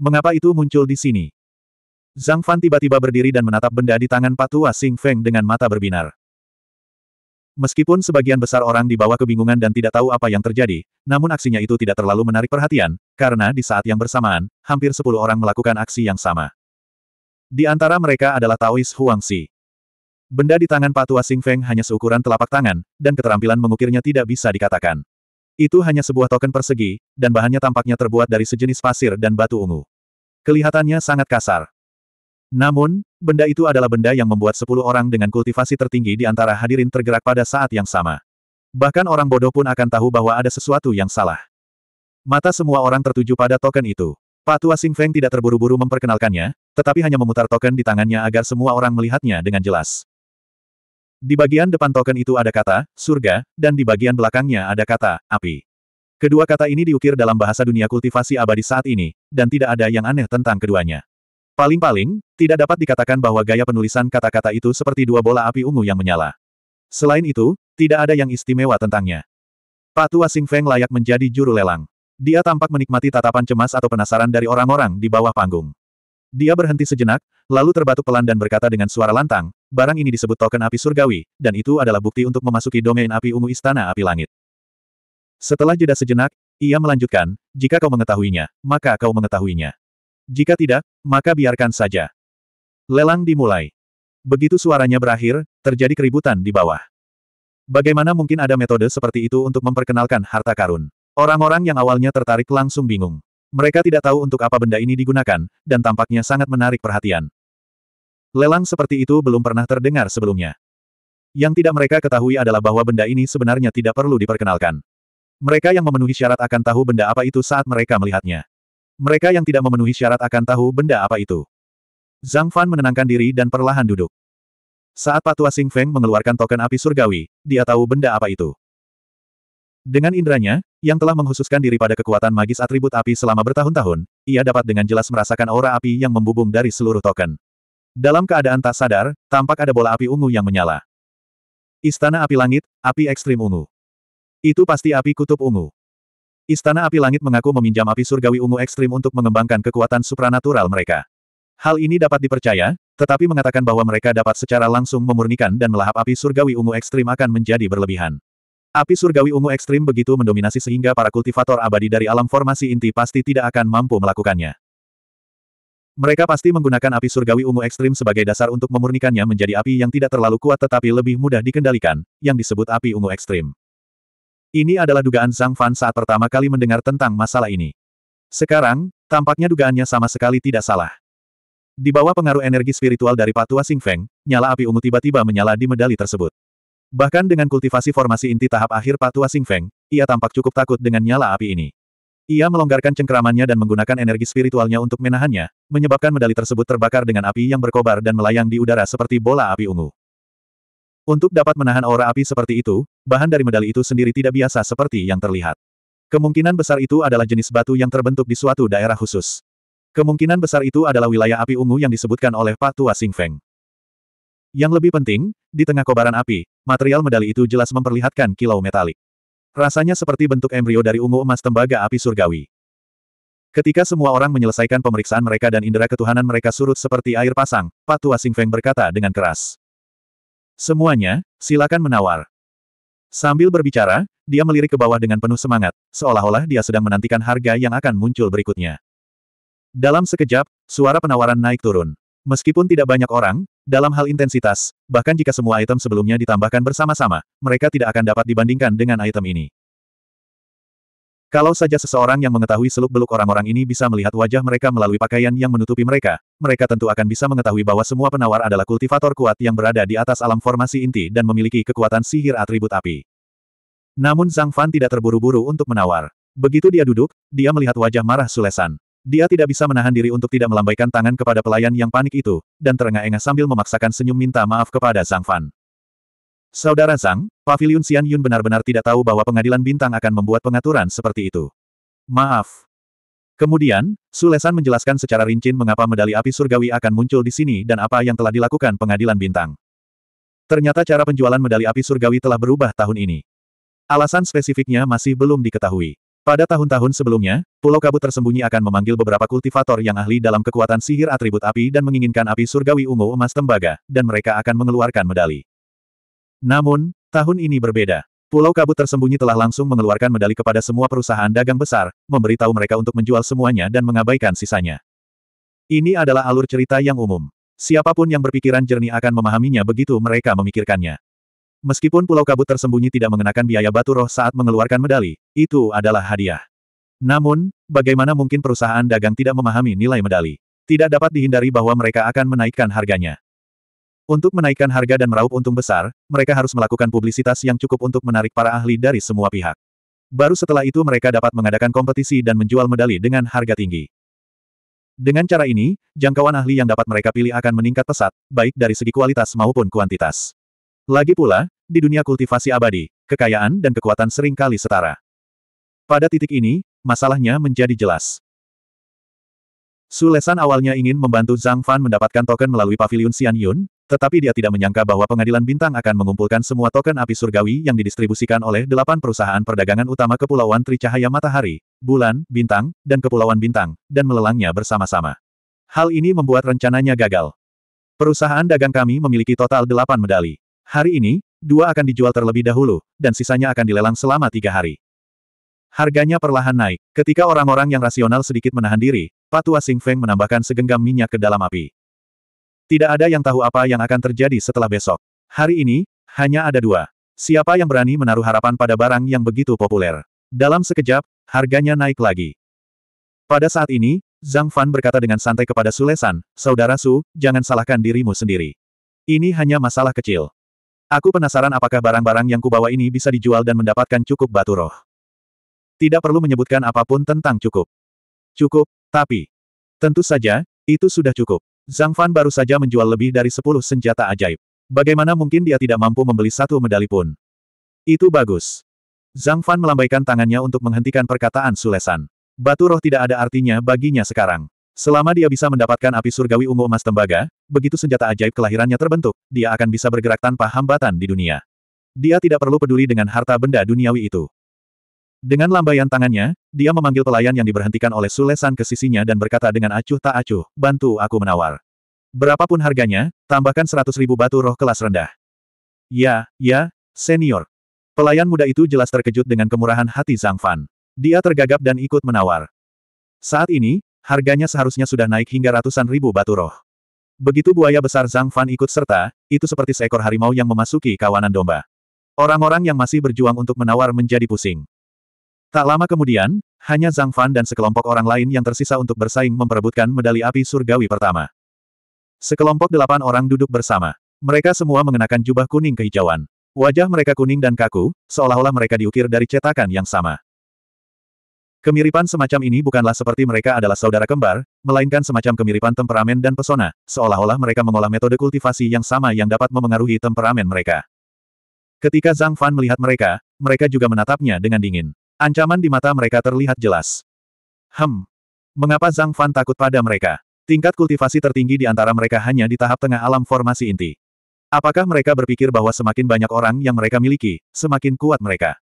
Mengapa itu muncul di sini? Zhang Fan tiba-tiba berdiri dan menatap benda di tangan Patua Sing Feng dengan mata berbinar. Meskipun sebagian besar orang dibawa kebingungan dan tidak tahu apa yang terjadi, namun aksinya itu tidak terlalu menarik perhatian, karena di saat yang bersamaan, hampir sepuluh orang melakukan aksi yang sama. Di antara mereka adalah Taois Huangxi. Benda di tangan Patua Sing Feng hanya seukuran telapak tangan, dan keterampilan mengukirnya tidak bisa dikatakan. Itu hanya sebuah token persegi, dan bahannya tampaknya terbuat dari sejenis pasir dan batu ungu. Kelihatannya sangat kasar. Namun, benda itu adalah benda yang membuat sepuluh orang dengan kultivasi tertinggi di antara hadirin tergerak pada saat yang sama. Bahkan orang bodoh pun akan tahu bahwa ada sesuatu yang salah. Mata semua orang tertuju pada token itu. Pak Tua Sing Feng tidak terburu-buru memperkenalkannya, tetapi hanya memutar token di tangannya agar semua orang melihatnya dengan jelas. Di bagian depan token itu ada kata, surga, dan di bagian belakangnya ada kata, api. Kedua kata ini diukir dalam bahasa dunia kultivasi abadi saat ini, dan tidak ada yang aneh tentang keduanya. Paling-paling, tidak dapat dikatakan bahwa gaya penulisan kata-kata itu seperti dua bola api ungu yang menyala. Selain itu, tidak ada yang istimewa tentangnya. Patua Sing Feng layak menjadi juru lelang. Dia tampak menikmati tatapan cemas atau penasaran dari orang-orang di bawah panggung. Dia berhenti sejenak, lalu terbatuk pelan dan berkata dengan suara lantang, barang ini disebut token api surgawi, dan itu adalah bukti untuk memasuki domain api ungu istana api langit. Setelah jeda sejenak, ia melanjutkan, jika kau mengetahuinya, maka kau mengetahuinya. Jika tidak, maka biarkan saja. Lelang dimulai. Begitu suaranya berakhir, terjadi keributan di bawah. Bagaimana mungkin ada metode seperti itu untuk memperkenalkan harta karun? Orang-orang yang awalnya tertarik langsung bingung. Mereka tidak tahu untuk apa benda ini digunakan, dan tampaknya sangat menarik perhatian. Lelang seperti itu belum pernah terdengar sebelumnya. Yang tidak mereka ketahui adalah bahwa benda ini sebenarnya tidak perlu diperkenalkan. Mereka yang memenuhi syarat akan tahu benda apa itu saat mereka melihatnya. Mereka yang tidak memenuhi syarat akan tahu benda apa itu. Zhang Fan menenangkan diri dan perlahan duduk. Saat Patua Sing Feng mengeluarkan token api surgawi, dia tahu benda apa itu. Dengan indranya, yang telah menghususkan diri pada kekuatan magis atribut api selama bertahun-tahun, ia dapat dengan jelas merasakan aura api yang membubung dari seluruh token. Dalam keadaan tak sadar, tampak ada bola api ungu yang menyala. Istana Api Langit, Api Ekstrim Ungu. Itu pasti api kutub ungu. Istana Api Langit mengaku meminjam api surgawi ungu ekstrim untuk mengembangkan kekuatan supranatural mereka. Hal ini dapat dipercaya, tetapi mengatakan bahwa mereka dapat secara langsung memurnikan dan melahap api surgawi ungu ekstrim akan menjadi berlebihan. Api surgawi ungu ekstrim begitu mendominasi sehingga para kultivator abadi dari alam formasi inti pasti tidak akan mampu melakukannya. Mereka pasti menggunakan api surgawi ungu ekstrim sebagai dasar untuk memurnikannya menjadi api yang tidak terlalu kuat tetapi lebih mudah dikendalikan, yang disebut api ungu ekstrim. Ini adalah dugaan Zhang Fan saat pertama kali mendengar tentang masalah ini. Sekarang, tampaknya dugaannya sama sekali tidak salah. Di bawah pengaruh energi spiritual dari Patua Sing Feng, nyala api ungu tiba-tiba menyala di medali tersebut. Bahkan dengan kultivasi formasi inti tahap akhir Patua Sing Feng, ia tampak cukup takut dengan nyala api ini. Ia melonggarkan cengkeramannya dan menggunakan energi spiritualnya untuk menahannya, menyebabkan medali tersebut terbakar dengan api yang berkobar dan melayang di udara seperti bola api ungu. Untuk dapat menahan aura api seperti itu, bahan dari medali itu sendiri tidak biasa seperti yang terlihat. Kemungkinan besar itu adalah jenis batu yang terbentuk di suatu daerah khusus. Kemungkinan besar itu adalah wilayah api ungu yang disebutkan oleh Pak Tua Sing Feng. Yang lebih penting, di tengah kobaran api, material medali itu jelas memperlihatkan kilau metalik. Rasanya seperti bentuk embrio dari ungu emas tembaga api surgawi. Ketika semua orang menyelesaikan pemeriksaan mereka dan indera ketuhanan mereka surut seperti air pasang, Pak Tua Feng berkata dengan keras. Semuanya, silakan menawar. Sambil berbicara, dia melirik ke bawah dengan penuh semangat, seolah-olah dia sedang menantikan harga yang akan muncul berikutnya. Dalam sekejap, suara penawaran naik turun. Meskipun tidak banyak orang, dalam hal intensitas, bahkan jika semua item sebelumnya ditambahkan bersama-sama, mereka tidak akan dapat dibandingkan dengan item ini. Kalau saja seseorang yang mengetahui seluk-beluk orang-orang ini bisa melihat wajah mereka melalui pakaian yang menutupi mereka, mereka tentu akan bisa mengetahui bahwa semua penawar adalah kultivator kuat yang berada di atas alam formasi inti dan memiliki kekuatan sihir atribut api. Namun Zhang Fan tidak terburu-buru untuk menawar. Begitu dia duduk, dia melihat wajah marah Sulesan. Dia tidak bisa menahan diri untuk tidak melambaikan tangan kepada pelayan yang panik itu, dan terengah-engah sambil memaksakan senyum minta maaf kepada Zhang Fan. Saudara Zhang, Pavilion Xian Yun benar-benar tidak tahu bahwa pengadilan bintang akan membuat pengaturan seperti itu. Maaf. Kemudian, Sulesan menjelaskan secara rinci mengapa medali api surgawi akan muncul di sini dan apa yang telah dilakukan pengadilan bintang. Ternyata cara penjualan medali api surgawi telah berubah tahun ini. Alasan spesifiknya masih belum diketahui. Pada tahun-tahun sebelumnya, Pulau Kabut tersembunyi akan memanggil beberapa kultivator yang ahli dalam kekuatan sihir atribut api dan menginginkan api surgawi ungu emas tembaga, dan mereka akan mengeluarkan medali. Namun, tahun ini berbeda. Pulau Kabut tersembunyi telah langsung mengeluarkan medali kepada semua perusahaan dagang besar, memberitahu mereka untuk menjual semuanya dan mengabaikan sisanya. Ini adalah alur cerita yang umum. Siapapun yang berpikiran jernih akan memahaminya begitu mereka memikirkannya. Meskipun Pulau Kabut tersembunyi tidak mengenakan biaya batu roh saat mengeluarkan medali, itu adalah hadiah. Namun, bagaimana mungkin perusahaan dagang tidak memahami nilai medali? Tidak dapat dihindari bahwa mereka akan menaikkan harganya. Untuk menaikkan harga dan meraup untung besar, mereka harus melakukan publisitas yang cukup untuk menarik para ahli dari semua pihak. Baru setelah itu mereka dapat mengadakan kompetisi dan menjual medali dengan harga tinggi. Dengan cara ini, jangkauan ahli yang dapat mereka pilih akan meningkat pesat, baik dari segi kualitas maupun kuantitas. Lagi pula, di dunia kultivasi abadi, kekayaan dan kekuatan sering kali setara. Pada titik ini, masalahnya menjadi jelas. Sulesan awalnya ingin membantu Zhang Fan mendapatkan token melalui pavilion Xian Yun, tetapi dia tidak menyangka bahwa pengadilan bintang akan mengumpulkan semua token api surgawi yang didistribusikan oleh delapan perusahaan perdagangan utama Kepulauan Tricahaya Matahari, Bulan, Bintang, dan Kepulauan Bintang, dan melelangnya bersama-sama. Hal ini membuat rencananya gagal. Perusahaan dagang kami memiliki total delapan medali. Hari ini, dua akan dijual terlebih dahulu, dan sisanya akan dilelang selama tiga hari. Harganya perlahan naik. Ketika orang-orang yang rasional sedikit menahan diri, Patua Sing Feng menambahkan segenggam minyak ke dalam api. Tidak ada yang tahu apa yang akan terjadi setelah besok. Hari ini, hanya ada dua. Siapa yang berani menaruh harapan pada barang yang begitu populer? Dalam sekejap, harganya naik lagi. Pada saat ini, Zhang Fan berkata dengan santai kepada Sulesan, Saudara Su, jangan salahkan dirimu sendiri. Ini hanya masalah kecil. Aku penasaran apakah barang-barang yang kubawa ini bisa dijual dan mendapatkan cukup batu roh. Tidak perlu menyebutkan apapun tentang cukup. Cukup, tapi... Tentu saja, itu sudah cukup. Zhang Fan baru saja menjual lebih dari sepuluh senjata ajaib. Bagaimana mungkin dia tidak mampu membeli satu medali pun? Itu bagus. Zhang Fan melambaikan tangannya untuk menghentikan perkataan Sulesan. Batu roh tidak ada artinya baginya sekarang. Selama dia bisa mendapatkan api surgawi ungu emas tembaga, begitu senjata ajaib kelahirannya terbentuk, dia akan bisa bergerak tanpa hambatan di dunia. Dia tidak perlu peduli dengan harta benda duniawi itu. Dengan lambaian tangannya, dia memanggil pelayan yang diberhentikan oleh Sulesan ke sisinya dan berkata dengan acuh tak acuh, bantu aku menawar. Berapapun harganya, tambahkan seratus ribu batu roh kelas rendah. Ya, ya, senior. Pelayan muda itu jelas terkejut dengan kemurahan hati Zhang Fan. Dia tergagap dan ikut menawar. Saat ini, harganya seharusnya sudah naik hingga ratusan ribu batu roh. Begitu buaya besar Zhang Fan ikut serta, itu seperti seekor harimau yang memasuki kawanan domba. Orang-orang yang masih berjuang untuk menawar menjadi pusing. Tak lama kemudian, hanya Zhang Fan dan sekelompok orang lain yang tersisa untuk bersaing memperebutkan medali api surgawi pertama. Sekelompok delapan orang duduk bersama. Mereka semua mengenakan jubah kuning kehijauan. Wajah mereka kuning dan kaku, seolah-olah mereka diukir dari cetakan yang sama. Kemiripan semacam ini bukanlah seperti mereka adalah saudara kembar, melainkan semacam kemiripan temperamen dan pesona, seolah-olah mereka mengolah metode kultivasi yang sama yang dapat memengaruhi temperamen mereka. Ketika Zhang Fan melihat mereka, mereka juga menatapnya dengan dingin. Ancaman di mata mereka terlihat jelas. Hem. Mengapa Zhang Fan takut pada mereka? Tingkat kultivasi tertinggi di antara mereka hanya di tahap tengah alam formasi inti. Apakah mereka berpikir bahwa semakin banyak orang yang mereka miliki, semakin kuat mereka?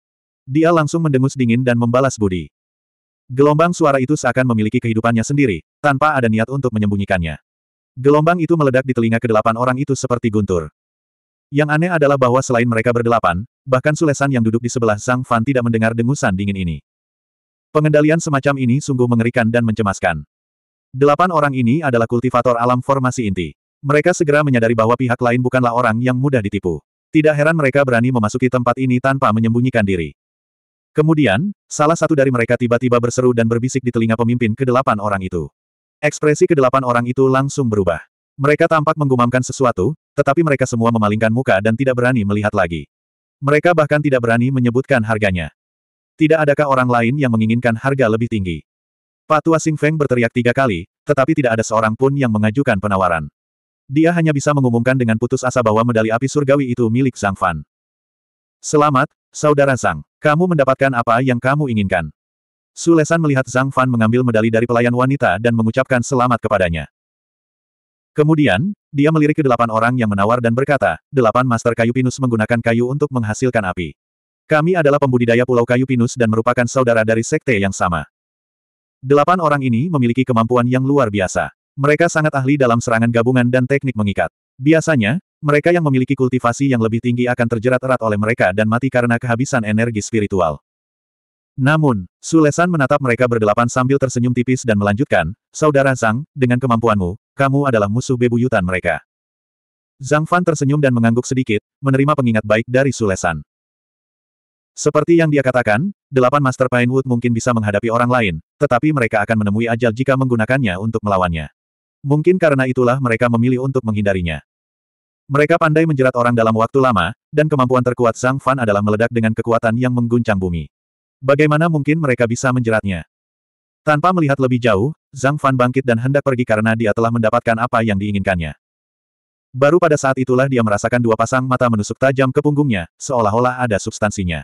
Dia langsung mendengus dingin dan membalas budi. Gelombang suara itu seakan memiliki kehidupannya sendiri, tanpa ada niat untuk menyembunyikannya. Gelombang itu meledak di telinga kedelapan orang itu seperti guntur. Yang aneh adalah bahwa selain mereka berdelapan, bahkan Sulesan yang duduk di sebelah Zhang Fan tidak mendengar dengusan dingin ini. Pengendalian semacam ini sungguh mengerikan dan mencemaskan. Delapan orang ini adalah kultivator alam formasi inti. Mereka segera menyadari bahwa pihak lain bukanlah orang yang mudah ditipu. Tidak heran mereka berani memasuki tempat ini tanpa menyembunyikan diri. Kemudian, salah satu dari mereka tiba-tiba berseru dan berbisik di telinga pemimpin kedelapan orang itu. Ekspresi kedelapan orang itu langsung berubah. Mereka tampak menggumamkan sesuatu, tetapi mereka semua memalingkan muka dan tidak berani melihat lagi. Mereka bahkan tidak berani menyebutkan harganya. Tidak adakah orang lain yang menginginkan harga lebih tinggi? Pak Tua Sing Feng berteriak tiga kali, tetapi tidak ada seorang pun yang mengajukan penawaran. Dia hanya bisa mengumumkan dengan putus asa bahwa medali api surgawi itu milik Zhang Fan. Selamat, Saudara Zhang. Kamu mendapatkan apa yang kamu inginkan. Sulesan melihat Zhang Fan mengambil medali dari pelayan wanita dan mengucapkan selamat kepadanya. Kemudian, dia melirik ke delapan orang yang menawar dan berkata, delapan master kayu pinus menggunakan kayu untuk menghasilkan api. Kami adalah pembudidaya pulau kayu pinus dan merupakan saudara dari sekte yang sama. Delapan orang ini memiliki kemampuan yang luar biasa. Mereka sangat ahli dalam serangan gabungan dan teknik mengikat. Biasanya, mereka yang memiliki kultivasi yang lebih tinggi akan terjerat erat oleh mereka dan mati karena kehabisan energi spiritual. Namun, Sulesan menatap mereka berdelapan sambil tersenyum tipis dan melanjutkan, Saudara Zhang, dengan kemampuanmu, kamu adalah musuh bebuyutan mereka. Zhang Fan tersenyum dan mengangguk sedikit, menerima pengingat baik dari Sulesan. Seperti yang dia katakan, delapan Master Pinewood mungkin bisa menghadapi orang lain, tetapi mereka akan menemui ajal jika menggunakannya untuk melawannya. Mungkin karena itulah mereka memilih untuk menghindarinya. Mereka pandai menjerat orang dalam waktu lama, dan kemampuan terkuat Zhang Fan adalah meledak dengan kekuatan yang mengguncang bumi. Bagaimana mungkin mereka bisa menjeratnya? Tanpa melihat lebih jauh, Zhang Fan bangkit dan hendak pergi karena dia telah mendapatkan apa yang diinginkannya. Baru pada saat itulah dia merasakan dua pasang mata menusuk tajam ke punggungnya, seolah-olah ada substansinya.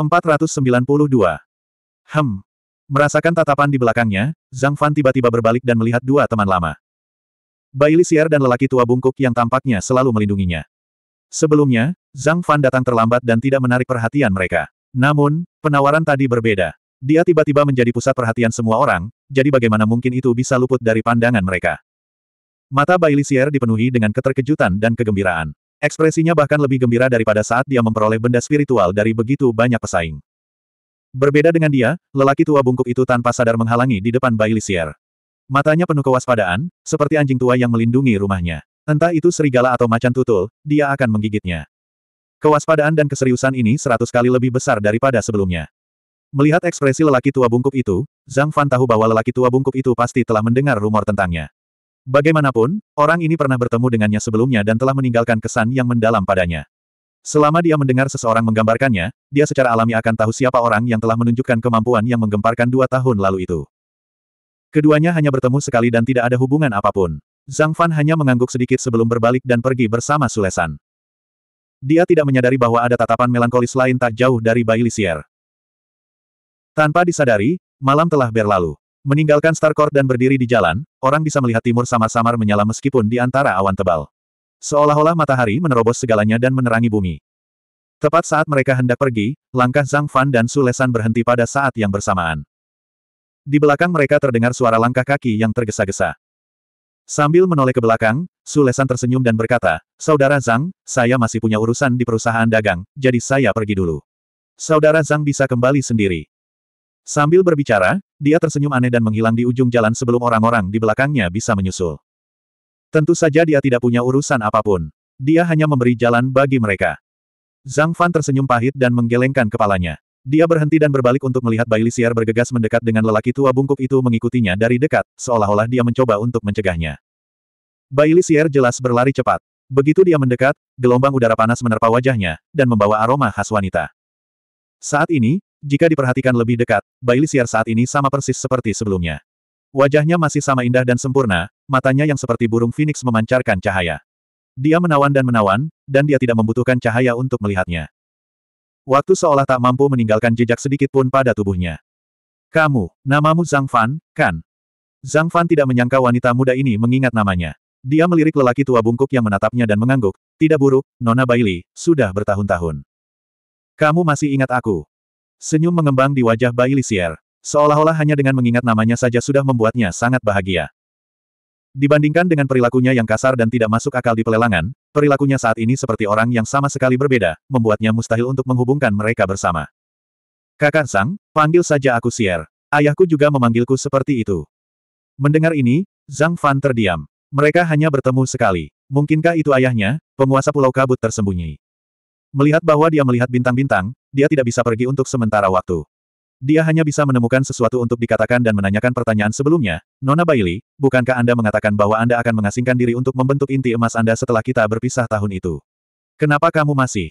492. Hem. Merasakan tatapan di belakangnya, Zhang Fan tiba-tiba berbalik dan melihat dua teman lama. Bai Lisier dan lelaki tua bungkuk yang tampaknya selalu melindunginya. Sebelumnya, Zhang Fan datang terlambat dan tidak menarik perhatian mereka. Namun, penawaran tadi berbeda. Dia tiba-tiba menjadi pusat perhatian semua orang, jadi bagaimana mungkin itu bisa luput dari pandangan mereka. Mata Bailisier dipenuhi dengan keterkejutan dan kegembiraan. Ekspresinya bahkan lebih gembira daripada saat dia memperoleh benda spiritual dari begitu banyak pesaing. Berbeda dengan dia, lelaki tua bungkuk itu tanpa sadar menghalangi di depan Bailisier. Matanya penuh kewaspadaan, seperti anjing tua yang melindungi rumahnya. Entah itu serigala atau macan tutul, dia akan menggigitnya. Kewaspadaan dan keseriusan ini seratus kali lebih besar daripada sebelumnya. Melihat ekspresi lelaki tua bungkuk itu, Zhang Fan tahu bahwa lelaki tua bungkuk itu pasti telah mendengar rumor tentangnya. Bagaimanapun, orang ini pernah bertemu dengannya sebelumnya dan telah meninggalkan kesan yang mendalam padanya. Selama dia mendengar seseorang menggambarkannya, dia secara alami akan tahu siapa orang yang telah menunjukkan kemampuan yang menggemparkan dua tahun lalu itu. Keduanya hanya bertemu sekali dan tidak ada hubungan apapun. Zhang Fan hanya mengangguk sedikit sebelum berbalik dan pergi bersama Sulesan. Dia tidak menyadari bahwa ada tatapan melankolis lain tak jauh dari Bailisier. Tanpa disadari, malam telah berlalu. Meninggalkan Starcourt dan berdiri di jalan, orang bisa melihat timur samar-samar menyala meskipun di antara awan tebal. Seolah-olah matahari menerobos segalanya dan menerangi bumi. Tepat saat mereka hendak pergi, langkah Zhang Fan dan Su Lesan berhenti pada saat yang bersamaan. Di belakang mereka terdengar suara langkah kaki yang tergesa-gesa. Sambil menoleh ke belakang, Su Lesan tersenyum dan berkata, Saudara Zhang, saya masih punya urusan di perusahaan dagang, jadi saya pergi dulu. Saudara Zhang bisa kembali sendiri. Sambil berbicara, dia tersenyum aneh dan menghilang di ujung jalan sebelum orang-orang di belakangnya bisa menyusul. Tentu saja dia tidak punya urusan apapun. Dia hanya memberi jalan bagi mereka. Zhang Fan tersenyum pahit dan menggelengkan kepalanya. Dia berhenti dan berbalik untuk melihat Bai Si'er bergegas mendekat dengan lelaki tua bungkuk itu mengikutinya dari dekat, seolah-olah dia mencoba untuk mencegahnya. Bai Si'er jelas berlari cepat. Begitu dia mendekat, gelombang udara panas menerpa wajahnya, dan membawa aroma khas wanita. Saat ini, jika diperhatikan lebih dekat, Bailey Siar saat ini sama persis seperti sebelumnya. Wajahnya masih sama indah dan sempurna, matanya yang seperti burung phoenix memancarkan cahaya. Dia menawan dan menawan, dan dia tidak membutuhkan cahaya untuk melihatnya. Waktu seolah tak mampu meninggalkan jejak sedikit pun pada tubuhnya. Kamu, namamu Zhang Fan, kan? Zhang Fan tidak menyangka wanita muda ini mengingat namanya. Dia melirik lelaki tua bungkuk yang menatapnya dan mengangguk. Tidak buruk, Nona Bailey, sudah bertahun-tahun. Kamu masih ingat aku. Senyum mengembang di wajah Bai Lisier. Seolah-olah hanya dengan mengingat namanya saja sudah membuatnya sangat bahagia. Dibandingkan dengan perilakunya yang kasar dan tidak masuk akal di pelelangan, perilakunya saat ini seperti orang yang sama sekali berbeda, membuatnya mustahil untuk menghubungkan mereka bersama. Kakak Sang, panggil saja aku Sier. Ayahku juga memanggilku seperti itu. Mendengar ini, Zhang Fan terdiam. Mereka hanya bertemu sekali. Mungkinkah itu ayahnya, penguasa Pulau Kabut tersembunyi? Melihat bahwa dia melihat bintang-bintang, dia tidak bisa pergi untuk sementara waktu. Dia hanya bisa menemukan sesuatu untuk dikatakan dan menanyakan pertanyaan sebelumnya. Nona Bailey, bukankah Anda mengatakan bahwa Anda akan mengasingkan diri untuk membentuk inti emas Anda setelah kita berpisah tahun itu? Kenapa kamu masih?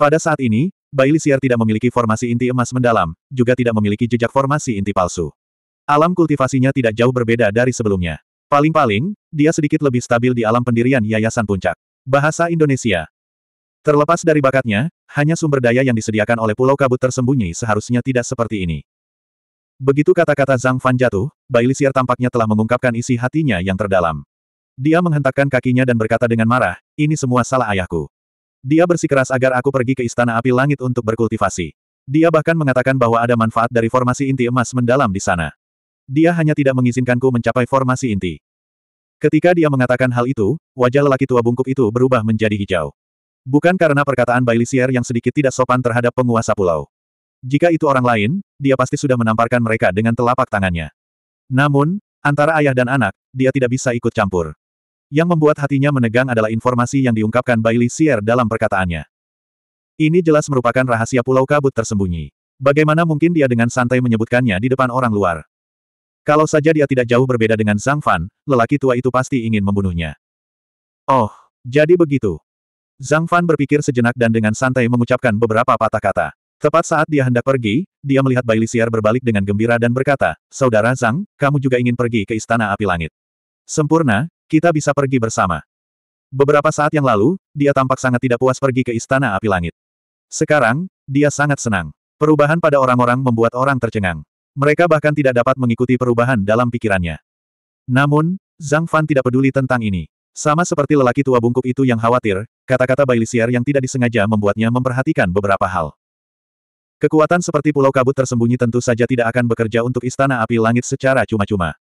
Pada saat ini, Bailey Siar tidak memiliki formasi inti emas mendalam, juga tidak memiliki jejak formasi inti palsu. Alam kultivasinya tidak jauh berbeda dari sebelumnya. Paling-paling, dia sedikit lebih stabil di alam pendirian Yayasan Puncak. Bahasa Indonesia, Terlepas dari bakatnya, hanya sumber daya yang disediakan oleh Pulau Kabut tersembunyi seharusnya tidak seperti ini. Begitu kata-kata Zhang Fan jatuh, Bai Lisier tampaknya telah mengungkapkan isi hatinya yang terdalam. Dia menghentakkan kakinya dan berkata dengan marah, ini semua salah ayahku. Dia bersikeras agar aku pergi ke Istana Api Langit untuk berkultivasi. Dia bahkan mengatakan bahwa ada manfaat dari formasi inti emas mendalam di sana. Dia hanya tidak mengizinkanku mencapai formasi inti. Ketika dia mengatakan hal itu, wajah lelaki tua bungkuk itu berubah menjadi hijau. Bukan karena perkataan Bailisier yang sedikit tidak sopan terhadap penguasa pulau. Jika itu orang lain, dia pasti sudah menamparkan mereka dengan telapak tangannya. Namun, antara ayah dan anak, dia tidak bisa ikut campur. Yang membuat hatinya menegang adalah informasi yang diungkapkan Bailisier dalam perkataannya. Ini jelas merupakan rahasia pulau kabut tersembunyi. Bagaimana mungkin dia dengan santai menyebutkannya di depan orang luar? Kalau saja dia tidak jauh berbeda dengan Zhang Fan, lelaki tua itu pasti ingin membunuhnya. Oh, jadi begitu. Zhang Fan berpikir sejenak dan dengan santai mengucapkan beberapa patah kata. Tepat saat dia hendak pergi, dia melihat Bai Lisiar berbalik dengan gembira dan berkata, Saudara Zhang, kamu juga ingin pergi ke Istana Api Langit. Sempurna, kita bisa pergi bersama. Beberapa saat yang lalu, dia tampak sangat tidak puas pergi ke Istana Api Langit. Sekarang, dia sangat senang. Perubahan pada orang-orang membuat orang tercengang. Mereka bahkan tidak dapat mengikuti perubahan dalam pikirannya. Namun, Zhang Fan tidak peduli tentang ini. Sama seperti lelaki tua bungkuk itu yang khawatir, kata-kata Bailisiar yang tidak disengaja membuatnya memperhatikan beberapa hal. Kekuatan seperti pulau kabut tersembunyi tentu saja tidak akan bekerja untuk istana api langit secara cuma-cuma.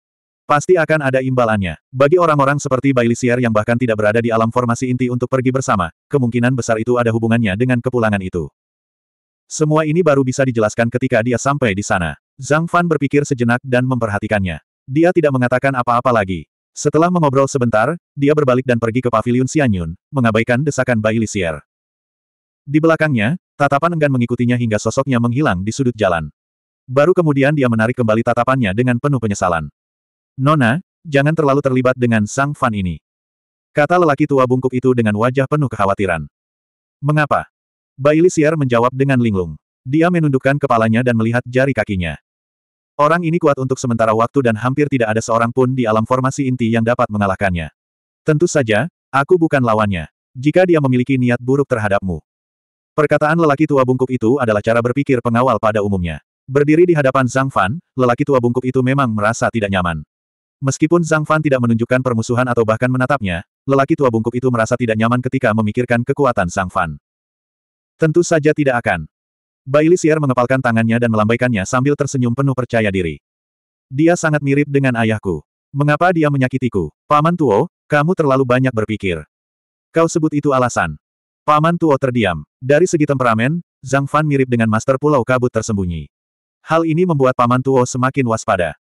Pasti akan ada imbalannya. Bagi orang-orang seperti Bailisiar yang bahkan tidak berada di alam formasi inti untuk pergi bersama, kemungkinan besar itu ada hubungannya dengan kepulangan itu. Semua ini baru bisa dijelaskan ketika dia sampai di sana. Zhang Fan berpikir sejenak dan memperhatikannya. Dia tidak mengatakan apa-apa lagi. Setelah mengobrol sebentar, dia berbalik dan pergi ke pavilion Sianyun, mengabaikan desakan Bai Lisier. Di belakangnya, tatapan enggan mengikutinya hingga sosoknya menghilang di sudut jalan. Baru kemudian dia menarik kembali tatapannya dengan penuh penyesalan. Nona, jangan terlalu terlibat dengan sang fan ini. Kata lelaki tua bungkuk itu dengan wajah penuh kekhawatiran. Mengapa? Bailisier menjawab dengan linglung. Dia menundukkan kepalanya dan melihat jari kakinya. Orang ini kuat untuk sementara waktu dan hampir tidak ada seorang pun di alam formasi inti yang dapat mengalahkannya. Tentu saja, aku bukan lawannya. Jika dia memiliki niat buruk terhadapmu. Perkataan lelaki tua bungkuk itu adalah cara berpikir pengawal pada umumnya. Berdiri di hadapan Zhang Fan, lelaki tua bungkuk itu memang merasa tidak nyaman. Meskipun Zhang Fan tidak menunjukkan permusuhan atau bahkan menatapnya, lelaki tua bungkuk itu merasa tidak nyaman ketika memikirkan kekuatan Zhang Fan. Tentu saja tidak akan. Bailey Sier mengepalkan tangannya dan melambaikannya sambil tersenyum penuh percaya diri. Dia sangat mirip dengan ayahku. Mengapa dia menyakitiku? Paman Tuo, kamu terlalu banyak berpikir. Kau sebut itu alasan. Paman Tuo terdiam. Dari segi temperamen, Zhang Fan mirip dengan Master Pulau Kabut tersembunyi. Hal ini membuat Paman Tuo semakin waspada.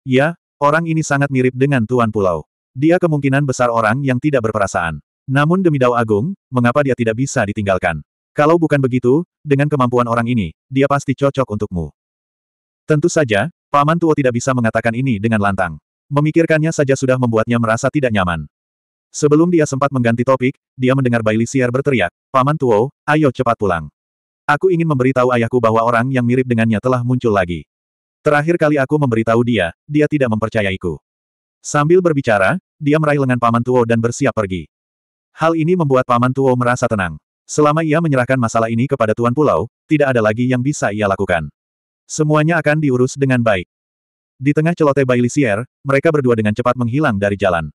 Ya, orang ini sangat mirip dengan Tuan Pulau. Dia kemungkinan besar orang yang tidak berperasaan. Namun demi Dao Agung, mengapa dia tidak bisa ditinggalkan? Kalau bukan begitu, dengan kemampuan orang ini, dia pasti cocok untukmu. Tentu saja, Paman Tuo tidak bisa mengatakan ini dengan lantang. Memikirkannya saja sudah membuatnya merasa tidak nyaman. Sebelum dia sempat mengganti topik, dia mendengar Bailey Siar berteriak, Paman Tuo, ayo cepat pulang. Aku ingin memberitahu ayahku bahwa orang yang mirip dengannya telah muncul lagi. Terakhir kali aku memberitahu dia, dia tidak mempercayaiku. Sambil berbicara, dia meraih lengan Paman Tuo dan bersiap pergi. Hal ini membuat Paman Tuo merasa tenang. Selama ia menyerahkan masalah ini kepada Tuan Pulau, tidak ada lagi yang bisa ia lakukan. Semuanya akan diurus dengan baik. Di tengah celoteh Bailisier, mereka berdua dengan cepat menghilang dari jalan.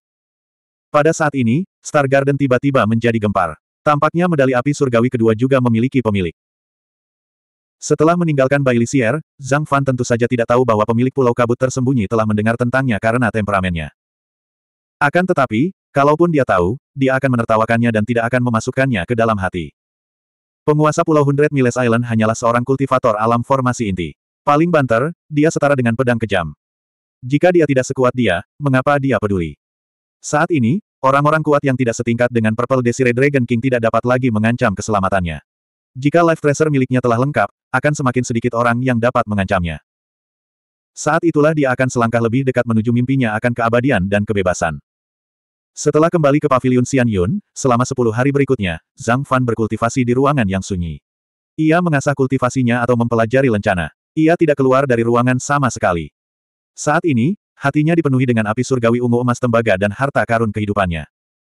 Pada saat ini, Star Garden tiba-tiba menjadi gempar. Tampaknya medali api surgawi kedua juga memiliki pemilik. Setelah meninggalkan Bailisier, Zhang Fan tentu saja tidak tahu bahwa pemilik Pulau Kabut tersembunyi telah mendengar tentangnya karena temperamennya. Akan tetapi, Kalaupun dia tahu, dia akan menertawakannya dan tidak akan memasukkannya ke dalam hati. Penguasa Pulau Hundred Miles Island hanyalah seorang kultivator alam formasi inti. Paling banter, dia setara dengan pedang kejam. Jika dia tidak sekuat dia, mengapa dia peduli? Saat ini, orang-orang kuat yang tidak setingkat dengan Purple Desire Dragon King tidak dapat lagi mengancam keselamatannya. Jika life tracer miliknya telah lengkap, akan semakin sedikit orang yang dapat mengancamnya. Saat itulah dia akan selangkah lebih dekat menuju mimpinya akan keabadian dan kebebasan. Setelah kembali ke pavilion Xianyun, selama sepuluh hari berikutnya, Zhang Fan berkultivasi di ruangan yang sunyi. Ia mengasah kultivasinya atau mempelajari lencana. Ia tidak keluar dari ruangan sama sekali. Saat ini, hatinya dipenuhi dengan api surgawi ungu emas tembaga dan harta karun kehidupannya.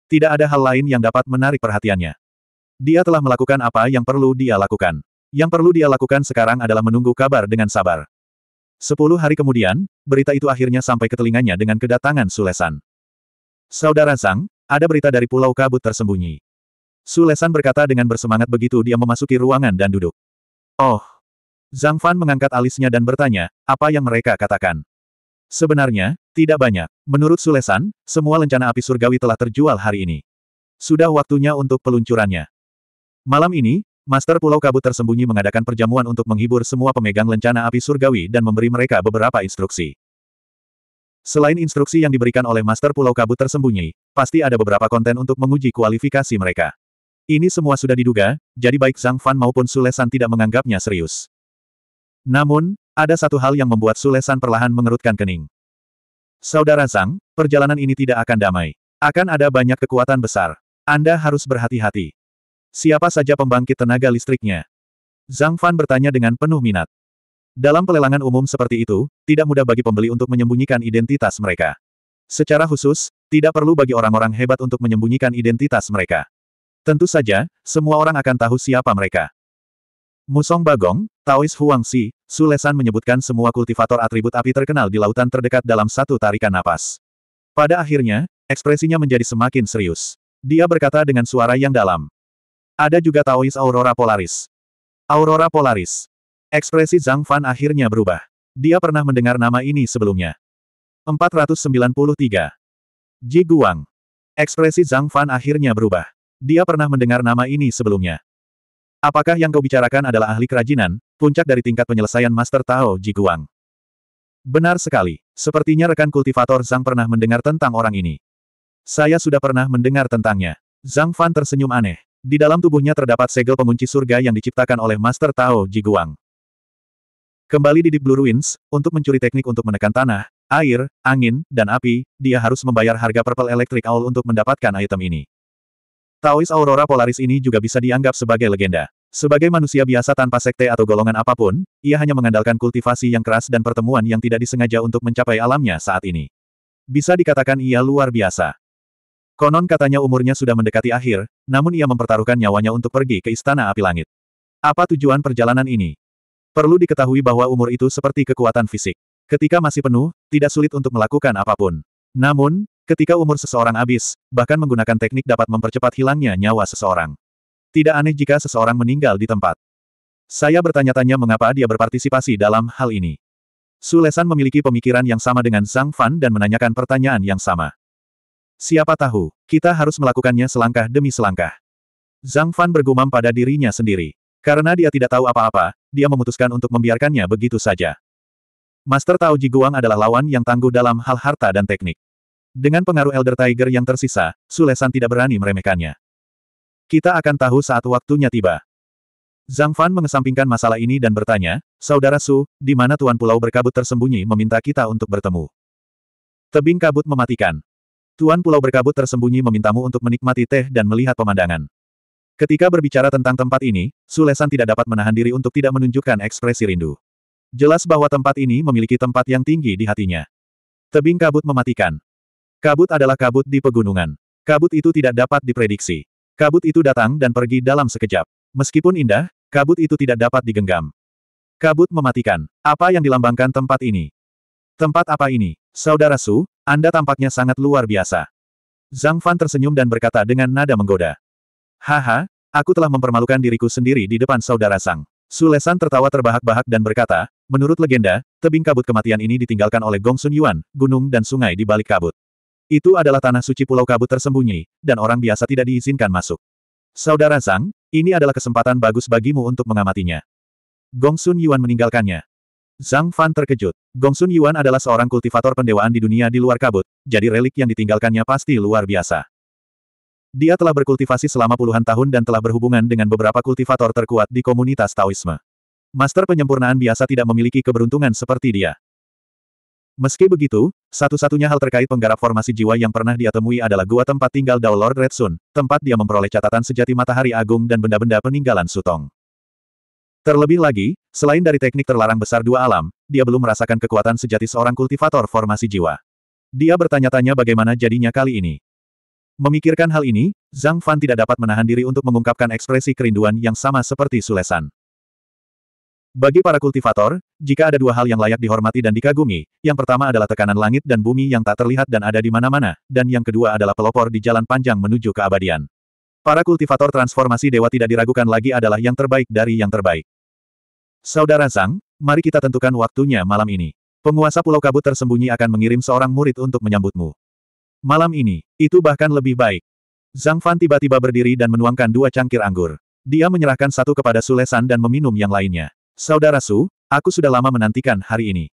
Tidak ada hal lain yang dapat menarik perhatiannya. Dia telah melakukan apa yang perlu dia lakukan. Yang perlu dia lakukan sekarang adalah menunggu kabar dengan sabar. Sepuluh hari kemudian, berita itu akhirnya sampai ke telinganya dengan kedatangan Sulesan. Saudara Zhang, ada berita dari Pulau Kabut tersembunyi. Sulesan berkata dengan bersemangat begitu dia memasuki ruangan dan duduk. Oh! Zhang Fan mengangkat alisnya dan bertanya, apa yang mereka katakan? Sebenarnya, tidak banyak. Menurut Sulesan, semua lencana api surgawi telah terjual hari ini. Sudah waktunya untuk peluncurannya. Malam ini, Master Pulau Kabut tersembunyi mengadakan perjamuan untuk menghibur semua pemegang lencana api surgawi dan memberi mereka beberapa instruksi. Selain instruksi yang diberikan oleh Master Pulau Kabut tersembunyi, pasti ada beberapa konten untuk menguji kualifikasi mereka. Ini semua sudah diduga, jadi baik Zhang Fan maupun Sulesan tidak menganggapnya serius. Namun, ada satu hal yang membuat Sulesan perlahan mengerutkan kening. Saudara Zhang, perjalanan ini tidak akan damai. Akan ada banyak kekuatan besar. Anda harus berhati-hati. Siapa saja pembangkit tenaga listriknya? Zhang Fan bertanya dengan penuh minat. Dalam pelelangan umum seperti itu, tidak mudah bagi pembeli untuk menyembunyikan identitas mereka. Secara khusus, tidak perlu bagi orang-orang hebat untuk menyembunyikan identitas mereka. Tentu saja, semua orang akan tahu siapa mereka. Musong Bagong, Taois Huang Si, Sulesan menyebutkan semua kultivator atribut api terkenal di lautan terdekat dalam satu tarikan napas. Pada akhirnya, ekspresinya menjadi semakin serius. Dia berkata dengan suara yang dalam. Ada juga Taois Aurora Polaris. Aurora Polaris. Ekspresi Zhang Fan akhirnya berubah. Dia pernah mendengar nama ini sebelumnya. 493. Ji Guang. Ekspresi Zhang Fan akhirnya berubah. Dia pernah mendengar nama ini sebelumnya. Apakah yang kau bicarakan adalah ahli kerajinan, puncak dari tingkat penyelesaian Master Tao Ji Guang? Benar sekali. Sepertinya rekan kultivator Zhang pernah mendengar tentang orang ini. Saya sudah pernah mendengar tentangnya. Zhang Fan tersenyum aneh. Di dalam tubuhnya terdapat segel pengunci surga yang diciptakan oleh Master Tao Ji Guang. Kembali di Deep Blue Ruins, untuk mencuri teknik untuk menekan tanah, air, angin, dan api, dia harus membayar harga Purple Electric Owl untuk mendapatkan item ini. Taois Aurora Polaris ini juga bisa dianggap sebagai legenda. Sebagai manusia biasa tanpa sekte atau golongan apapun, ia hanya mengandalkan kultivasi yang keras dan pertemuan yang tidak disengaja untuk mencapai alamnya saat ini. Bisa dikatakan ia luar biasa. Konon katanya umurnya sudah mendekati akhir, namun ia mempertaruhkan nyawanya untuk pergi ke Istana Api Langit. Apa tujuan perjalanan ini? Perlu diketahui bahwa umur itu seperti kekuatan fisik. Ketika masih penuh, tidak sulit untuk melakukan apapun. Namun, ketika umur seseorang habis, bahkan menggunakan teknik dapat mempercepat hilangnya nyawa seseorang. Tidak aneh jika seseorang meninggal di tempat. Saya bertanya-tanya mengapa dia berpartisipasi dalam hal ini. Sulesan memiliki pemikiran yang sama dengan Zhang Fan dan menanyakan pertanyaan yang sama. Siapa tahu, kita harus melakukannya selangkah demi selangkah. Zhang Fan bergumam pada dirinya sendiri. Karena dia tidak tahu apa-apa, dia memutuskan untuk membiarkannya begitu saja. Master Tao Guang adalah lawan yang tangguh dalam hal harta dan teknik. Dengan pengaruh Elder Tiger yang tersisa, Sulesan tidak berani meremehkannya. Kita akan tahu saat waktunya tiba. Zhang Fan mengesampingkan masalah ini dan bertanya, Saudara Su, di mana Tuan Pulau Berkabut tersembunyi meminta kita untuk bertemu? Tebing kabut mematikan. Tuan Pulau Berkabut tersembunyi memintamu untuk menikmati teh dan melihat pemandangan. Ketika berbicara tentang tempat ini, Sulesan tidak dapat menahan diri untuk tidak menunjukkan ekspresi rindu. Jelas bahwa tempat ini memiliki tempat yang tinggi di hatinya. Tebing kabut mematikan. Kabut adalah kabut di pegunungan. Kabut itu tidak dapat diprediksi. Kabut itu datang dan pergi dalam sekejap. Meskipun indah, kabut itu tidak dapat digenggam. Kabut mematikan. Apa yang dilambangkan tempat ini? Tempat apa ini? Saudara Su, Anda tampaknya sangat luar biasa. Zhang Fan tersenyum dan berkata dengan nada menggoda. Haha, aku telah mempermalukan diriku sendiri di depan saudara Sang. Sulesan tertawa terbahak-bahak dan berkata, menurut legenda, tebing kabut kematian ini ditinggalkan oleh Gong Sun Yuan, gunung dan sungai di balik kabut. Itu adalah tanah suci pulau kabut tersembunyi, dan orang biasa tidak diizinkan masuk. Saudara Sang, ini adalah kesempatan bagus bagimu untuk mengamatinya. Gong Sun Yuan meninggalkannya. Zhang Fan terkejut. Gong Sun Yuan adalah seorang kultivator pendewaan di dunia di luar kabut, jadi relik yang ditinggalkannya pasti luar biasa. Dia telah berkultivasi selama puluhan tahun dan telah berhubungan dengan beberapa kultivator terkuat di komunitas Taoisme. Master penyempurnaan biasa tidak memiliki keberuntungan seperti dia. Meski begitu, satu-satunya hal terkait penggarap formasi jiwa yang pernah dia temui adalah gua tempat tinggal Dao Lord Red Sun, tempat dia memperoleh catatan sejati matahari agung dan benda-benda peninggalan Sutong. Terlebih lagi, selain dari teknik terlarang besar dua alam, dia belum merasakan kekuatan sejati seorang kultivator formasi jiwa. Dia bertanya-tanya bagaimana jadinya kali ini. Memikirkan hal ini, Zhang Fan tidak dapat menahan diri untuk mengungkapkan ekspresi kerinduan yang sama seperti Sulesan. Bagi para kultivator, jika ada dua hal yang layak dihormati dan dikagumi, yang pertama adalah tekanan langit dan bumi yang tak terlihat dan ada di mana-mana, dan yang kedua adalah pelopor di jalan panjang menuju keabadian. Para kultivator transformasi dewa tidak diragukan lagi adalah yang terbaik dari yang terbaik. Saudara Zhang, mari kita tentukan waktunya malam ini. Penguasa Pulau Kabut tersembunyi akan mengirim seorang murid untuk menyambutmu. Malam ini, itu bahkan lebih baik. Zhang Fan tiba-tiba berdiri dan menuangkan dua cangkir anggur. Dia menyerahkan satu kepada Sulesan dan meminum yang lainnya. Saudara Su, aku sudah lama menantikan hari ini.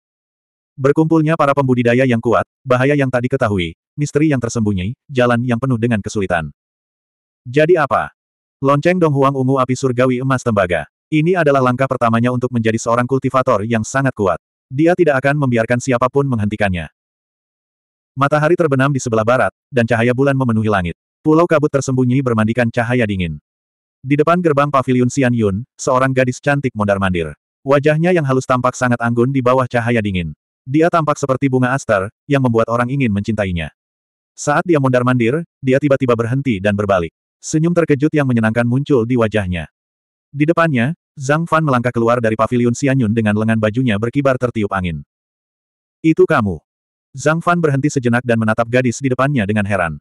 Berkumpulnya para pembudidaya yang kuat, bahaya yang tak diketahui, misteri yang tersembunyi, jalan yang penuh dengan kesulitan. Jadi apa? Lonceng Dong Huang ungu api surgawi emas tembaga. Ini adalah langkah pertamanya untuk menjadi seorang kultivator yang sangat kuat. Dia tidak akan membiarkan siapapun menghentikannya. Matahari terbenam di sebelah barat, dan cahaya bulan memenuhi langit. Pulau kabut tersembunyi bermandikan cahaya dingin. Di depan gerbang pavilion Xian Yun, seorang gadis cantik mondar-mandir. Wajahnya yang halus tampak sangat anggun di bawah cahaya dingin. Dia tampak seperti bunga aster, yang membuat orang ingin mencintainya. Saat dia mondar-mandir, dia tiba-tiba berhenti dan berbalik. Senyum terkejut yang menyenangkan muncul di wajahnya. Di depannya, Zhang Fan melangkah keluar dari pavilion Yun dengan lengan bajunya berkibar tertiup angin. Itu kamu. Zhang Fan berhenti sejenak dan menatap gadis di depannya dengan heran.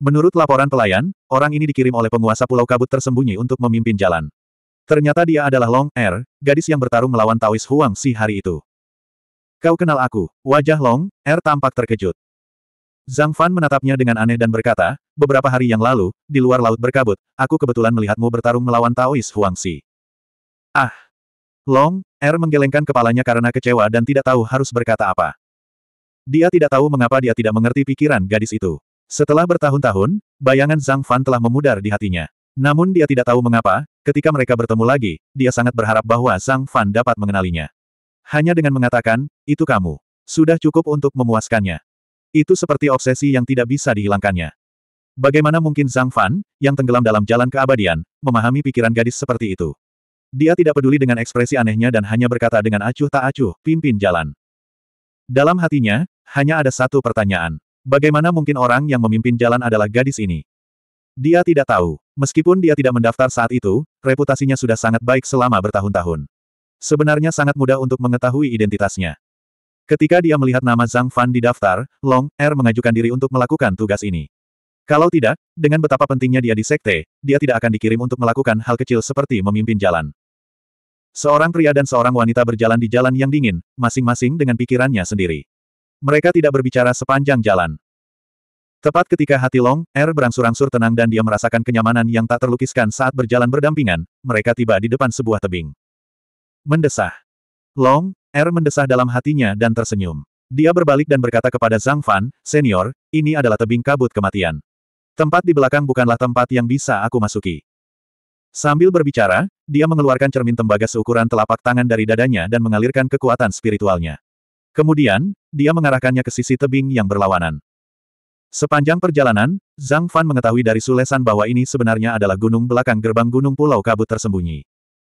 Menurut laporan pelayan, orang ini dikirim oleh penguasa Pulau Kabut tersembunyi untuk memimpin jalan. Ternyata dia adalah Long Er, gadis yang bertarung melawan Taois Huang Si hari itu. Kau kenal aku, wajah Long, Er tampak terkejut. Zhang Fan menatapnya dengan aneh dan berkata, beberapa hari yang lalu, di luar laut berkabut, aku kebetulan melihatmu bertarung melawan Taois Huang Si. Ah! Long, Er menggelengkan kepalanya karena kecewa dan tidak tahu harus berkata apa. Dia tidak tahu mengapa dia tidak mengerti pikiran gadis itu. Setelah bertahun-tahun, bayangan Zhang Fan telah memudar di hatinya. Namun dia tidak tahu mengapa, ketika mereka bertemu lagi, dia sangat berharap bahwa Zhang Fan dapat mengenalinya. Hanya dengan mengatakan, itu kamu. Sudah cukup untuk memuaskannya. Itu seperti obsesi yang tidak bisa dihilangkannya. Bagaimana mungkin Zhang Fan, yang tenggelam dalam jalan keabadian, memahami pikiran gadis seperti itu? Dia tidak peduli dengan ekspresi anehnya dan hanya berkata dengan acuh tak acuh, pimpin jalan. Dalam hatinya, hanya ada satu pertanyaan. Bagaimana mungkin orang yang memimpin jalan adalah gadis ini? Dia tidak tahu. Meskipun dia tidak mendaftar saat itu, reputasinya sudah sangat baik selama bertahun-tahun. Sebenarnya sangat mudah untuk mengetahui identitasnya. Ketika dia melihat nama Zhang Fan di daftar, Long Er mengajukan diri untuk melakukan tugas ini. Kalau tidak, dengan betapa pentingnya dia di sekte, dia tidak akan dikirim untuk melakukan hal kecil seperti memimpin jalan. Seorang pria dan seorang wanita berjalan di jalan yang dingin, masing-masing dengan pikirannya sendiri. Mereka tidak berbicara sepanjang jalan. Tepat ketika hati Long, Er berangsur-angsur tenang dan dia merasakan kenyamanan yang tak terlukiskan saat berjalan berdampingan, mereka tiba di depan sebuah tebing. Mendesah. Long, Er mendesah dalam hatinya dan tersenyum. Dia berbalik dan berkata kepada Zhang Fan, Senior, ini adalah tebing kabut kematian. Tempat di belakang bukanlah tempat yang bisa aku masuki. Sambil berbicara, dia mengeluarkan cermin tembaga seukuran telapak tangan dari dadanya dan mengalirkan kekuatan spiritualnya. Kemudian, dia mengarahkannya ke sisi tebing yang berlawanan. Sepanjang perjalanan, Zhang Fan mengetahui dari Sulesan bahwa ini sebenarnya adalah gunung belakang gerbang Gunung Pulau Kabut tersembunyi.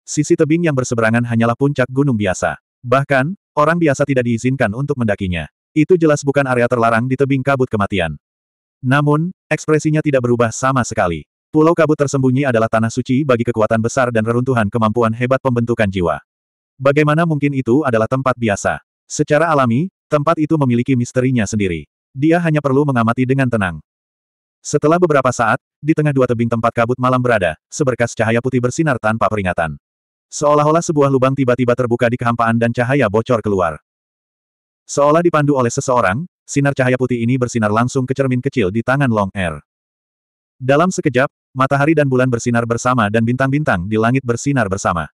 Sisi tebing yang berseberangan hanyalah puncak gunung biasa. Bahkan, orang biasa tidak diizinkan untuk mendakinya. Itu jelas bukan area terlarang di tebing kabut kematian. Namun, ekspresinya tidak berubah sama sekali. Pulau kabut tersembunyi adalah tanah suci bagi kekuatan besar dan reruntuhan kemampuan hebat pembentukan jiwa. Bagaimana mungkin itu adalah tempat biasa? Secara alami, tempat itu memiliki misterinya sendiri. Dia hanya perlu mengamati dengan tenang. Setelah beberapa saat, di tengah dua tebing tempat kabut malam berada, seberkas cahaya putih bersinar tanpa peringatan. Seolah-olah sebuah lubang tiba-tiba terbuka di kehampaan dan cahaya bocor keluar. Seolah dipandu oleh seseorang, sinar cahaya putih ini bersinar langsung ke cermin kecil di tangan Long Air. Er. Dalam sekejap, Matahari dan bulan bersinar bersama dan bintang-bintang di langit bersinar bersama.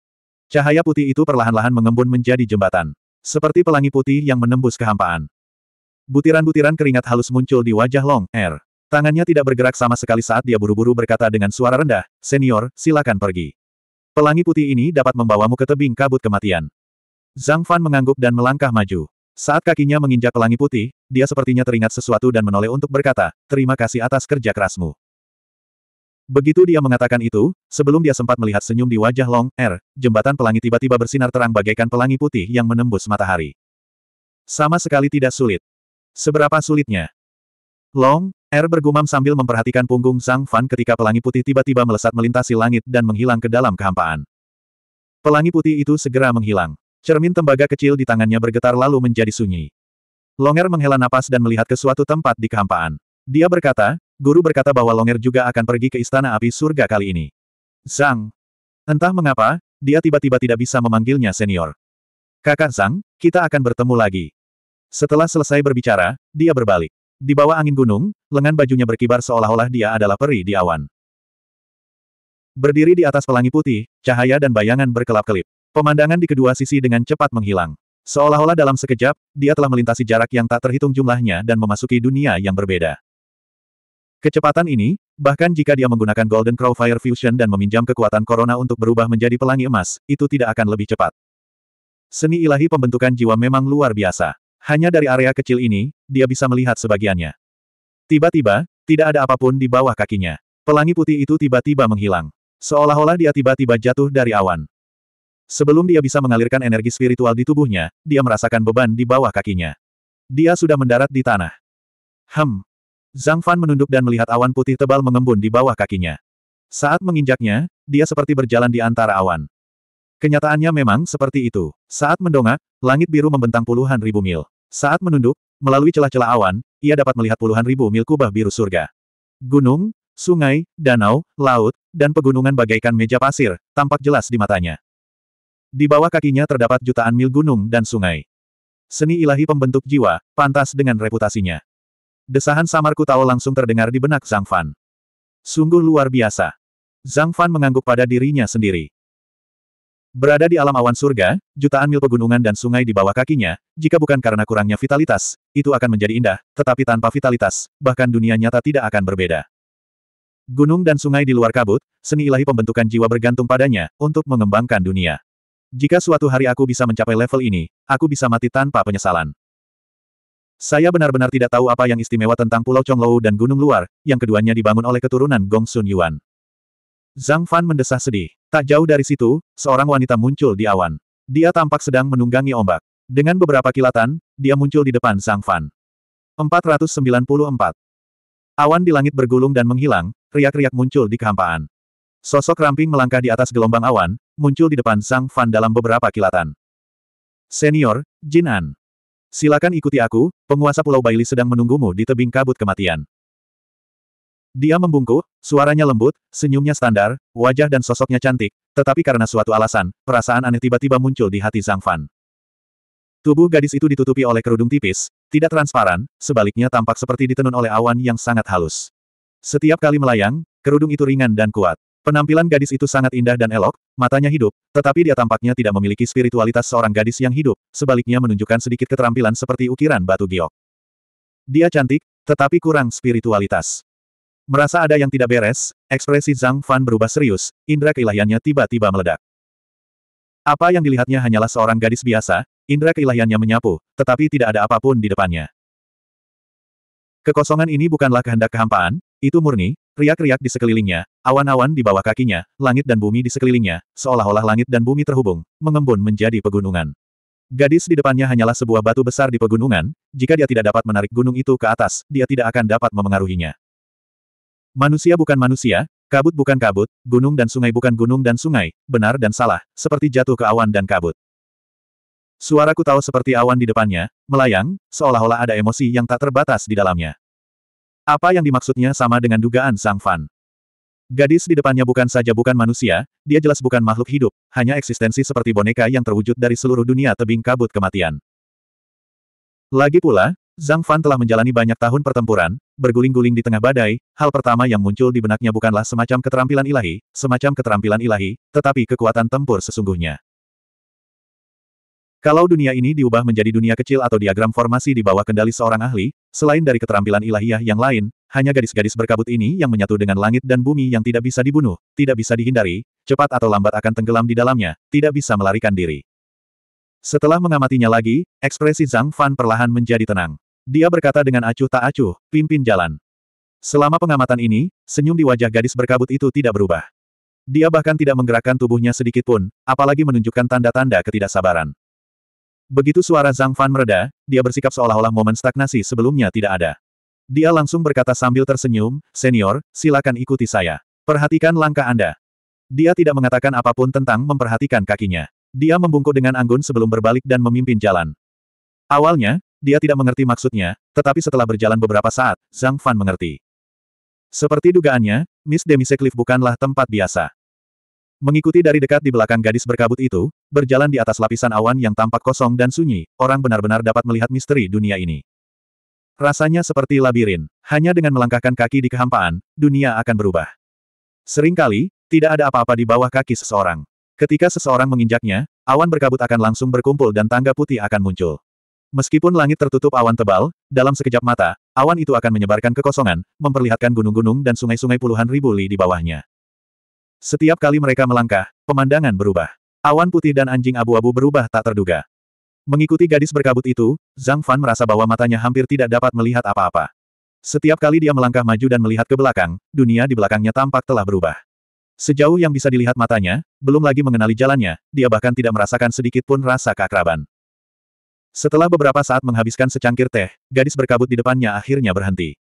Cahaya putih itu perlahan-lahan mengembun menjadi jembatan. Seperti pelangi putih yang menembus kehampaan. Butiran-butiran keringat halus muncul di wajah Long Er. Tangannya tidak bergerak sama sekali saat dia buru-buru berkata dengan suara rendah, Senior, silakan pergi. Pelangi putih ini dapat membawamu ke tebing kabut kematian. Zhang Fan mengangguk dan melangkah maju. Saat kakinya menginjak pelangi putih, dia sepertinya teringat sesuatu dan menoleh untuk berkata, terima kasih atas kerja kerasmu. Begitu dia mengatakan itu, sebelum dia sempat melihat senyum di wajah Long Er, jembatan pelangi tiba-tiba bersinar terang bagaikan pelangi putih yang menembus matahari. Sama sekali tidak sulit. Seberapa sulitnya? Long Er bergumam sambil memperhatikan punggung Sang Fan ketika pelangi putih tiba-tiba melesat melintasi langit dan menghilang ke dalam kehampaan. Pelangi putih itu segera menghilang. Cermin tembaga kecil di tangannya bergetar lalu menjadi sunyi. Long Er menghela napas dan melihat ke suatu tempat di kehampaan. Dia berkata, guru berkata bahwa Longer juga akan pergi ke Istana Api Surga kali ini. Sang, Entah mengapa, dia tiba-tiba tidak bisa memanggilnya senior. Kakak Sang, kita akan bertemu lagi. Setelah selesai berbicara, dia berbalik. Di bawah angin gunung, lengan bajunya berkibar seolah-olah dia adalah peri di awan. Berdiri di atas pelangi putih, cahaya dan bayangan berkelap-kelip. Pemandangan di kedua sisi dengan cepat menghilang. Seolah-olah dalam sekejap, dia telah melintasi jarak yang tak terhitung jumlahnya dan memasuki dunia yang berbeda. Kecepatan ini, bahkan jika dia menggunakan Golden Crow Fire Fusion dan meminjam kekuatan Corona untuk berubah menjadi pelangi emas, itu tidak akan lebih cepat. Seni ilahi pembentukan jiwa memang luar biasa. Hanya dari area kecil ini, dia bisa melihat sebagiannya. Tiba-tiba, tidak ada apapun di bawah kakinya. Pelangi putih itu tiba-tiba menghilang. Seolah-olah dia tiba-tiba jatuh dari awan. Sebelum dia bisa mengalirkan energi spiritual di tubuhnya, dia merasakan beban di bawah kakinya. Dia sudah mendarat di tanah. Hem, Zhang Fan menunduk dan melihat awan putih tebal mengembun di bawah kakinya. Saat menginjaknya, dia seperti berjalan di antara awan. Kenyataannya memang seperti itu. Saat mendongak, langit biru membentang puluhan ribu mil. Saat menunduk, melalui celah-celah awan, ia dapat melihat puluhan ribu mil kubah biru surga. Gunung, sungai, danau, laut, dan pegunungan bagaikan meja pasir, tampak jelas di matanya. Di bawah kakinya terdapat jutaan mil gunung dan sungai. Seni ilahi pembentuk jiwa, pantas dengan reputasinya. Desahan samarku tahu langsung terdengar di benak Zhang Fan. Sungguh luar biasa. Zhang Fan mengangguk pada dirinya sendiri. Berada di alam awan surga, jutaan mil pegunungan dan sungai di bawah kakinya, jika bukan karena kurangnya vitalitas, itu akan menjadi indah, tetapi tanpa vitalitas, bahkan dunia nyata tidak akan berbeda. Gunung dan sungai di luar kabut, seni ilahi pembentukan jiwa bergantung padanya, untuk mengembangkan dunia. Jika suatu hari aku bisa mencapai level ini, aku bisa mati tanpa penyesalan. Saya benar-benar tidak tahu apa yang istimewa tentang Pulau Chonglou dan Gunung Luar, yang keduanya dibangun oleh keturunan Gong Sun Yuan. Zhang Fan mendesah sedih. Tak jauh dari situ, seorang wanita muncul di awan. Dia tampak sedang menunggangi ombak. Dengan beberapa kilatan, dia muncul di depan Zhang Fan. 494. Awan di langit bergulung dan menghilang, riak-riak muncul di kehampaan. Sosok ramping melangkah di atas gelombang awan, muncul di depan Zhang Fan dalam beberapa kilatan. Senior, Jin An. Silakan ikuti aku, penguasa Pulau Baili sedang menunggumu di tebing kabut kematian. Dia membungkuk, suaranya lembut, senyumnya standar, wajah dan sosoknya cantik, tetapi karena suatu alasan, perasaan aneh tiba-tiba muncul di hati Zhang Fan. Tubuh gadis itu ditutupi oleh kerudung tipis, tidak transparan, sebaliknya tampak seperti ditenun oleh awan yang sangat halus. Setiap kali melayang, kerudung itu ringan dan kuat. Penampilan gadis itu sangat indah dan elok, matanya hidup, tetapi dia tampaknya tidak memiliki spiritualitas seorang gadis yang hidup, sebaliknya menunjukkan sedikit keterampilan seperti ukiran batu giok. Dia cantik, tetapi kurang spiritualitas. Merasa ada yang tidak beres, ekspresi Zhang Fan berubah serius, indera keilahiannya tiba-tiba meledak. Apa yang dilihatnya hanyalah seorang gadis biasa, indera keilahiannya menyapu, tetapi tidak ada apapun di depannya. Kekosongan ini bukanlah kehendak kehampaan, itu murni, riak-riak di sekelilingnya, awan-awan di bawah kakinya, langit dan bumi di sekelilingnya, seolah-olah langit dan bumi terhubung, mengembun menjadi pegunungan. Gadis di depannya hanyalah sebuah batu besar di pegunungan, jika dia tidak dapat menarik gunung itu ke atas, dia tidak akan dapat memengaruhinya. Manusia bukan manusia, kabut bukan kabut, gunung dan sungai bukan gunung dan sungai, benar dan salah, seperti jatuh ke awan dan kabut. Suaraku tahu seperti awan di depannya, melayang, seolah-olah ada emosi yang tak terbatas di dalamnya. Apa yang dimaksudnya sama dengan dugaan Sang Fan. Gadis di depannya bukan saja bukan manusia, dia jelas bukan makhluk hidup, hanya eksistensi seperti boneka yang terwujud dari seluruh dunia tebing kabut kematian. Lagi pula, Zhang Fan telah menjalani banyak tahun pertempuran, berguling-guling di tengah badai, hal pertama yang muncul di benaknya bukanlah semacam keterampilan ilahi, semacam keterampilan ilahi, tetapi kekuatan tempur sesungguhnya. Kalau dunia ini diubah menjadi dunia kecil atau diagram formasi di bawah kendali seorang ahli, selain dari keterampilan ilahiyah yang lain, hanya gadis-gadis berkabut ini yang menyatu dengan langit dan bumi yang tidak bisa dibunuh, tidak bisa dihindari, cepat atau lambat akan tenggelam di dalamnya, tidak bisa melarikan diri. Setelah mengamatinya lagi, ekspresi Zhang Fan perlahan menjadi tenang. Dia berkata dengan acuh tak acuh, pimpin jalan. Selama pengamatan ini, senyum di wajah gadis berkabut itu tidak berubah. Dia bahkan tidak menggerakkan tubuhnya sedikit pun, apalagi menunjukkan tanda-tanda ketidaksabaran. Begitu suara Zhang Fan mereda, dia bersikap seolah-olah momen stagnasi sebelumnya tidak ada. Dia langsung berkata sambil tersenyum, Senior, silakan ikuti saya. Perhatikan langkah Anda. Dia tidak mengatakan apapun tentang memperhatikan kakinya. Dia membungkuk dengan anggun sebelum berbalik dan memimpin jalan. Awalnya, dia tidak mengerti maksudnya, tetapi setelah berjalan beberapa saat, Zhang Fan mengerti. Seperti dugaannya, Miss Demisekliff bukanlah tempat biasa. Mengikuti dari dekat di belakang gadis berkabut itu, berjalan di atas lapisan awan yang tampak kosong dan sunyi, orang benar-benar dapat melihat misteri dunia ini. Rasanya seperti labirin, hanya dengan melangkahkan kaki di kehampaan, dunia akan berubah. Seringkali, tidak ada apa-apa di bawah kaki seseorang. Ketika seseorang menginjaknya, awan berkabut akan langsung berkumpul dan tangga putih akan muncul. Meskipun langit tertutup awan tebal, dalam sekejap mata, awan itu akan menyebarkan kekosongan, memperlihatkan gunung-gunung dan sungai-sungai puluhan ribu li di bawahnya. Setiap kali mereka melangkah, pemandangan berubah. Awan putih dan anjing abu-abu berubah tak terduga. Mengikuti gadis berkabut itu, Zhang Fan merasa bahwa matanya hampir tidak dapat melihat apa-apa. Setiap kali dia melangkah maju dan melihat ke belakang, dunia di belakangnya tampak telah berubah. Sejauh yang bisa dilihat matanya, belum lagi mengenali jalannya, dia bahkan tidak merasakan sedikit pun rasa keakraban. Setelah beberapa saat menghabiskan secangkir teh, gadis berkabut di depannya akhirnya berhenti.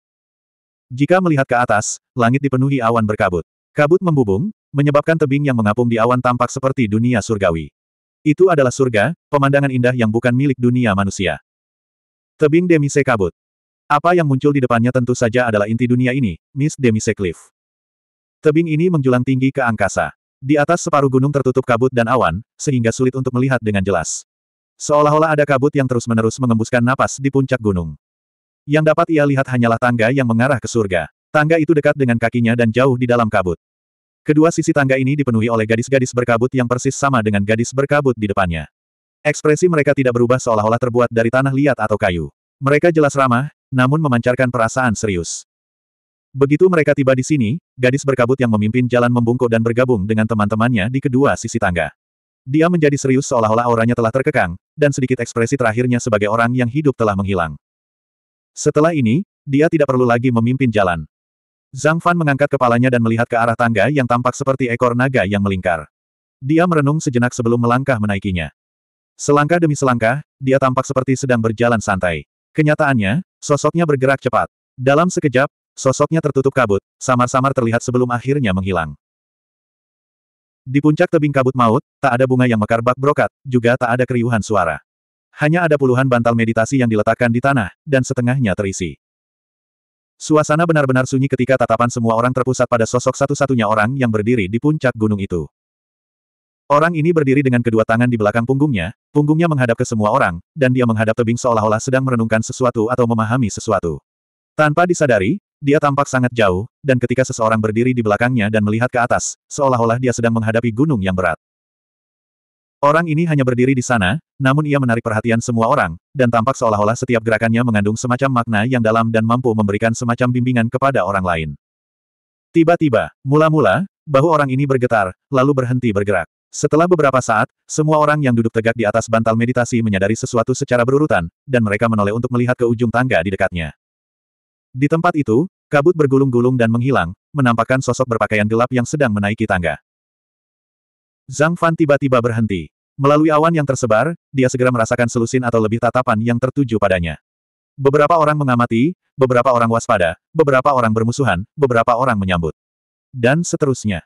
Jika melihat ke atas, langit dipenuhi awan berkabut. Kabut membubung, menyebabkan tebing yang mengapung di awan tampak seperti dunia surgawi. Itu adalah surga, pemandangan indah yang bukan milik dunia manusia. Tebing Demise Kabut. Apa yang muncul di depannya tentu saja adalah inti dunia ini, Miss Demise Cliff. Tebing ini menjulang tinggi ke angkasa. Di atas separuh gunung tertutup kabut dan awan, sehingga sulit untuk melihat dengan jelas. Seolah-olah ada kabut yang terus-menerus mengembuskan napas di puncak gunung. Yang dapat ia lihat hanyalah tangga yang mengarah ke surga. Tangga itu dekat dengan kakinya dan jauh di dalam kabut. Kedua sisi tangga ini dipenuhi oleh gadis-gadis berkabut yang persis sama dengan gadis berkabut di depannya. Ekspresi mereka tidak berubah seolah-olah terbuat dari tanah liat atau kayu. Mereka jelas ramah, namun memancarkan perasaan serius. Begitu mereka tiba di sini, gadis berkabut yang memimpin jalan membungkuk dan bergabung dengan teman-temannya di kedua sisi tangga. Dia menjadi serius seolah-olah auranya telah terkekang, dan sedikit ekspresi terakhirnya sebagai orang yang hidup telah menghilang. Setelah ini, dia tidak perlu lagi memimpin jalan. Zhang Fan mengangkat kepalanya dan melihat ke arah tangga yang tampak seperti ekor naga yang melingkar. Dia merenung sejenak sebelum melangkah menaikinya. Selangkah demi selangkah, dia tampak seperti sedang berjalan santai. Kenyataannya, sosoknya bergerak cepat. Dalam sekejap, sosoknya tertutup kabut, samar-samar terlihat sebelum akhirnya menghilang. Di puncak tebing kabut maut, tak ada bunga yang mekar bak brokat, juga tak ada keriuhan suara. Hanya ada puluhan bantal meditasi yang diletakkan di tanah, dan setengahnya terisi. Suasana benar-benar sunyi ketika tatapan semua orang terpusat pada sosok satu-satunya orang yang berdiri di puncak gunung itu. Orang ini berdiri dengan kedua tangan di belakang punggungnya, punggungnya menghadap ke semua orang, dan dia menghadap tebing seolah-olah sedang merenungkan sesuatu atau memahami sesuatu. Tanpa disadari, dia tampak sangat jauh, dan ketika seseorang berdiri di belakangnya dan melihat ke atas, seolah-olah dia sedang menghadapi gunung yang berat. Orang ini hanya berdiri di sana, namun ia menarik perhatian semua orang, dan tampak seolah-olah setiap gerakannya mengandung semacam makna yang dalam dan mampu memberikan semacam bimbingan kepada orang lain. Tiba-tiba, mula-mula, bahu orang ini bergetar, lalu berhenti bergerak. Setelah beberapa saat, semua orang yang duduk tegak di atas bantal meditasi menyadari sesuatu secara berurutan, dan mereka menoleh untuk melihat ke ujung tangga di dekatnya. Di tempat itu, kabut bergulung-gulung dan menghilang, menampakkan sosok berpakaian gelap yang sedang menaiki tangga. Zhang Fan tiba-tiba berhenti. Melalui awan yang tersebar, dia segera merasakan selusin atau lebih tatapan yang tertuju padanya. Beberapa orang mengamati, beberapa orang waspada, beberapa orang bermusuhan, beberapa orang menyambut. Dan seterusnya.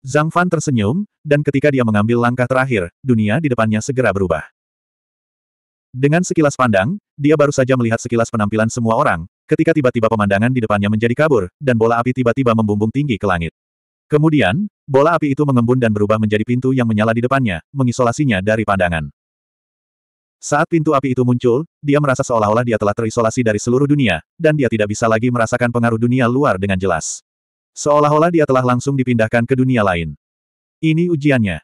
Zhang Fan tersenyum, dan ketika dia mengambil langkah terakhir, dunia di depannya segera berubah. Dengan sekilas pandang, dia baru saja melihat sekilas penampilan semua orang, ketika tiba-tiba pemandangan di depannya menjadi kabur, dan bola api tiba-tiba membumbung tinggi ke langit. Kemudian, Bola api itu mengembun dan berubah menjadi pintu yang menyala di depannya, mengisolasinya dari pandangan. Saat pintu api itu muncul, dia merasa seolah-olah dia telah terisolasi dari seluruh dunia, dan dia tidak bisa lagi merasakan pengaruh dunia luar dengan jelas. Seolah-olah dia telah langsung dipindahkan ke dunia lain. Ini ujiannya.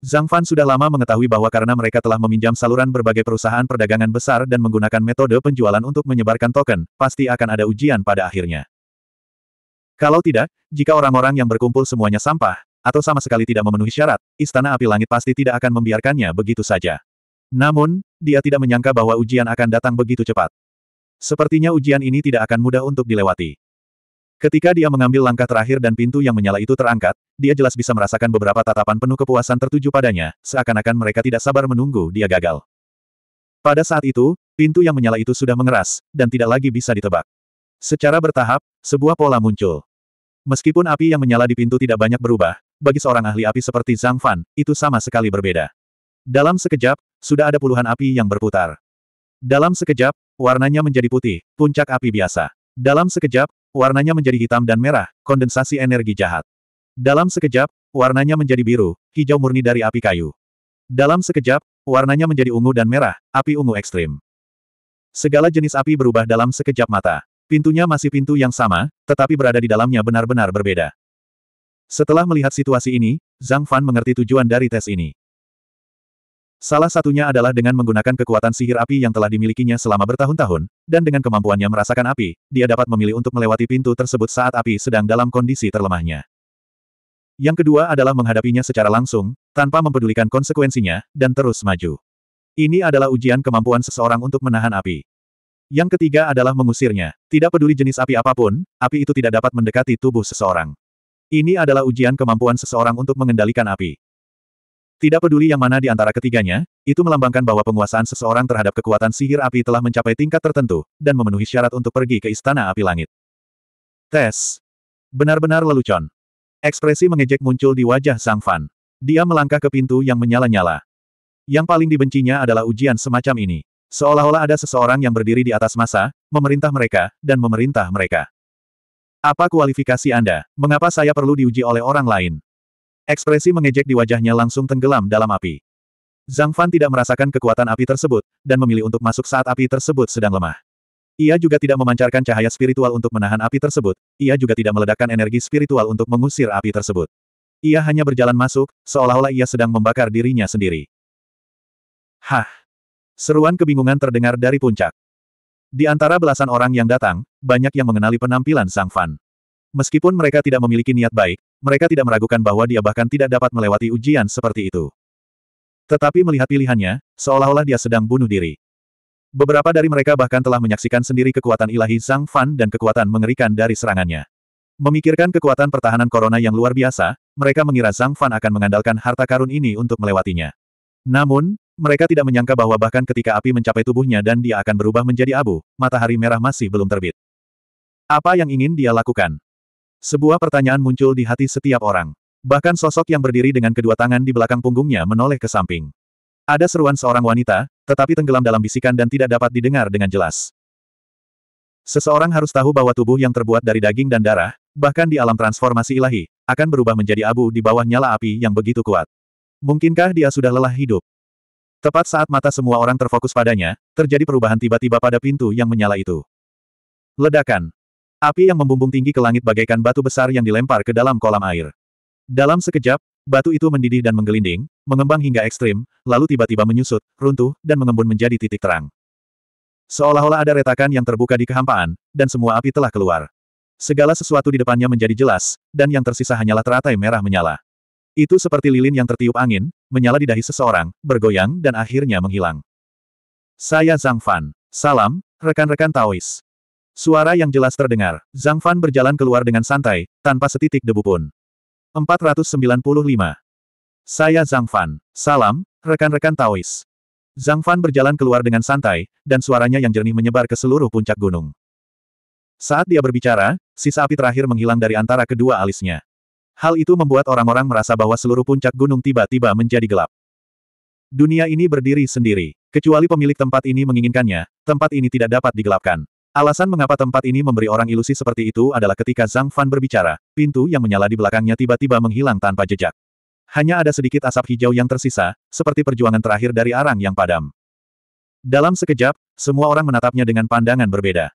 Zhang Fan sudah lama mengetahui bahwa karena mereka telah meminjam saluran berbagai perusahaan perdagangan besar dan menggunakan metode penjualan untuk menyebarkan token, pasti akan ada ujian pada akhirnya. Kalau tidak, jika orang-orang yang berkumpul semuanya sampah, atau sama sekali tidak memenuhi syarat, Istana Api Langit pasti tidak akan membiarkannya begitu saja. Namun, dia tidak menyangka bahwa ujian akan datang begitu cepat. Sepertinya ujian ini tidak akan mudah untuk dilewati. Ketika dia mengambil langkah terakhir dan pintu yang menyala itu terangkat, dia jelas bisa merasakan beberapa tatapan penuh kepuasan tertuju padanya, seakan-akan mereka tidak sabar menunggu dia gagal. Pada saat itu, pintu yang menyala itu sudah mengeras, dan tidak lagi bisa ditebak. Secara bertahap, sebuah pola muncul. Meskipun api yang menyala di pintu tidak banyak berubah, bagi seorang ahli api seperti Zhang Fan, itu sama sekali berbeda. Dalam sekejap, sudah ada puluhan api yang berputar. Dalam sekejap, warnanya menjadi putih, puncak api biasa. Dalam sekejap, warnanya menjadi hitam dan merah, kondensasi energi jahat. Dalam sekejap, warnanya menjadi biru, hijau murni dari api kayu. Dalam sekejap, warnanya menjadi ungu dan merah, api ungu ekstrim. Segala jenis api berubah dalam sekejap mata. Pintunya masih pintu yang sama, tetapi berada di dalamnya benar-benar berbeda. Setelah melihat situasi ini, Zhang Fan mengerti tujuan dari tes ini. Salah satunya adalah dengan menggunakan kekuatan sihir api yang telah dimilikinya selama bertahun-tahun, dan dengan kemampuannya merasakan api, dia dapat memilih untuk melewati pintu tersebut saat api sedang dalam kondisi terlemahnya. Yang kedua adalah menghadapinya secara langsung, tanpa mempedulikan konsekuensinya, dan terus maju. Ini adalah ujian kemampuan seseorang untuk menahan api. Yang ketiga adalah mengusirnya. Tidak peduli jenis api apapun, api itu tidak dapat mendekati tubuh seseorang. Ini adalah ujian kemampuan seseorang untuk mengendalikan api. Tidak peduli yang mana di antara ketiganya, itu melambangkan bahwa penguasaan seseorang terhadap kekuatan sihir api telah mencapai tingkat tertentu, dan memenuhi syarat untuk pergi ke Istana Api Langit. Tes. Benar-benar lelucon. Ekspresi mengejek muncul di wajah Sang Fan. Dia melangkah ke pintu yang menyala-nyala. Yang paling dibencinya adalah ujian semacam ini. Seolah-olah ada seseorang yang berdiri di atas masa, memerintah mereka, dan memerintah mereka. Apa kualifikasi Anda? Mengapa saya perlu diuji oleh orang lain? Ekspresi mengejek di wajahnya langsung tenggelam dalam api. Zhang Fan tidak merasakan kekuatan api tersebut, dan memilih untuk masuk saat api tersebut sedang lemah. Ia juga tidak memancarkan cahaya spiritual untuk menahan api tersebut, ia juga tidak meledakkan energi spiritual untuk mengusir api tersebut. Ia hanya berjalan masuk, seolah-olah ia sedang membakar dirinya sendiri. Hah! Seruan kebingungan terdengar dari puncak. Di antara belasan orang yang datang, banyak yang mengenali penampilan Sang Fan. Meskipun mereka tidak memiliki niat baik, mereka tidak meragukan bahwa dia bahkan tidak dapat melewati ujian seperti itu. Tetapi melihat pilihannya, seolah-olah dia sedang bunuh diri. Beberapa dari mereka bahkan telah menyaksikan sendiri kekuatan ilahi Sang Fan dan kekuatan mengerikan dari serangannya. Memikirkan kekuatan pertahanan corona yang luar biasa, mereka mengira Sang Fan akan mengandalkan harta karun ini untuk melewatinya. Namun, mereka tidak menyangka bahwa bahkan ketika api mencapai tubuhnya dan dia akan berubah menjadi abu, matahari merah masih belum terbit. Apa yang ingin dia lakukan? Sebuah pertanyaan muncul di hati setiap orang. Bahkan sosok yang berdiri dengan kedua tangan di belakang punggungnya menoleh ke samping. Ada seruan seorang wanita, tetapi tenggelam dalam bisikan dan tidak dapat didengar dengan jelas. Seseorang harus tahu bahwa tubuh yang terbuat dari daging dan darah, bahkan di alam transformasi ilahi, akan berubah menjadi abu di bawah nyala api yang begitu kuat. Mungkinkah dia sudah lelah hidup? Tepat saat mata semua orang terfokus padanya, terjadi perubahan tiba-tiba pada pintu yang menyala itu. Ledakan. Api yang membumbung tinggi ke langit bagaikan batu besar yang dilempar ke dalam kolam air. Dalam sekejap, batu itu mendidih dan menggelinding, mengembang hingga ekstrim, lalu tiba-tiba menyusut, runtuh, dan mengembun menjadi titik terang. Seolah-olah ada retakan yang terbuka di kehampaan, dan semua api telah keluar. Segala sesuatu di depannya menjadi jelas, dan yang tersisa hanyalah teratai merah menyala. Itu seperti lilin yang tertiup angin, menyala di dahi seseorang, bergoyang dan akhirnya menghilang. Saya Zhang Fan. Salam, rekan-rekan Taois. Suara yang jelas terdengar, Zhang Fan berjalan keluar dengan santai, tanpa setitik debu pun. 495. Saya Zhang Fan. Salam, rekan-rekan Taois. Zhang Fan berjalan keluar dengan santai, dan suaranya yang jernih menyebar ke seluruh puncak gunung. Saat dia berbicara, sisa api terakhir menghilang dari antara kedua alisnya. Hal itu membuat orang-orang merasa bahwa seluruh puncak gunung tiba-tiba menjadi gelap. Dunia ini berdiri sendiri. Kecuali pemilik tempat ini menginginkannya, tempat ini tidak dapat digelapkan. Alasan mengapa tempat ini memberi orang ilusi seperti itu adalah ketika Zhang Fan berbicara, pintu yang menyala di belakangnya tiba-tiba menghilang tanpa jejak. Hanya ada sedikit asap hijau yang tersisa, seperti perjuangan terakhir dari arang yang padam. Dalam sekejap, semua orang menatapnya dengan pandangan berbeda.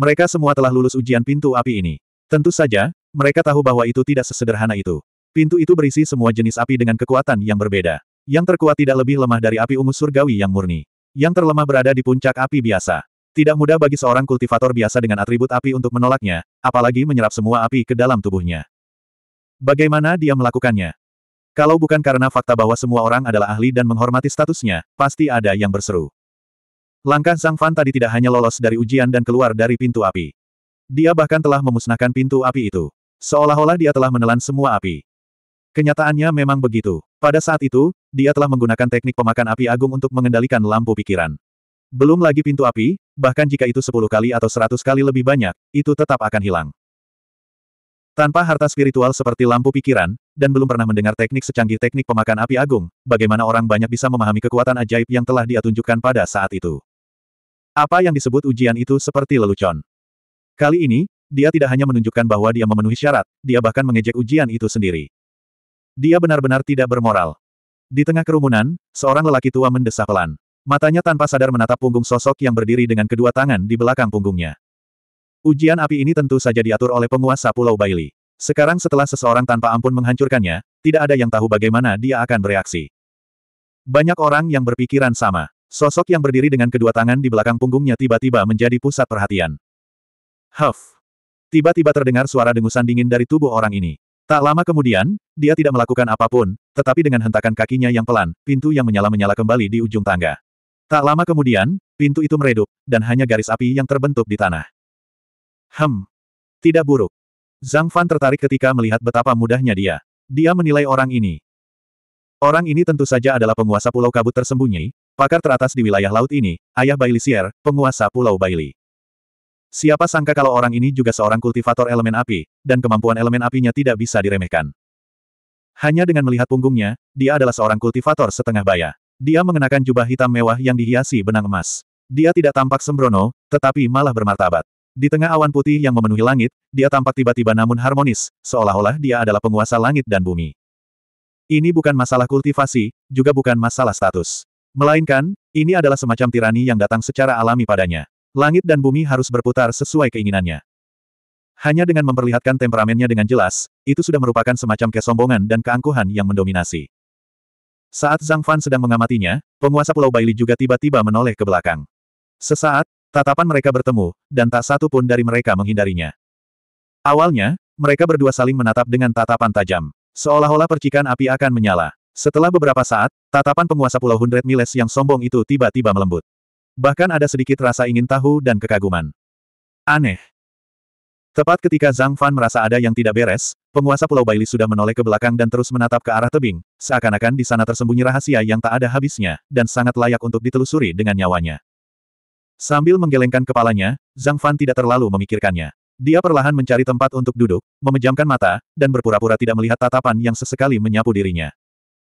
Mereka semua telah lulus ujian pintu api ini. Tentu saja, mereka tahu bahwa itu tidak sesederhana itu. Pintu itu berisi semua jenis api dengan kekuatan yang berbeda. Yang terkuat tidak lebih lemah dari api ungu surgawi yang murni. Yang terlemah berada di puncak api biasa. Tidak mudah bagi seorang kultivator biasa dengan atribut api untuk menolaknya, apalagi menyerap semua api ke dalam tubuhnya. Bagaimana dia melakukannya? Kalau bukan karena fakta bahwa semua orang adalah ahli dan menghormati statusnya, pasti ada yang berseru. Langkah Sang Fan tadi tidak hanya lolos dari ujian dan keluar dari pintu api. Dia bahkan telah memusnahkan pintu api itu. Seolah-olah dia telah menelan semua api. Kenyataannya memang begitu. Pada saat itu, dia telah menggunakan teknik pemakan api agung untuk mengendalikan lampu pikiran. Belum lagi pintu api, bahkan jika itu sepuluh kali atau seratus kali lebih banyak, itu tetap akan hilang. Tanpa harta spiritual seperti lampu pikiran, dan belum pernah mendengar teknik secanggih teknik pemakan api agung, bagaimana orang banyak bisa memahami kekuatan ajaib yang telah dia tunjukkan pada saat itu. Apa yang disebut ujian itu seperti lelucon. Kali ini, dia tidak hanya menunjukkan bahwa dia memenuhi syarat, dia bahkan mengejek ujian itu sendiri. Dia benar-benar tidak bermoral. Di tengah kerumunan, seorang lelaki tua mendesah pelan. Matanya tanpa sadar menatap punggung sosok yang berdiri dengan kedua tangan di belakang punggungnya. Ujian api ini tentu saja diatur oleh penguasa Pulau Baili. Sekarang setelah seseorang tanpa ampun menghancurkannya, tidak ada yang tahu bagaimana dia akan bereaksi. Banyak orang yang berpikiran sama. Sosok yang berdiri dengan kedua tangan di belakang punggungnya tiba-tiba menjadi pusat perhatian. Huff. Tiba-tiba terdengar suara dengusan dingin dari tubuh orang ini. Tak lama kemudian, dia tidak melakukan apapun, tetapi dengan hentakan kakinya yang pelan, pintu yang menyala-menyala kembali di ujung tangga. Tak lama kemudian, pintu itu meredup, dan hanya garis api yang terbentuk di tanah. Hem. Tidak buruk. Zhang Fan tertarik ketika melihat betapa mudahnya dia. Dia menilai orang ini. Orang ini tentu saja adalah penguasa Pulau Kabut tersembunyi, pakar teratas di wilayah laut ini, ayah Bailisier, penguasa Pulau Baili. Siapa sangka kalau orang ini juga seorang kultivator elemen api, dan kemampuan elemen apinya tidak bisa diremehkan. Hanya dengan melihat punggungnya, dia adalah seorang kultivator setengah baya. Dia mengenakan jubah hitam mewah yang dihiasi benang emas. Dia tidak tampak sembrono, tetapi malah bermartabat. Di tengah awan putih yang memenuhi langit, dia tampak tiba-tiba namun harmonis, seolah-olah dia adalah penguasa langit dan bumi. Ini bukan masalah kultivasi, juga bukan masalah status. Melainkan, ini adalah semacam tirani yang datang secara alami padanya langit dan bumi harus berputar sesuai keinginannya. Hanya dengan memperlihatkan temperamennya dengan jelas, itu sudah merupakan semacam kesombongan dan keangkuhan yang mendominasi. Saat Zhang Fan sedang mengamatinya, penguasa Pulau Baili juga tiba-tiba menoleh ke belakang. Sesaat, tatapan mereka bertemu, dan tak satu pun dari mereka menghindarinya. Awalnya, mereka berdua saling menatap dengan tatapan tajam. Seolah-olah percikan api akan menyala. Setelah beberapa saat, tatapan penguasa Pulau Hundred Miles yang sombong itu tiba-tiba melembut. Bahkan ada sedikit rasa ingin tahu dan kekaguman. Aneh. Tepat ketika Zhang Fan merasa ada yang tidak beres, penguasa Pulau Baili sudah menoleh ke belakang dan terus menatap ke arah tebing, seakan-akan di sana tersembunyi rahasia yang tak ada habisnya, dan sangat layak untuk ditelusuri dengan nyawanya. Sambil menggelengkan kepalanya, Zhang Fan tidak terlalu memikirkannya. Dia perlahan mencari tempat untuk duduk, memejamkan mata, dan berpura-pura tidak melihat tatapan yang sesekali menyapu dirinya.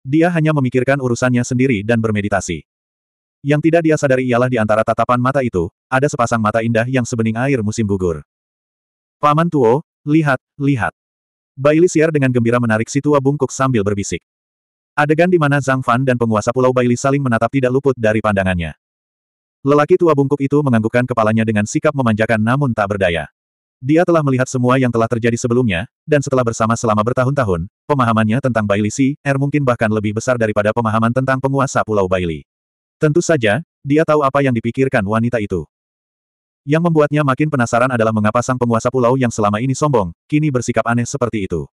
Dia hanya memikirkan urusannya sendiri dan bermeditasi. Yang tidak dia sadari ialah di antara tatapan mata itu, ada sepasang mata indah yang sebening air musim gugur. Paman Tuo, lihat, lihat. Bailisier dengan gembira menarik si tua bungkuk sambil berbisik. Adegan di mana Zhang Fan dan penguasa Pulau Baili saling menatap tidak luput dari pandangannya. Lelaki tua bungkuk itu menganggukkan kepalanya dengan sikap memanjakan namun tak berdaya. Dia telah melihat semua yang telah terjadi sebelumnya, dan setelah bersama selama bertahun-tahun, pemahamannya tentang Bailisi, Er mungkin bahkan lebih besar daripada pemahaman tentang penguasa Pulau Baili. Tentu saja, dia tahu apa yang dipikirkan wanita itu. Yang membuatnya makin penasaran adalah mengapa sang penguasa pulau yang selama ini sombong, kini bersikap aneh seperti itu.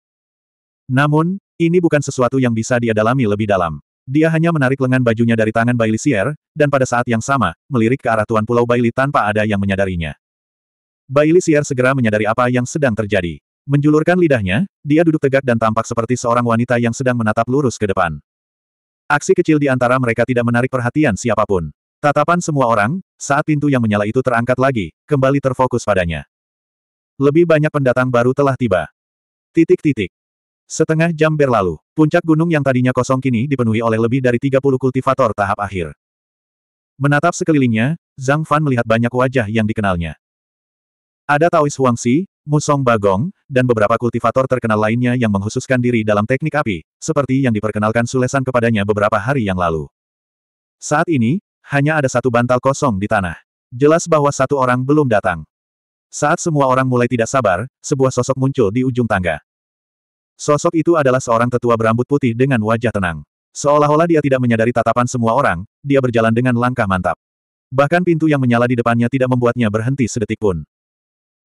Namun, ini bukan sesuatu yang bisa dia dalami lebih dalam. Dia hanya menarik lengan bajunya dari tangan Bailey Sier, dan pada saat yang sama, melirik ke arah Tuan Pulau Bailey tanpa ada yang menyadarinya. Bailey Sier segera menyadari apa yang sedang terjadi. Menjulurkan lidahnya, dia duduk tegak dan tampak seperti seorang wanita yang sedang menatap lurus ke depan. Aksi kecil di antara mereka tidak menarik perhatian siapapun. Tatapan semua orang, saat pintu yang menyala itu terangkat lagi, kembali terfokus padanya. Lebih banyak pendatang baru telah tiba. Titik-titik. Setengah jam berlalu, puncak gunung yang tadinya kosong kini dipenuhi oleh lebih dari 30 kultivator tahap akhir. Menatap sekelilingnya, Zhang Fan melihat banyak wajah yang dikenalnya. Ada Taois Huangsi, Musong Bagong, dan beberapa kultivator terkenal lainnya yang menghususkan diri dalam teknik api, seperti yang diperkenalkan Sulesan kepadanya beberapa hari yang lalu. Saat ini, hanya ada satu bantal kosong di tanah. Jelas bahwa satu orang belum datang. Saat semua orang mulai tidak sabar, sebuah sosok muncul di ujung tangga. Sosok itu adalah seorang tetua berambut putih dengan wajah tenang. Seolah-olah dia tidak menyadari tatapan semua orang, dia berjalan dengan langkah mantap. Bahkan pintu yang menyala di depannya tidak membuatnya berhenti sedetik pun.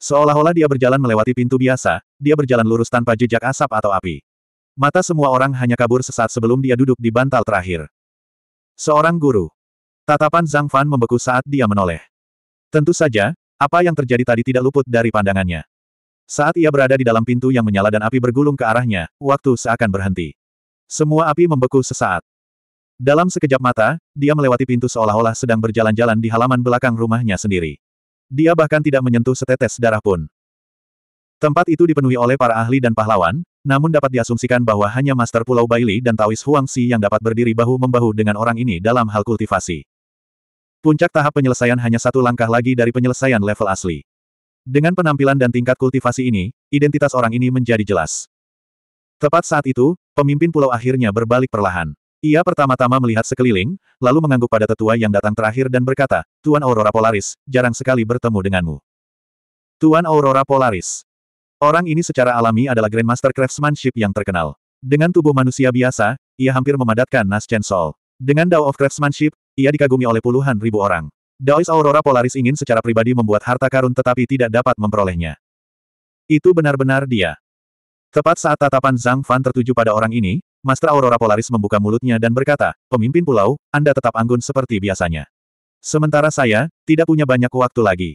Seolah-olah dia berjalan melewati pintu biasa, dia berjalan lurus tanpa jejak asap atau api. Mata semua orang hanya kabur sesaat sebelum dia duduk di bantal terakhir. Seorang guru. Tatapan Zhang Fan membeku saat dia menoleh. Tentu saja, apa yang terjadi tadi tidak luput dari pandangannya. Saat ia berada di dalam pintu yang menyala dan api bergulung ke arahnya, waktu seakan berhenti. Semua api membeku sesaat. Dalam sekejap mata, dia melewati pintu seolah-olah sedang berjalan-jalan di halaman belakang rumahnya sendiri. Dia bahkan tidak menyentuh setetes darah pun. Tempat itu dipenuhi oleh para ahli dan pahlawan, namun dapat diasumsikan bahwa hanya Master Pulau Baili dan Taois Si yang dapat berdiri bahu-membahu dengan orang ini dalam hal kultivasi. Puncak tahap penyelesaian hanya satu langkah lagi dari penyelesaian level asli. Dengan penampilan dan tingkat kultivasi ini, identitas orang ini menjadi jelas. Tepat saat itu, pemimpin pulau akhirnya berbalik perlahan. Ia pertama-tama melihat sekeliling, lalu mengangguk pada tetua yang datang terakhir dan berkata, Tuan Aurora Polaris, jarang sekali bertemu denganmu. Tuan Aurora Polaris. Orang ini secara alami adalah Grandmaster Craftsmanship yang terkenal. Dengan tubuh manusia biasa, ia hampir memadatkan Nas Chen Sol. Dengan Dao of Craftsmanship, ia dikagumi oleh puluhan ribu orang. Daois Aurora Polaris ingin secara pribadi membuat harta karun tetapi tidak dapat memperolehnya. Itu benar-benar dia. Tepat saat tatapan Zhang Fan tertuju pada orang ini, Master Aurora Polaris membuka mulutnya dan berkata, Pemimpin pulau, Anda tetap anggun seperti biasanya. Sementara saya, tidak punya banyak waktu lagi.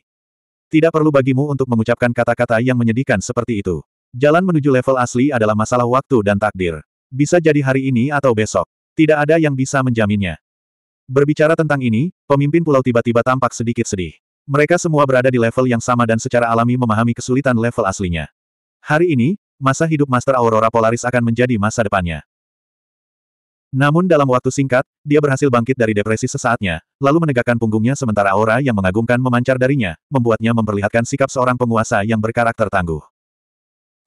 Tidak perlu bagimu untuk mengucapkan kata-kata yang menyedihkan seperti itu. Jalan menuju level asli adalah masalah waktu dan takdir. Bisa jadi hari ini atau besok. Tidak ada yang bisa menjaminnya. Berbicara tentang ini, pemimpin pulau tiba-tiba tampak sedikit sedih. Mereka semua berada di level yang sama dan secara alami memahami kesulitan level aslinya. Hari ini, masa hidup Master Aurora Polaris akan menjadi masa depannya. Namun dalam waktu singkat, dia berhasil bangkit dari depresi sesaatnya, lalu menegakkan punggungnya sementara aura yang mengagumkan memancar darinya, membuatnya memperlihatkan sikap seorang penguasa yang berkarakter tangguh.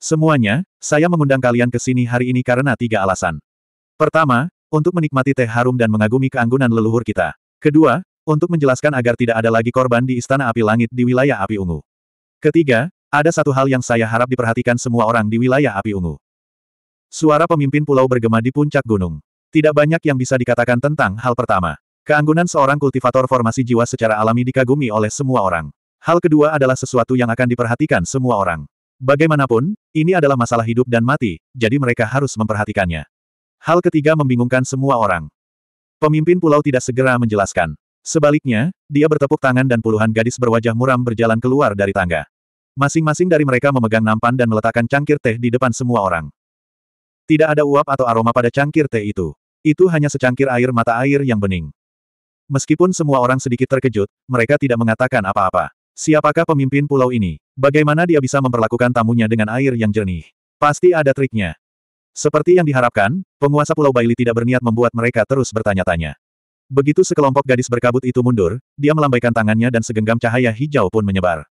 Semuanya, saya mengundang kalian ke sini hari ini karena tiga alasan. Pertama, untuk menikmati teh harum dan mengagumi keanggunan leluhur kita. Kedua, untuk menjelaskan agar tidak ada lagi korban di Istana Api Langit di wilayah Api Ungu. Ketiga, ada satu hal yang saya harap diperhatikan semua orang di wilayah api ungu. Suara pemimpin pulau bergema di puncak gunung. Tidak banyak yang bisa dikatakan tentang hal pertama. Keanggunan seorang kultivator formasi jiwa secara alami dikagumi oleh semua orang. Hal kedua adalah sesuatu yang akan diperhatikan semua orang. Bagaimanapun, ini adalah masalah hidup dan mati, jadi mereka harus memperhatikannya. Hal ketiga membingungkan semua orang. Pemimpin pulau tidak segera menjelaskan. Sebaliknya, dia bertepuk tangan dan puluhan gadis berwajah muram berjalan keluar dari tangga. Masing-masing dari mereka memegang nampan dan meletakkan cangkir teh di depan semua orang. Tidak ada uap atau aroma pada cangkir teh itu. Itu hanya secangkir air mata air yang bening. Meskipun semua orang sedikit terkejut, mereka tidak mengatakan apa-apa. Siapakah pemimpin pulau ini? Bagaimana dia bisa memperlakukan tamunya dengan air yang jernih? Pasti ada triknya. Seperti yang diharapkan, penguasa Pulau Baili tidak berniat membuat mereka terus bertanya-tanya. Begitu sekelompok gadis berkabut itu mundur, dia melambaikan tangannya dan segenggam cahaya hijau pun menyebar.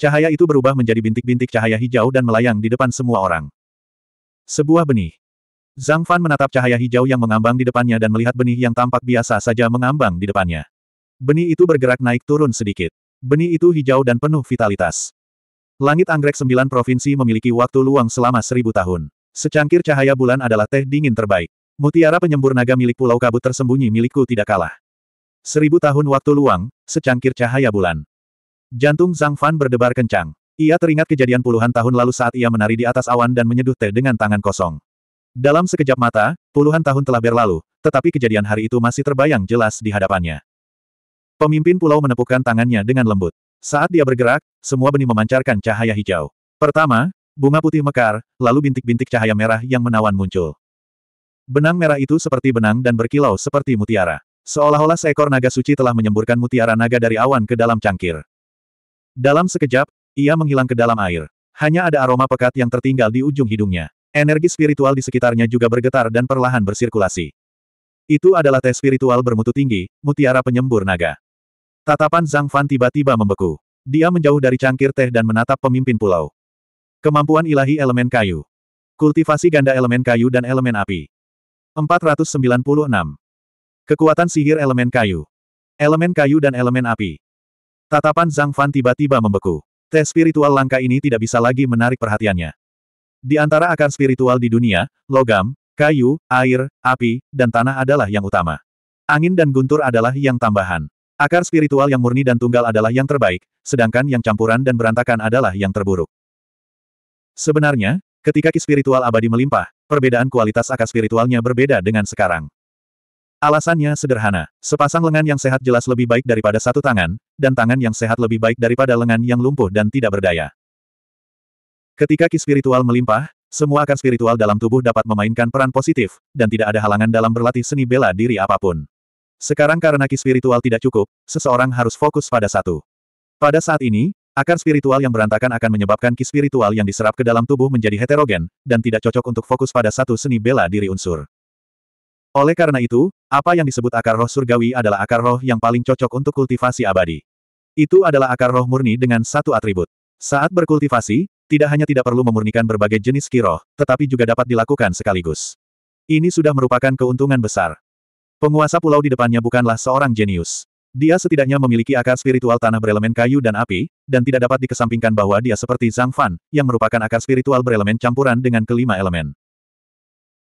Cahaya itu berubah menjadi bintik-bintik cahaya hijau dan melayang di depan semua orang. Sebuah benih. Zhang Fan menatap cahaya hijau yang mengambang di depannya dan melihat benih yang tampak biasa saja mengambang di depannya. Benih itu bergerak naik turun sedikit. Benih itu hijau dan penuh vitalitas. Langit anggrek sembilan provinsi memiliki waktu luang selama seribu tahun. Secangkir cahaya bulan adalah teh dingin terbaik. Mutiara penyembur naga milik Pulau Kabut tersembunyi milikku tidak kalah. Seribu tahun waktu luang, secangkir cahaya bulan. Jantung Zhang Fan berdebar kencang. Ia teringat kejadian puluhan tahun lalu saat ia menari di atas awan dan menyeduh teh dengan tangan kosong. Dalam sekejap mata, puluhan tahun telah berlalu, tetapi kejadian hari itu masih terbayang jelas di hadapannya. Pemimpin pulau menepukkan tangannya dengan lembut. Saat dia bergerak, semua benih memancarkan cahaya hijau. Pertama, bunga putih mekar, lalu bintik-bintik cahaya merah yang menawan muncul. Benang merah itu seperti benang dan berkilau seperti mutiara. Seolah-olah seekor naga suci telah menyemburkan mutiara naga dari awan ke dalam cangkir. Dalam sekejap, ia menghilang ke dalam air. Hanya ada aroma pekat yang tertinggal di ujung hidungnya. Energi spiritual di sekitarnya juga bergetar dan perlahan bersirkulasi. Itu adalah teh spiritual bermutu tinggi, mutiara penyembur naga. Tatapan Zhang Fan tiba-tiba membeku. Dia menjauh dari cangkir teh dan menatap pemimpin pulau. Kemampuan ilahi elemen kayu. Kultivasi ganda elemen kayu dan elemen api. 496. Kekuatan sihir elemen kayu. Elemen kayu dan elemen api. Tatapan Zhang Fan tiba-tiba membeku. Tes spiritual langka ini tidak bisa lagi menarik perhatiannya. Di antara akar spiritual di dunia, logam, kayu, air, api, dan tanah adalah yang utama. Angin dan guntur adalah yang tambahan. Akar spiritual yang murni dan tunggal adalah yang terbaik, sedangkan yang campuran dan berantakan adalah yang terburuk. Sebenarnya, ketika ki spiritual abadi melimpah, perbedaan kualitas akar spiritualnya berbeda dengan sekarang. Alasannya sederhana, sepasang lengan yang sehat jelas lebih baik daripada satu tangan, dan tangan yang sehat lebih baik daripada lengan yang lumpuh dan tidak berdaya. Ketika ki spiritual melimpah, semua akar spiritual dalam tubuh dapat memainkan peran positif, dan tidak ada halangan dalam berlatih seni bela diri apapun. Sekarang karena ki spiritual tidak cukup, seseorang harus fokus pada satu. Pada saat ini, akar spiritual yang berantakan akan menyebabkan ki spiritual yang diserap ke dalam tubuh menjadi heterogen, dan tidak cocok untuk fokus pada satu seni bela diri unsur. Oleh karena itu, apa yang disebut akar roh surgawi adalah akar roh yang paling cocok untuk kultivasi abadi. Itu adalah akar roh murni dengan satu atribut. Saat berkultivasi, tidak hanya tidak perlu memurnikan berbagai jenis kiroh, tetapi juga dapat dilakukan sekaligus. Ini sudah merupakan keuntungan besar. Penguasa pulau di depannya bukanlah seorang jenius. Dia setidaknya memiliki akar spiritual tanah berelemen kayu dan api, dan tidak dapat dikesampingkan bahwa dia seperti Zhang Fan, yang merupakan akar spiritual berelemen campuran dengan kelima elemen.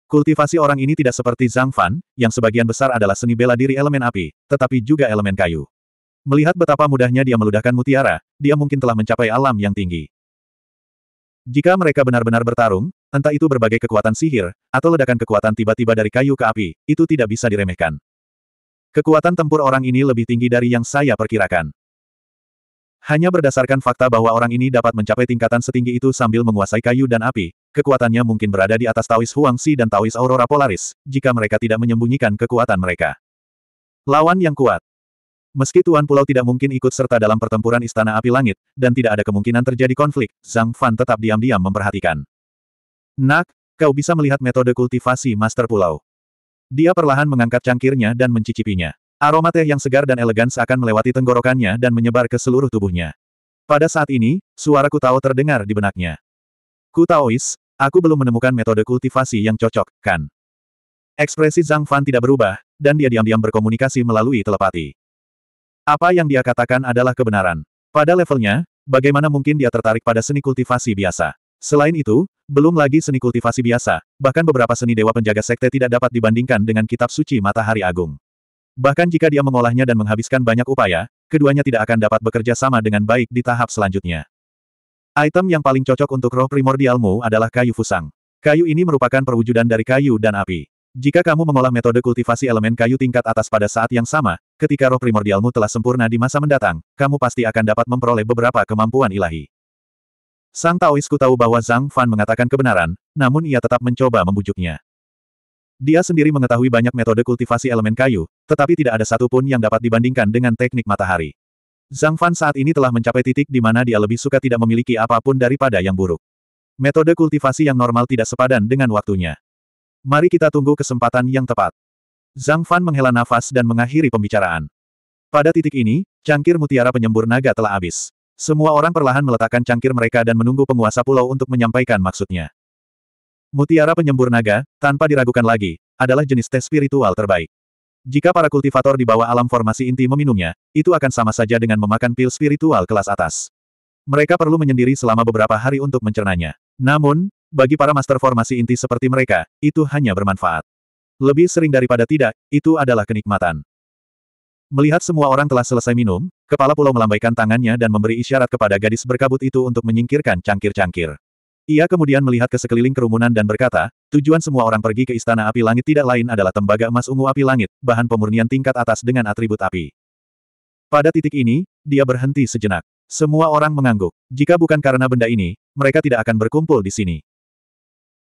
Kultivasi orang ini tidak seperti Zhang Fan, yang sebagian besar adalah seni bela diri elemen api, tetapi juga elemen kayu. Melihat betapa mudahnya dia meludahkan mutiara, dia mungkin telah mencapai alam yang tinggi. Jika mereka benar-benar bertarung, entah itu berbagai kekuatan sihir, atau ledakan kekuatan tiba-tiba dari kayu ke api, itu tidak bisa diremehkan. Kekuatan tempur orang ini lebih tinggi dari yang saya perkirakan. Hanya berdasarkan fakta bahwa orang ini dapat mencapai tingkatan setinggi itu sambil menguasai kayu dan api, kekuatannya mungkin berada di atas Taois Huangsi dan tawis Aurora Polaris, jika mereka tidak menyembunyikan kekuatan mereka. Lawan yang kuat. Meski Tuan Pulau tidak mungkin ikut serta dalam pertempuran Istana Api Langit, dan tidak ada kemungkinan terjadi konflik, Zhang Fan tetap diam-diam memperhatikan. Nak, kau bisa melihat metode kultivasi Master Pulau. Dia perlahan mengangkat cangkirnya dan mencicipinya. Aroma teh yang segar dan elegan seakan melewati tenggorokannya dan menyebar ke seluruh tubuhnya. Pada saat ini, suara Kutao terdengar di benaknya. Kutaois, aku belum menemukan metode kultivasi yang cocok, kan? Ekspresi Zhang Fan tidak berubah, dan dia diam-diam berkomunikasi melalui telepati. Apa yang dia katakan adalah kebenaran. Pada levelnya, bagaimana mungkin dia tertarik pada seni kultivasi biasa? Selain itu, belum lagi seni kultivasi biasa, bahkan beberapa seni dewa penjaga sekte tidak dapat dibandingkan dengan kitab suci Matahari Agung. Bahkan jika dia mengolahnya dan menghabiskan banyak upaya, keduanya tidak akan dapat bekerja sama dengan baik di tahap selanjutnya. Item yang paling cocok untuk roh primordialmu adalah kayu fusang. Kayu ini merupakan perwujudan dari kayu dan api. Jika kamu mengolah metode kultivasi elemen kayu tingkat atas pada saat yang sama, ketika roh primordialmu telah sempurna di masa mendatang, kamu pasti akan dapat memperoleh beberapa kemampuan ilahi. Sang Taoisku tahu bahwa Zhang Fan mengatakan kebenaran, namun ia tetap mencoba membujuknya. Dia sendiri mengetahui banyak metode kultivasi elemen kayu, tetapi tidak ada satupun yang dapat dibandingkan dengan teknik matahari. Zhang Fan saat ini telah mencapai titik di mana dia lebih suka tidak memiliki apapun daripada yang buruk. Metode kultivasi yang normal tidak sepadan dengan waktunya. Mari kita tunggu kesempatan yang tepat. Zhang Fan menghela nafas dan mengakhiri pembicaraan. Pada titik ini, cangkir mutiara penyembur naga telah habis. Semua orang perlahan meletakkan cangkir mereka dan menunggu penguasa pulau untuk menyampaikan maksudnya. Mutiara penyembur naga, tanpa diragukan lagi, adalah jenis teh spiritual terbaik. Jika para kultivator di bawah alam formasi inti meminumnya, itu akan sama saja dengan memakan pil spiritual kelas atas. Mereka perlu menyendiri selama beberapa hari untuk mencernanya. Namun, bagi para master formasi inti seperti mereka, itu hanya bermanfaat. Lebih sering daripada tidak, itu adalah kenikmatan. Melihat semua orang telah selesai minum, kepala pulau melambaikan tangannya dan memberi isyarat kepada gadis berkabut itu untuk menyingkirkan cangkir-cangkir. Ia kemudian melihat ke sekeliling kerumunan dan berkata, tujuan semua orang pergi ke Istana Api Langit tidak lain adalah tembaga emas ungu api langit, bahan pemurnian tingkat atas dengan atribut api. Pada titik ini, dia berhenti sejenak. Semua orang mengangguk. Jika bukan karena benda ini, mereka tidak akan berkumpul di sini.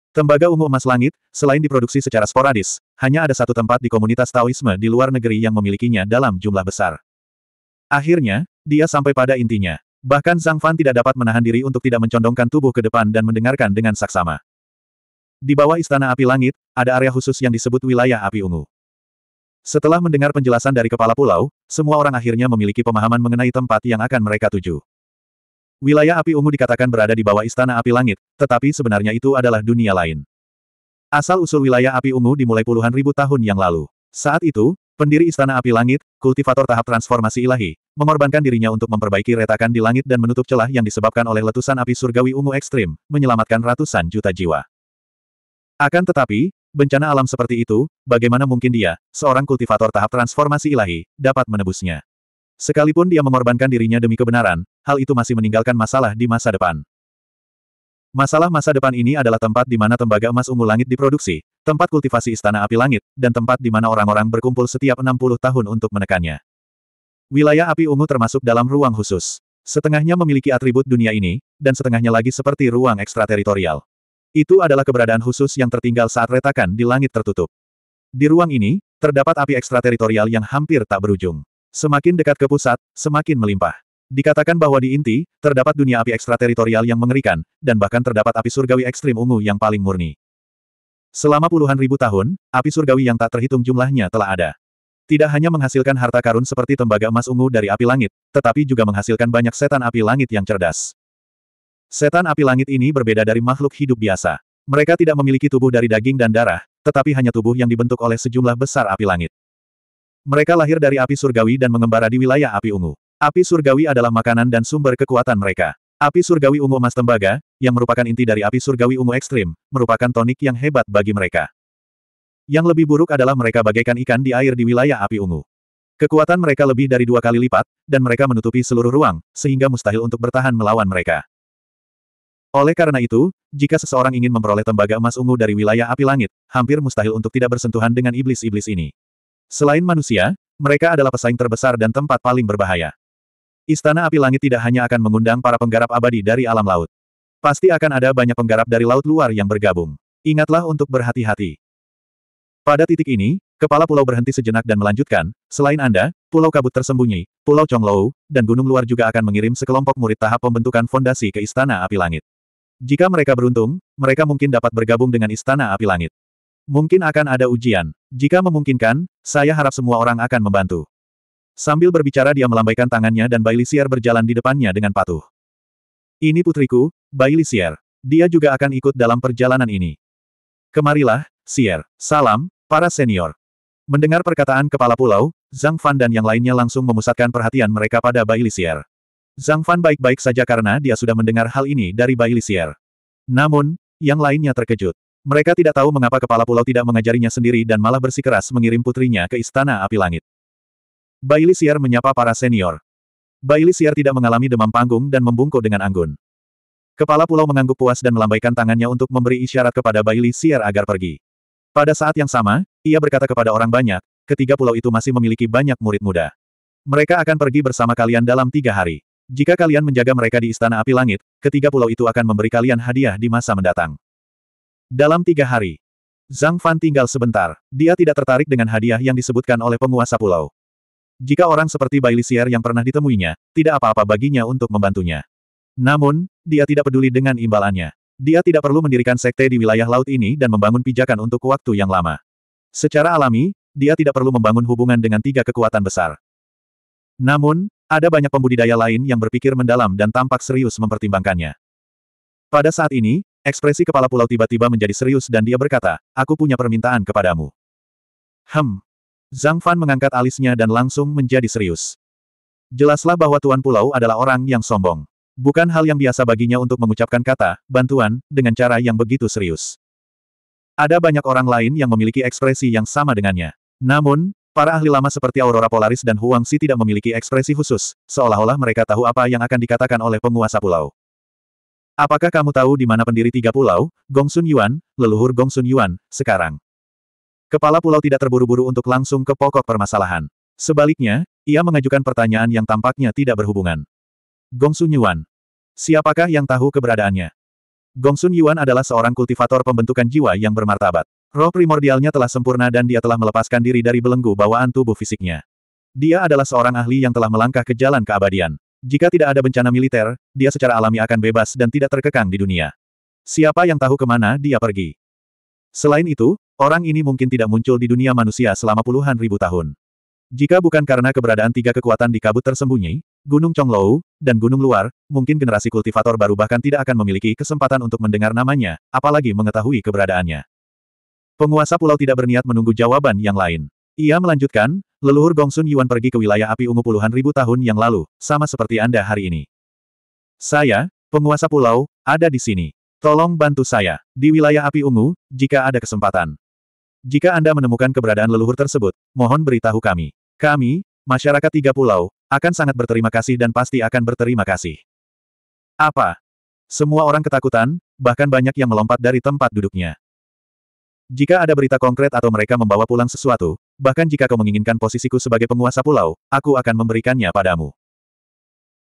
Tembaga ungu emas langit, selain diproduksi secara sporadis, hanya ada satu tempat di komunitas Taoisme di luar negeri yang memilikinya dalam jumlah besar. Akhirnya, dia sampai pada intinya. Bahkan Zhang Fan tidak dapat menahan diri untuk tidak mencondongkan tubuh ke depan dan mendengarkan dengan saksama. Di bawah Istana Api Langit, ada area khusus yang disebut wilayah api ungu. Setelah mendengar penjelasan dari kepala pulau, semua orang akhirnya memiliki pemahaman mengenai tempat yang akan mereka tuju. Wilayah api ungu dikatakan berada di bawah istana api langit, tetapi sebenarnya itu adalah dunia lain. Asal-usul wilayah api ungu dimulai puluhan ribu tahun yang lalu. Saat itu, pendiri istana api langit, kultivator tahap transformasi ilahi, mengorbankan dirinya untuk memperbaiki retakan di langit dan menutup celah yang disebabkan oleh letusan api surgawi ungu ekstrim, menyelamatkan ratusan juta jiwa. Akan tetapi, bencana alam seperti itu, bagaimana mungkin dia, seorang kultivator tahap transformasi ilahi, dapat menebusnya? Sekalipun dia mengorbankan dirinya demi kebenaran, hal itu masih meninggalkan masalah di masa depan. Masalah masa depan ini adalah tempat di mana tembaga emas ungu langit diproduksi, tempat kultivasi istana api langit, dan tempat di mana orang-orang berkumpul setiap 60 tahun untuk menekannya. Wilayah api ungu termasuk dalam ruang khusus. Setengahnya memiliki atribut dunia ini, dan setengahnya lagi seperti ruang ekstrateritorial. Itu adalah keberadaan khusus yang tertinggal saat retakan di langit tertutup. Di ruang ini, terdapat api ekstrateritorial yang hampir tak berujung. Semakin dekat ke pusat, semakin melimpah. Dikatakan bahwa di inti, terdapat dunia api ekstrateritorial yang mengerikan, dan bahkan terdapat api surgawi ekstrim ungu yang paling murni. Selama puluhan ribu tahun, api surgawi yang tak terhitung jumlahnya telah ada. Tidak hanya menghasilkan harta karun seperti tembaga emas ungu dari api langit, tetapi juga menghasilkan banyak setan api langit yang cerdas. Setan api langit ini berbeda dari makhluk hidup biasa. Mereka tidak memiliki tubuh dari daging dan darah, tetapi hanya tubuh yang dibentuk oleh sejumlah besar api langit. Mereka lahir dari api surgawi dan mengembara di wilayah api ungu. Api surgawi adalah makanan dan sumber kekuatan mereka. Api surgawi ungu emas tembaga, yang merupakan inti dari api surgawi ungu ekstrim, merupakan tonik yang hebat bagi mereka. Yang lebih buruk adalah mereka bagaikan ikan di air di wilayah api ungu. Kekuatan mereka lebih dari dua kali lipat, dan mereka menutupi seluruh ruang, sehingga mustahil untuk bertahan melawan mereka. Oleh karena itu, jika seseorang ingin memperoleh tembaga emas ungu dari wilayah api langit, hampir mustahil untuk tidak bersentuhan dengan iblis-iblis ini. Selain manusia, mereka adalah pesaing terbesar dan tempat paling berbahaya. Istana Api Langit tidak hanya akan mengundang para penggarap abadi dari alam laut. Pasti akan ada banyak penggarap dari laut luar yang bergabung. Ingatlah untuk berhati-hati. Pada titik ini, kepala pulau berhenti sejenak dan melanjutkan, selain Anda, Pulau Kabut Tersembunyi, Pulau Chonglou, dan Gunung Luar juga akan mengirim sekelompok murid tahap pembentukan fondasi ke Istana Api Langit. Jika mereka beruntung, mereka mungkin dapat bergabung dengan Istana Api Langit. Mungkin akan ada ujian. Jika memungkinkan, saya harap semua orang akan membantu. Sambil berbicara dia melambaikan tangannya dan Bai Lisier berjalan di depannya dengan patuh. Ini putriku, Bai Lisier. Dia juga akan ikut dalam perjalanan ini. Kemarilah, Sier. Salam, para senior. Mendengar perkataan kepala pulau, Zhang Fan dan yang lainnya langsung memusatkan perhatian mereka pada Bai Lisier. Zhang Fan baik-baik saja karena dia sudah mendengar hal ini dari Bai Lisier. Namun, yang lainnya terkejut. Mereka tidak tahu mengapa kepala pulau tidak mengajarinya sendiri dan malah bersikeras mengirim putrinya ke Istana Api Langit. Bailey Siar menyapa para senior. Bailey Siar tidak mengalami demam panggung dan membungkuk dengan anggun. Kepala pulau mengangguk puas dan melambaikan tangannya untuk memberi isyarat kepada Bailey Siar agar pergi. Pada saat yang sama, ia berkata kepada orang banyak, ketiga pulau itu masih memiliki banyak murid muda. Mereka akan pergi bersama kalian dalam tiga hari. Jika kalian menjaga mereka di Istana Api Langit, ketiga pulau itu akan memberi kalian hadiah di masa mendatang. Dalam tiga hari, Zhang Fan tinggal sebentar. Dia tidak tertarik dengan hadiah yang disebutkan oleh penguasa pulau. Jika orang seperti Bai Lisier yang pernah ditemuinya, tidak apa-apa baginya untuk membantunya. Namun, dia tidak peduli dengan imbalannya. Dia tidak perlu mendirikan sekte di wilayah laut ini dan membangun pijakan untuk waktu yang lama. Secara alami, dia tidak perlu membangun hubungan dengan tiga kekuatan besar. Namun, ada banyak pembudidaya lain yang berpikir mendalam dan tampak serius mempertimbangkannya. Pada saat ini, Ekspresi kepala pulau tiba-tiba menjadi serius dan dia berkata, aku punya permintaan kepadamu. Hem. Zhang Fan mengangkat alisnya dan langsung menjadi serius. Jelaslah bahwa Tuan Pulau adalah orang yang sombong. Bukan hal yang biasa baginya untuk mengucapkan kata, bantuan, dengan cara yang begitu serius. Ada banyak orang lain yang memiliki ekspresi yang sama dengannya. Namun, para ahli lama seperti Aurora Polaris dan Huang Si tidak memiliki ekspresi khusus, seolah-olah mereka tahu apa yang akan dikatakan oleh penguasa pulau. Apakah kamu tahu di mana pendiri tiga pulau, Gongsun Yuan, leluhur Gongsun Yuan, sekarang? Kepala pulau tidak terburu-buru untuk langsung ke pokok permasalahan. Sebaliknya, ia mengajukan pertanyaan yang tampaknya tidak berhubungan. Gongsun Yuan. Siapakah yang tahu keberadaannya? Gongsun Yuan adalah seorang kultivator pembentukan jiwa yang bermartabat. Roh primordialnya telah sempurna dan dia telah melepaskan diri dari belenggu bawaan tubuh fisiknya. Dia adalah seorang ahli yang telah melangkah ke jalan keabadian. Jika tidak ada bencana militer, dia secara alami akan bebas dan tidak terkekang di dunia. Siapa yang tahu kemana dia pergi? Selain itu, orang ini mungkin tidak muncul di dunia manusia selama puluhan ribu tahun. Jika bukan karena keberadaan tiga kekuatan di kabut tersembunyi, Gunung Chonglou, dan Gunung Luar, mungkin generasi kultivator baru bahkan tidak akan memiliki kesempatan untuk mendengar namanya, apalagi mengetahui keberadaannya. Penguasa pulau tidak berniat menunggu jawaban yang lain. Ia melanjutkan, Leluhur Gongsun Yuan pergi ke wilayah api ungu puluhan ribu tahun yang lalu, sama seperti Anda hari ini. Saya, penguasa pulau, ada di sini. Tolong bantu saya, di wilayah api ungu, jika ada kesempatan. Jika Anda menemukan keberadaan leluhur tersebut, mohon beritahu kami. Kami, masyarakat tiga pulau, akan sangat berterima kasih dan pasti akan berterima kasih. Apa? Semua orang ketakutan, bahkan banyak yang melompat dari tempat duduknya. Jika ada berita konkret atau mereka membawa pulang sesuatu, bahkan jika kau menginginkan posisiku sebagai penguasa pulau, aku akan memberikannya padamu.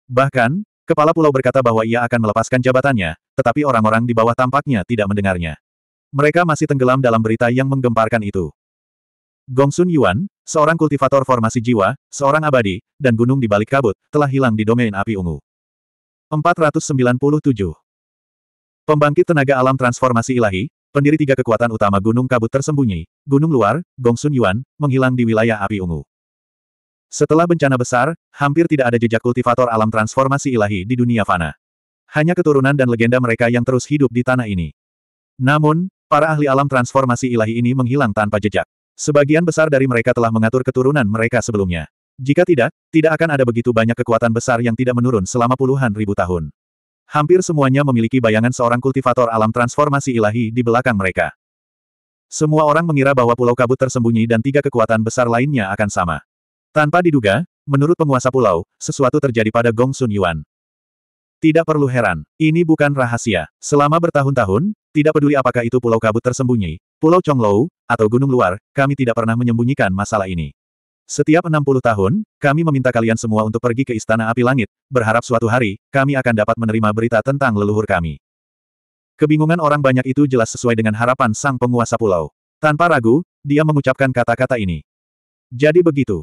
Bahkan, kepala pulau berkata bahwa ia akan melepaskan jabatannya, tetapi orang-orang di bawah tampaknya tidak mendengarnya. Mereka masih tenggelam dalam berita yang menggemparkan itu. Gongsun Yuan, seorang kultivator formasi jiwa, seorang abadi, dan gunung di balik kabut, telah hilang di domain api ungu. 497. Pembangkit tenaga alam transformasi ilahi, Pendiri tiga kekuatan utama Gunung Kabut tersembunyi, Gunung Luar, Gongsun Yuan, menghilang di wilayah api ungu. Setelah bencana besar, hampir tidak ada jejak kultivator alam transformasi ilahi di dunia fana. Hanya keturunan dan legenda mereka yang terus hidup di tanah ini. Namun, para ahli alam transformasi ilahi ini menghilang tanpa jejak. Sebagian besar dari mereka telah mengatur keturunan mereka sebelumnya. Jika tidak, tidak akan ada begitu banyak kekuatan besar yang tidak menurun selama puluhan ribu tahun. Hampir semuanya memiliki bayangan seorang kultivator alam transformasi ilahi di belakang mereka. Semua orang mengira bahwa Pulau Kabut tersembunyi dan tiga kekuatan besar lainnya akan sama. Tanpa diduga, menurut penguasa pulau, sesuatu terjadi pada Gong Sun Yuan. Tidak perlu heran, ini bukan rahasia. Selama bertahun-tahun, tidak peduli apakah itu Pulau Kabut tersembunyi, Pulau Chonglou, atau Gunung Luar, kami tidak pernah menyembunyikan masalah ini. Setiap 60 tahun, kami meminta kalian semua untuk pergi ke Istana Api Langit, berharap suatu hari, kami akan dapat menerima berita tentang leluhur kami. Kebingungan orang banyak itu jelas sesuai dengan harapan sang penguasa pulau. Tanpa ragu, dia mengucapkan kata-kata ini. Jadi begitu.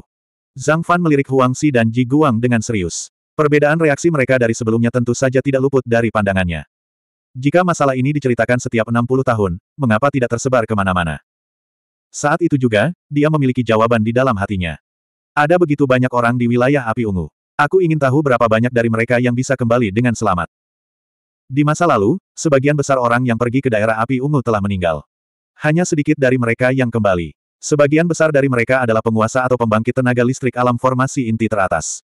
Zhang Fan melirik Huang Xi dan Ji Guang dengan serius. Perbedaan reaksi mereka dari sebelumnya tentu saja tidak luput dari pandangannya. Jika masalah ini diceritakan setiap 60 tahun, mengapa tidak tersebar kemana-mana? Saat itu juga, dia memiliki jawaban di dalam hatinya. Ada begitu banyak orang di wilayah api ungu. Aku ingin tahu berapa banyak dari mereka yang bisa kembali dengan selamat. Di masa lalu, sebagian besar orang yang pergi ke daerah api ungu telah meninggal. Hanya sedikit dari mereka yang kembali. Sebagian besar dari mereka adalah penguasa atau pembangkit tenaga listrik alam formasi inti teratas.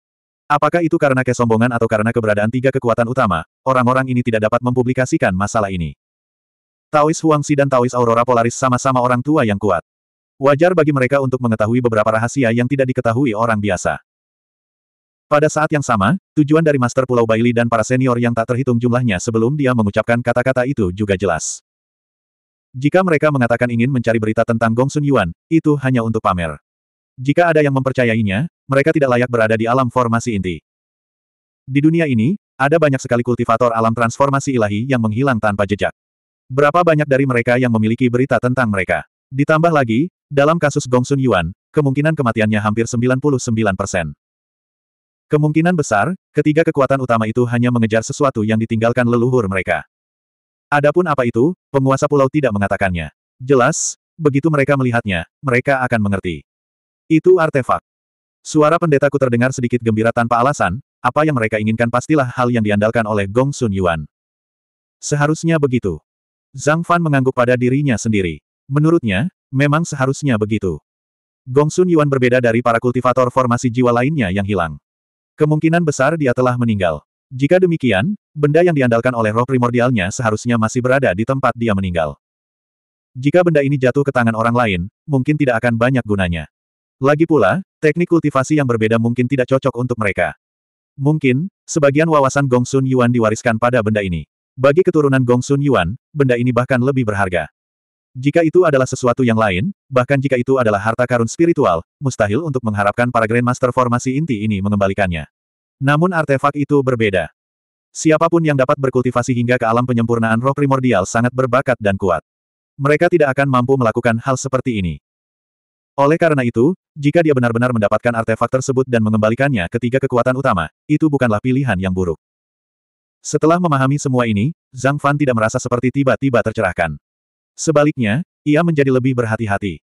Apakah itu karena kesombongan atau karena keberadaan tiga kekuatan utama, orang-orang ini tidak dapat mempublikasikan masalah ini. Taois Huangsi dan Taois Aurora Polaris sama-sama orang tua yang kuat. Wajar bagi mereka untuk mengetahui beberapa rahasia yang tidak diketahui orang biasa. Pada saat yang sama, tujuan dari Master Pulau Baili dan para senior yang tak terhitung jumlahnya sebelum dia mengucapkan kata-kata itu juga jelas. Jika mereka mengatakan ingin mencari berita tentang Gong Sun Yuan, itu hanya untuk pamer. Jika ada yang mempercayainya, mereka tidak layak berada di alam formasi inti. Di dunia ini, ada banyak sekali kultivator alam transformasi ilahi yang menghilang tanpa jejak. Berapa banyak dari mereka yang memiliki berita tentang mereka? Ditambah lagi, dalam kasus Gongsun Yuan, kemungkinan kematiannya hampir 99 persen. Kemungkinan besar, ketiga kekuatan utama itu hanya mengejar sesuatu yang ditinggalkan leluhur mereka. Adapun apa itu, penguasa pulau tidak mengatakannya. Jelas, begitu mereka melihatnya, mereka akan mengerti. Itu artefak. Suara pendetaku terdengar sedikit gembira tanpa alasan, apa yang mereka inginkan pastilah hal yang diandalkan oleh Gongsun Yuan. Seharusnya begitu. Zhang Fan mengangguk pada dirinya sendiri. Menurutnya, memang seharusnya begitu. Gong Sun Yuan berbeda dari para kultivator formasi jiwa lainnya yang hilang. Kemungkinan besar dia telah meninggal. Jika demikian, benda yang diandalkan oleh roh primordialnya seharusnya masih berada di tempat dia meninggal. Jika benda ini jatuh ke tangan orang lain, mungkin tidak akan banyak gunanya. Lagi pula, teknik kultivasi yang berbeda mungkin tidak cocok untuk mereka. Mungkin, sebagian wawasan Gong Sun Yuan diwariskan pada benda ini. Bagi keturunan Gong Sun Yuan, benda ini bahkan lebih berharga. Jika itu adalah sesuatu yang lain, bahkan jika itu adalah harta karun spiritual, mustahil untuk mengharapkan para Grandmaster formasi inti ini mengembalikannya. Namun artefak itu berbeda. Siapapun yang dapat berkultivasi hingga ke alam penyempurnaan roh primordial sangat berbakat dan kuat. Mereka tidak akan mampu melakukan hal seperti ini. Oleh karena itu, jika dia benar-benar mendapatkan artefak tersebut dan mengembalikannya ketiga kekuatan utama, itu bukanlah pilihan yang buruk. Setelah memahami semua ini, Zhang Fan tidak merasa seperti tiba-tiba tercerahkan. Sebaliknya, ia menjadi lebih berhati-hati.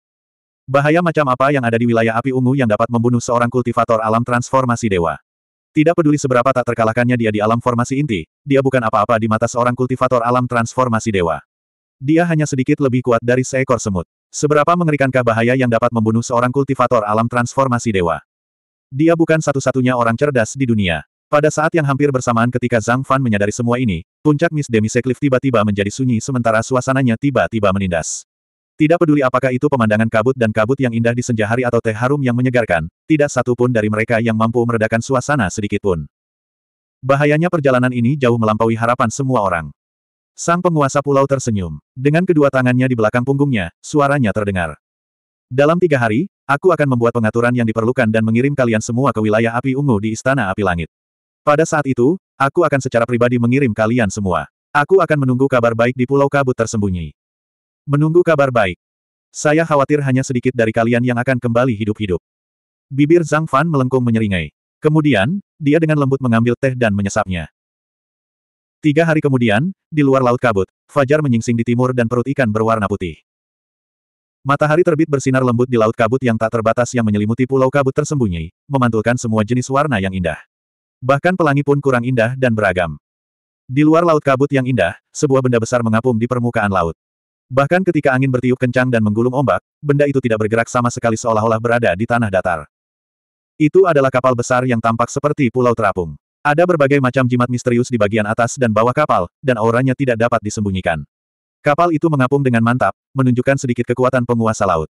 Bahaya macam apa yang ada di wilayah api ungu yang dapat membunuh seorang kultivator alam transformasi dewa? Tidak peduli seberapa tak terkalahkannya dia di alam formasi inti, dia bukan apa-apa di mata seorang kultivator alam transformasi dewa. Dia hanya sedikit lebih kuat dari seekor semut. Seberapa mengerikankah bahaya yang dapat membunuh seorang kultivator alam transformasi dewa? Dia bukan satu-satunya orang cerdas di dunia. Pada saat yang hampir bersamaan ketika Zhang Fan menyadari semua ini, puncak Miss demi Cliff tiba-tiba menjadi sunyi sementara suasananya tiba-tiba menindas. Tidak peduli apakah itu pemandangan kabut dan kabut yang indah di senja hari atau teh harum yang menyegarkan, tidak satu pun dari mereka yang mampu meredakan suasana sedikit pun. Bahayanya perjalanan ini jauh melampaui harapan semua orang. Sang penguasa pulau tersenyum. Dengan kedua tangannya di belakang punggungnya, suaranya terdengar. Dalam tiga hari, aku akan membuat pengaturan yang diperlukan dan mengirim kalian semua ke wilayah api ungu di Istana Api Langit. Pada saat itu, aku akan secara pribadi mengirim kalian semua. Aku akan menunggu kabar baik di Pulau Kabut tersembunyi. Menunggu kabar baik. Saya khawatir hanya sedikit dari kalian yang akan kembali hidup-hidup. Bibir Zhang Fan melengkung menyeringai. Kemudian, dia dengan lembut mengambil teh dan menyesapnya. Tiga hari kemudian, di luar Laut Kabut, Fajar menyingsing di timur dan perut ikan berwarna putih. Matahari terbit bersinar lembut di laut kabut yang tak terbatas yang menyelimuti pulau kabut tersembunyi, memantulkan semua jenis warna yang indah. Bahkan pelangi pun kurang indah dan beragam. Di luar laut kabut yang indah, sebuah benda besar mengapung di permukaan laut. Bahkan ketika angin bertiup kencang dan menggulung ombak, benda itu tidak bergerak sama sekali seolah-olah berada di tanah datar. Itu adalah kapal besar yang tampak seperti pulau terapung. Ada berbagai macam jimat misterius di bagian atas dan bawah kapal, dan auranya tidak dapat disembunyikan. Kapal itu mengapung dengan mantap, menunjukkan sedikit kekuatan penguasa laut.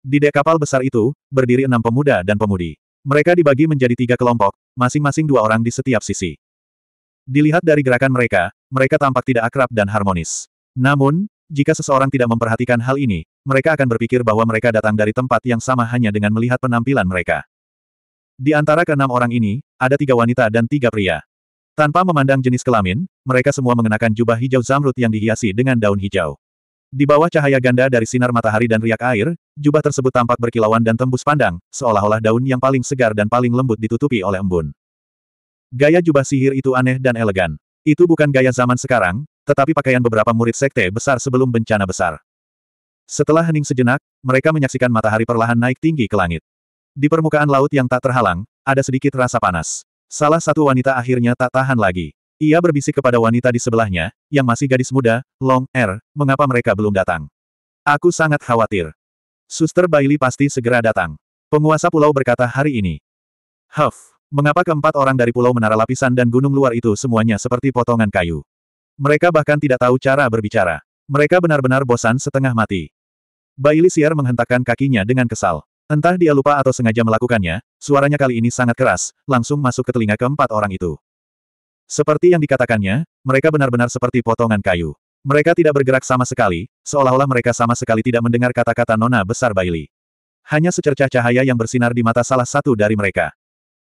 Di dek kapal besar itu, berdiri enam pemuda dan pemudi. Mereka dibagi menjadi tiga kelompok, masing-masing dua orang di setiap sisi. Dilihat dari gerakan mereka, mereka tampak tidak akrab dan harmonis. Namun, jika seseorang tidak memperhatikan hal ini, mereka akan berpikir bahwa mereka datang dari tempat yang sama hanya dengan melihat penampilan mereka. Di antara keenam orang ini, ada tiga wanita dan tiga pria. Tanpa memandang jenis kelamin, mereka semua mengenakan jubah hijau zamrud yang dihiasi dengan daun hijau. Di bawah cahaya ganda dari sinar matahari dan riak air, jubah tersebut tampak berkilauan dan tembus pandang, seolah-olah daun yang paling segar dan paling lembut ditutupi oleh embun. Gaya jubah sihir itu aneh dan elegan. Itu bukan gaya zaman sekarang, tetapi pakaian beberapa murid sekte besar sebelum bencana besar. Setelah hening sejenak, mereka menyaksikan matahari perlahan naik tinggi ke langit. Di permukaan laut yang tak terhalang, ada sedikit rasa panas. Salah satu wanita akhirnya tak tahan lagi. Ia berbisik kepada wanita di sebelahnya, yang masih gadis muda, Long Er, mengapa mereka belum datang? Aku sangat khawatir. Suster Bailey pasti segera datang. Penguasa pulau berkata hari ini. Huff, mengapa keempat orang dari pulau menara lapisan dan gunung luar itu semuanya seperti potongan kayu? Mereka bahkan tidak tahu cara berbicara. Mereka benar-benar bosan setengah mati. Bailey Siar menghentakkan kakinya dengan kesal. Entah dia lupa atau sengaja melakukannya, suaranya kali ini sangat keras, langsung masuk ke telinga keempat orang itu. Seperti yang dikatakannya, mereka benar-benar seperti potongan kayu. Mereka tidak bergerak sama sekali, seolah-olah mereka sama sekali tidak mendengar kata-kata nona besar Bailey. Hanya secercah cahaya yang bersinar di mata salah satu dari mereka.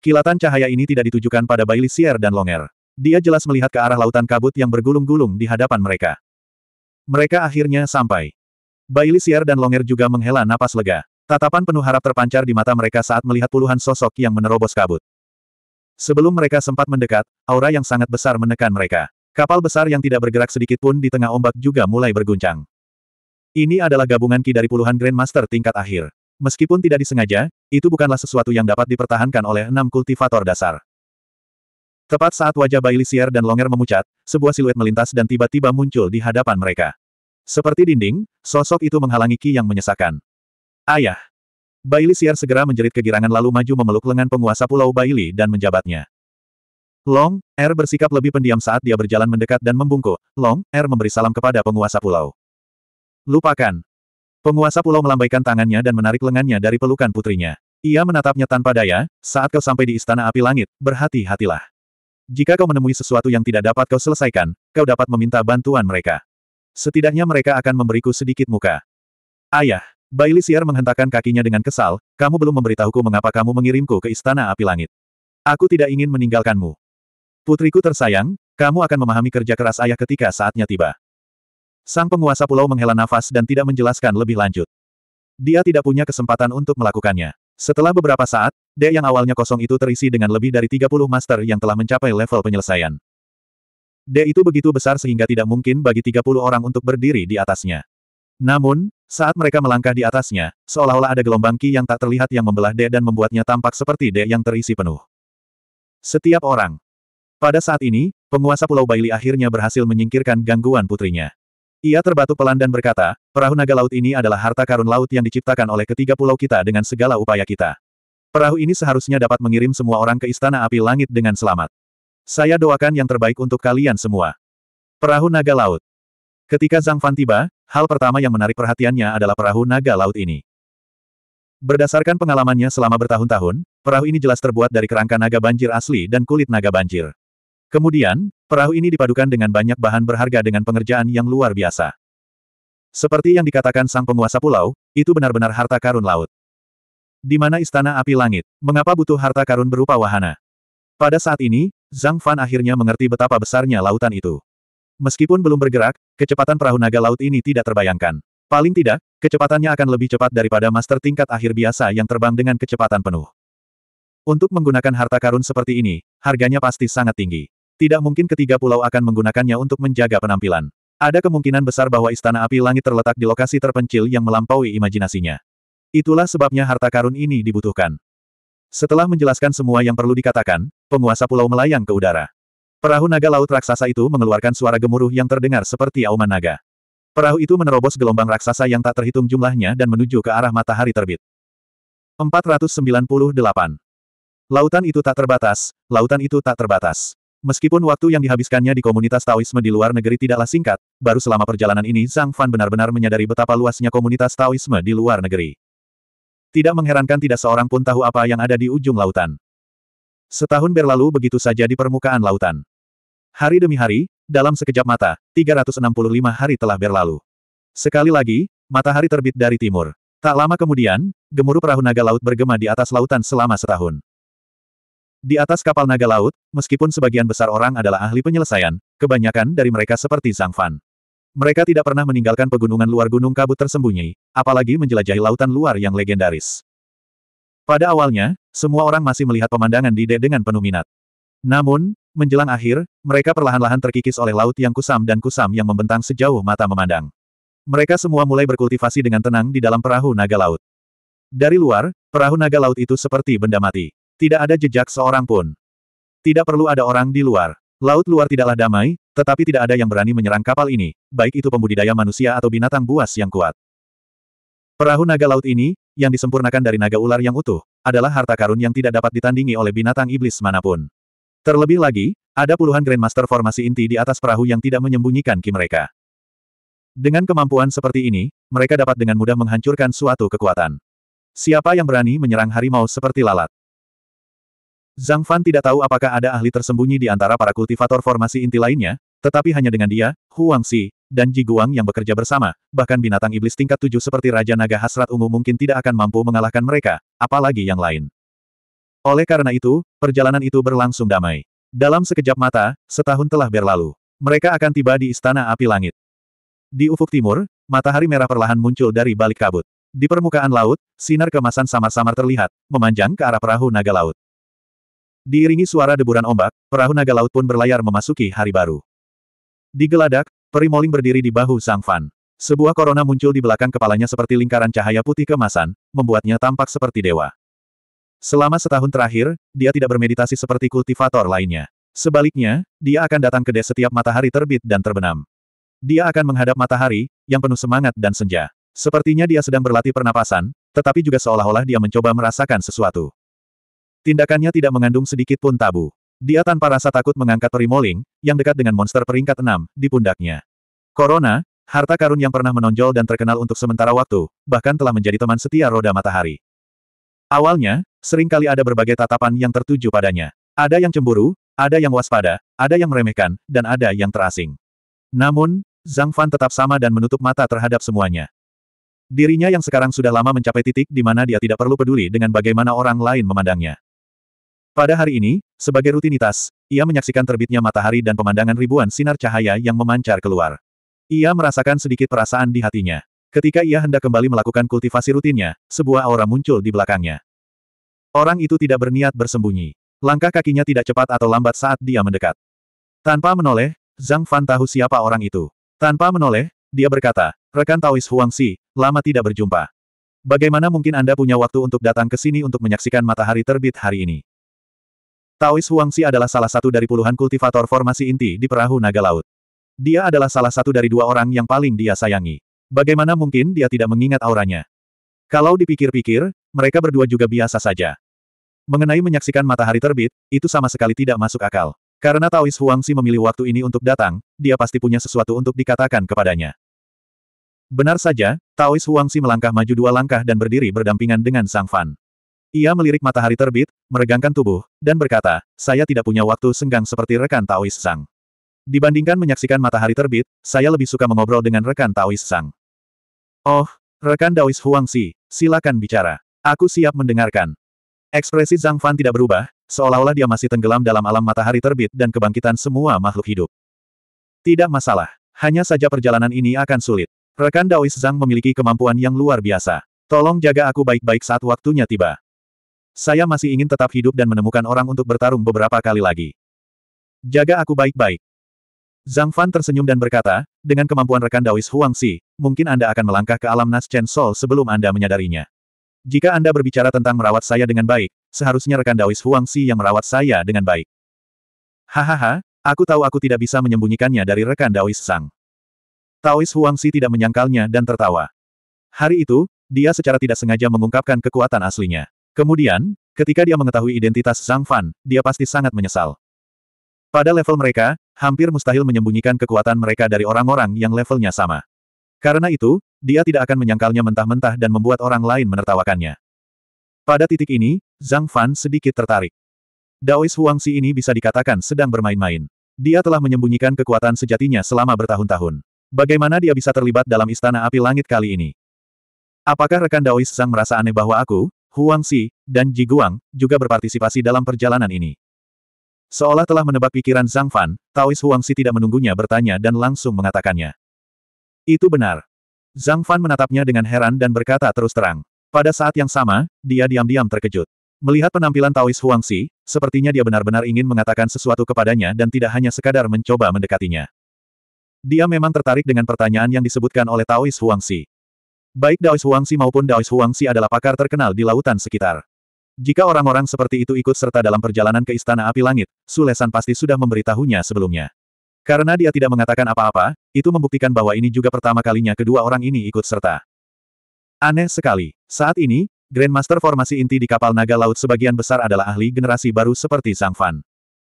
Kilatan cahaya ini tidak ditujukan pada Bailey Sier dan Longer. Dia jelas melihat ke arah lautan kabut yang bergulung-gulung di hadapan mereka. Mereka akhirnya sampai. Bailey Sier dan Longer juga menghela napas lega. Tatapan penuh harap terpancar di mata mereka saat melihat puluhan sosok yang menerobos kabut. Sebelum mereka sempat mendekat, aura yang sangat besar menekan mereka. Kapal besar yang tidak bergerak sedikit pun di tengah ombak juga mulai berguncang. Ini adalah gabungan ki dari puluhan Grandmaster tingkat akhir. Meskipun tidak disengaja, itu bukanlah sesuatu yang dapat dipertahankan oleh enam kultivator dasar. Tepat saat wajah Bailisier dan Longer memucat, sebuah siluet melintas dan tiba-tiba muncul di hadapan mereka. Seperti dinding, sosok itu menghalangi Ki yang menyesakkan. Ayah! Bailey Siar segera menjerit kegirangan lalu maju memeluk lengan penguasa pulau Bailey dan menjabatnya. Long, R er bersikap lebih pendiam saat dia berjalan mendekat dan membungkuk. Long, R er memberi salam kepada penguasa pulau. Lupakan. Penguasa pulau melambaikan tangannya dan menarik lengannya dari pelukan putrinya. Ia menatapnya tanpa daya, saat kau sampai di istana api langit, berhati-hatilah. Jika kau menemui sesuatu yang tidak dapat kau selesaikan, kau dapat meminta bantuan mereka. Setidaknya mereka akan memberiku sedikit muka. Ayah. Bailey Siar menghentakkan kakinya dengan kesal, kamu belum memberitahuku mengapa kamu mengirimku ke Istana Api Langit. Aku tidak ingin meninggalkanmu. Putriku tersayang, kamu akan memahami kerja keras ayah ketika saatnya tiba. Sang penguasa pulau menghela nafas dan tidak menjelaskan lebih lanjut. Dia tidak punya kesempatan untuk melakukannya. Setelah beberapa saat, dek yang awalnya kosong itu terisi dengan lebih dari 30 master yang telah mencapai level penyelesaian. Dek itu begitu besar sehingga tidak mungkin bagi 30 orang untuk berdiri di atasnya. Namun, saat mereka melangkah di atasnya, seolah-olah ada gelombang ki yang tak terlihat yang membelah D dan membuatnya tampak seperti D yang terisi penuh. Setiap orang. Pada saat ini, penguasa Pulau Baili akhirnya berhasil menyingkirkan gangguan putrinya. Ia terbatuk pelan dan berkata, perahu naga laut ini adalah harta karun laut yang diciptakan oleh ketiga pulau kita dengan segala upaya kita. Perahu ini seharusnya dapat mengirim semua orang ke Istana Api Langit dengan selamat. Saya doakan yang terbaik untuk kalian semua. Perahu naga laut. Ketika Zhang Fan tiba, hal pertama yang menarik perhatiannya adalah perahu naga laut ini. Berdasarkan pengalamannya selama bertahun-tahun, perahu ini jelas terbuat dari kerangka naga banjir asli dan kulit naga banjir. Kemudian, perahu ini dipadukan dengan banyak bahan berharga dengan pengerjaan yang luar biasa. Seperti yang dikatakan sang penguasa pulau, itu benar-benar harta karun laut. Di mana istana api langit? Mengapa butuh harta karun berupa wahana? Pada saat ini, Zhang Fan akhirnya mengerti betapa besarnya lautan itu. Meskipun belum bergerak, kecepatan perahu naga laut ini tidak terbayangkan. Paling tidak, kecepatannya akan lebih cepat daripada master tingkat akhir biasa yang terbang dengan kecepatan penuh. Untuk menggunakan harta karun seperti ini, harganya pasti sangat tinggi. Tidak mungkin ketiga pulau akan menggunakannya untuk menjaga penampilan. Ada kemungkinan besar bahwa Istana Api Langit terletak di lokasi terpencil yang melampaui imajinasinya. Itulah sebabnya harta karun ini dibutuhkan. Setelah menjelaskan semua yang perlu dikatakan, penguasa pulau melayang ke udara. Perahu naga laut raksasa itu mengeluarkan suara gemuruh yang terdengar seperti auman naga. Perahu itu menerobos gelombang raksasa yang tak terhitung jumlahnya dan menuju ke arah matahari terbit. 498. Lautan itu tak terbatas, lautan itu tak terbatas. Meskipun waktu yang dihabiskannya di komunitas Taoisme di luar negeri tidaklah singkat, baru selama perjalanan ini Zhang Fan benar-benar menyadari betapa luasnya komunitas Taoisme di luar negeri. Tidak mengherankan tidak seorang pun tahu apa yang ada di ujung lautan. Setahun berlalu begitu saja di permukaan lautan. Hari demi hari, dalam sekejap mata, 365 hari telah berlalu. Sekali lagi, matahari terbit dari timur. Tak lama kemudian, gemuruh perahu naga laut bergema di atas lautan selama setahun. Di atas kapal naga laut, meskipun sebagian besar orang adalah ahli penyelesaian, kebanyakan dari mereka seperti Zhang Fan. Mereka tidak pernah meninggalkan pegunungan luar gunung kabut tersembunyi, apalagi menjelajahi lautan luar yang legendaris. Pada awalnya, semua orang masih melihat pemandangan di dengan penuh minat. Namun, menjelang akhir, mereka perlahan-lahan terkikis oleh laut yang kusam dan kusam yang membentang sejauh mata memandang. Mereka semua mulai berkultivasi dengan tenang di dalam perahu naga laut. Dari luar, perahu naga laut itu seperti benda mati. Tidak ada jejak seorang pun. Tidak perlu ada orang di luar. Laut luar tidaklah damai, tetapi tidak ada yang berani menyerang kapal ini, baik itu pembudidaya manusia atau binatang buas yang kuat. Perahu naga laut ini, yang disempurnakan dari naga ular yang utuh, adalah harta karun yang tidak dapat ditandingi oleh binatang iblis manapun. Terlebih lagi, ada puluhan Grandmaster formasi inti di atas perahu yang tidak menyembunyikan ki mereka. Dengan kemampuan seperti ini, mereka dapat dengan mudah menghancurkan suatu kekuatan. Siapa yang berani menyerang harimau seperti lalat? Zhang Fan tidak tahu apakah ada ahli tersembunyi di antara para kultivator formasi inti lainnya, tetapi hanya dengan dia, Huang Si dan Ji Guang yang bekerja bersama, bahkan binatang iblis tingkat tujuh seperti Raja Naga Hasrat Ungu mungkin tidak akan mampu mengalahkan mereka, apalagi yang lain. Oleh karena itu, perjalanan itu berlangsung damai. Dalam sekejap mata, setahun telah berlalu. Mereka akan tiba di Istana Api Langit. Di ufuk timur, matahari merah perlahan muncul dari balik kabut. Di permukaan laut, sinar kemasan samar-samar terlihat, memanjang ke arah perahu naga laut. Diiringi suara deburan ombak, perahu naga laut pun berlayar memasuki hari baru. Di geladak, Perimoling berdiri di bahu Sang Fan. Sebuah korona muncul di belakang kepalanya seperti lingkaran cahaya putih kemasan, membuatnya tampak seperti dewa. Selama setahun terakhir, dia tidak bermeditasi seperti kultivator lainnya. Sebaliknya, dia akan datang ke desa setiap matahari terbit dan terbenam. Dia akan menghadap matahari, yang penuh semangat dan senja. Sepertinya dia sedang berlatih pernapasan, tetapi juga seolah-olah dia mencoba merasakan sesuatu. Tindakannya tidak mengandung sedikit pun tabu. Dia tanpa rasa takut mengangkat perimoling, yang dekat dengan monster peringkat enam, di pundaknya. Corona, harta karun yang pernah menonjol dan terkenal untuk sementara waktu, bahkan telah menjadi teman setia roda matahari. Awalnya, seringkali ada berbagai tatapan yang tertuju padanya. Ada yang cemburu, ada yang waspada, ada yang meremehkan, dan ada yang terasing. Namun, Zhang Fan tetap sama dan menutup mata terhadap semuanya. Dirinya yang sekarang sudah lama mencapai titik di mana dia tidak perlu peduli dengan bagaimana orang lain memandangnya. Pada hari ini, sebagai rutinitas, ia menyaksikan terbitnya matahari dan pemandangan ribuan sinar cahaya yang memancar keluar. Ia merasakan sedikit perasaan di hatinya. Ketika ia hendak kembali melakukan kultivasi rutinnya, sebuah aura muncul di belakangnya. Orang itu tidak berniat bersembunyi. Langkah kakinya tidak cepat atau lambat saat dia mendekat. Tanpa menoleh, Zhang Fan tahu siapa orang itu. Tanpa menoleh, dia berkata, rekan Taois Huang Si, lama tidak berjumpa. Bagaimana mungkin Anda punya waktu untuk datang ke sini untuk menyaksikan matahari terbit hari ini? Taois Huangxi adalah salah satu dari puluhan kultivator formasi inti di perahu naga laut. Dia adalah salah satu dari dua orang yang paling dia sayangi. Bagaimana mungkin dia tidak mengingat auranya? Kalau dipikir-pikir, mereka berdua juga biasa saja. Mengenai menyaksikan matahari terbit, itu sama sekali tidak masuk akal. Karena Taois Huangxi memilih waktu ini untuk datang, dia pasti punya sesuatu untuk dikatakan kepadanya. Benar saja, Taois Huangxi melangkah maju dua langkah dan berdiri berdampingan dengan Sang Fan. Ia melirik matahari terbit, meregangkan tubuh, dan berkata, saya tidak punya waktu senggang seperti rekan Taois Sang. Dibandingkan menyaksikan matahari terbit, saya lebih suka mengobrol dengan rekan Taois Sang. Oh, rekan Huang Si, silakan bicara. Aku siap mendengarkan. Ekspresi Zhang Fan tidak berubah, seolah-olah dia masih tenggelam dalam alam matahari terbit dan kebangkitan semua makhluk hidup. Tidak masalah, hanya saja perjalanan ini akan sulit. Rekan Daois Zhang memiliki kemampuan yang luar biasa. Tolong jaga aku baik-baik saat waktunya tiba. Saya masih ingin tetap hidup dan menemukan orang untuk bertarung beberapa kali lagi. Jaga aku baik-baik. Zhang Fan tersenyum dan berkata, dengan kemampuan rekan Daois Huang Si, mungkin Anda akan melangkah ke alam Nas Chen Sol sebelum Anda menyadarinya. Jika Anda berbicara tentang merawat saya dengan baik, seharusnya rekan Daois Huang Si yang merawat saya dengan baik. Hahaha, aku tahu aku tidak bisa menyembunyikannya dari rekan Daois Sang. Taois Huang Si tidak menyangkalnya dan tertawa. Hari itu, dia secara tidak sengaja mengungkapkan kekuatan aslinya. Kemudian, ketika dia mengetahui identitas Zhang Fan, dia pasti sangat menyesal. Pada level mereka, hampir mustahil menyembunyikan kekuatan mereka dari orang-orang yang levelnya sama. Karena itu, dia tidak akan menyangkalnya mentah-mentah dan membuat orang lain menertawakannya. Pada titik ini, Zhang Fan sedikit tertarik. Daois Si ini bisa dikatakan sedang bermain-main. Dia telah menyembunyikan kekuatan sejatinya selama bertahun-tahun. Bagaimana dia bisa terlibat dalam Istana Api Langit kali ini? Apakah rekan Daois Zhang merasa aneh bahwa aku, Huang Xi, dan Ji Guang, juga berpartisipasi dalam perjalanan ini. Seolah telah menebak pikiran Zhang Fan, Taois Huang Xi tidak menunggunya bertanya dan langsung mengatakannya. Itu benar. Zhang Fan menatapnya dengan heran dan berkata terus terang. Pada saat yang sama, dia diam-diam terkejut. Melihat penampilan Taois Huang Xi, sepertinya dia benar-benar ingin mengatakan sesuatu kepadanya dan tidak hanya sekadar mencoba mendekatinya. Dia memang tertarik dengan pertanyaan yang disebutkan oleh Taois Huang Xi. Baik Daois Huangsi maupun Daois Huangsi adalah pakar terkenal di lautan sekitar. Jika orang-orang seperti itu ikut serta dalam perjalanan ke Istana Api Langit, Sulesan pasti sudah memberitahunya sebelumnya. Karena dia tidak mengatakan apa-apa, itu membuktikan bahwa ini juga pertama kalinya kedua orang ini ikut serta. Aneh sekali. Saat ini, Grandmaster formasi inti di kapal naga laut sebagian besar adalah ahli generasi baru seperti Zhang Fan.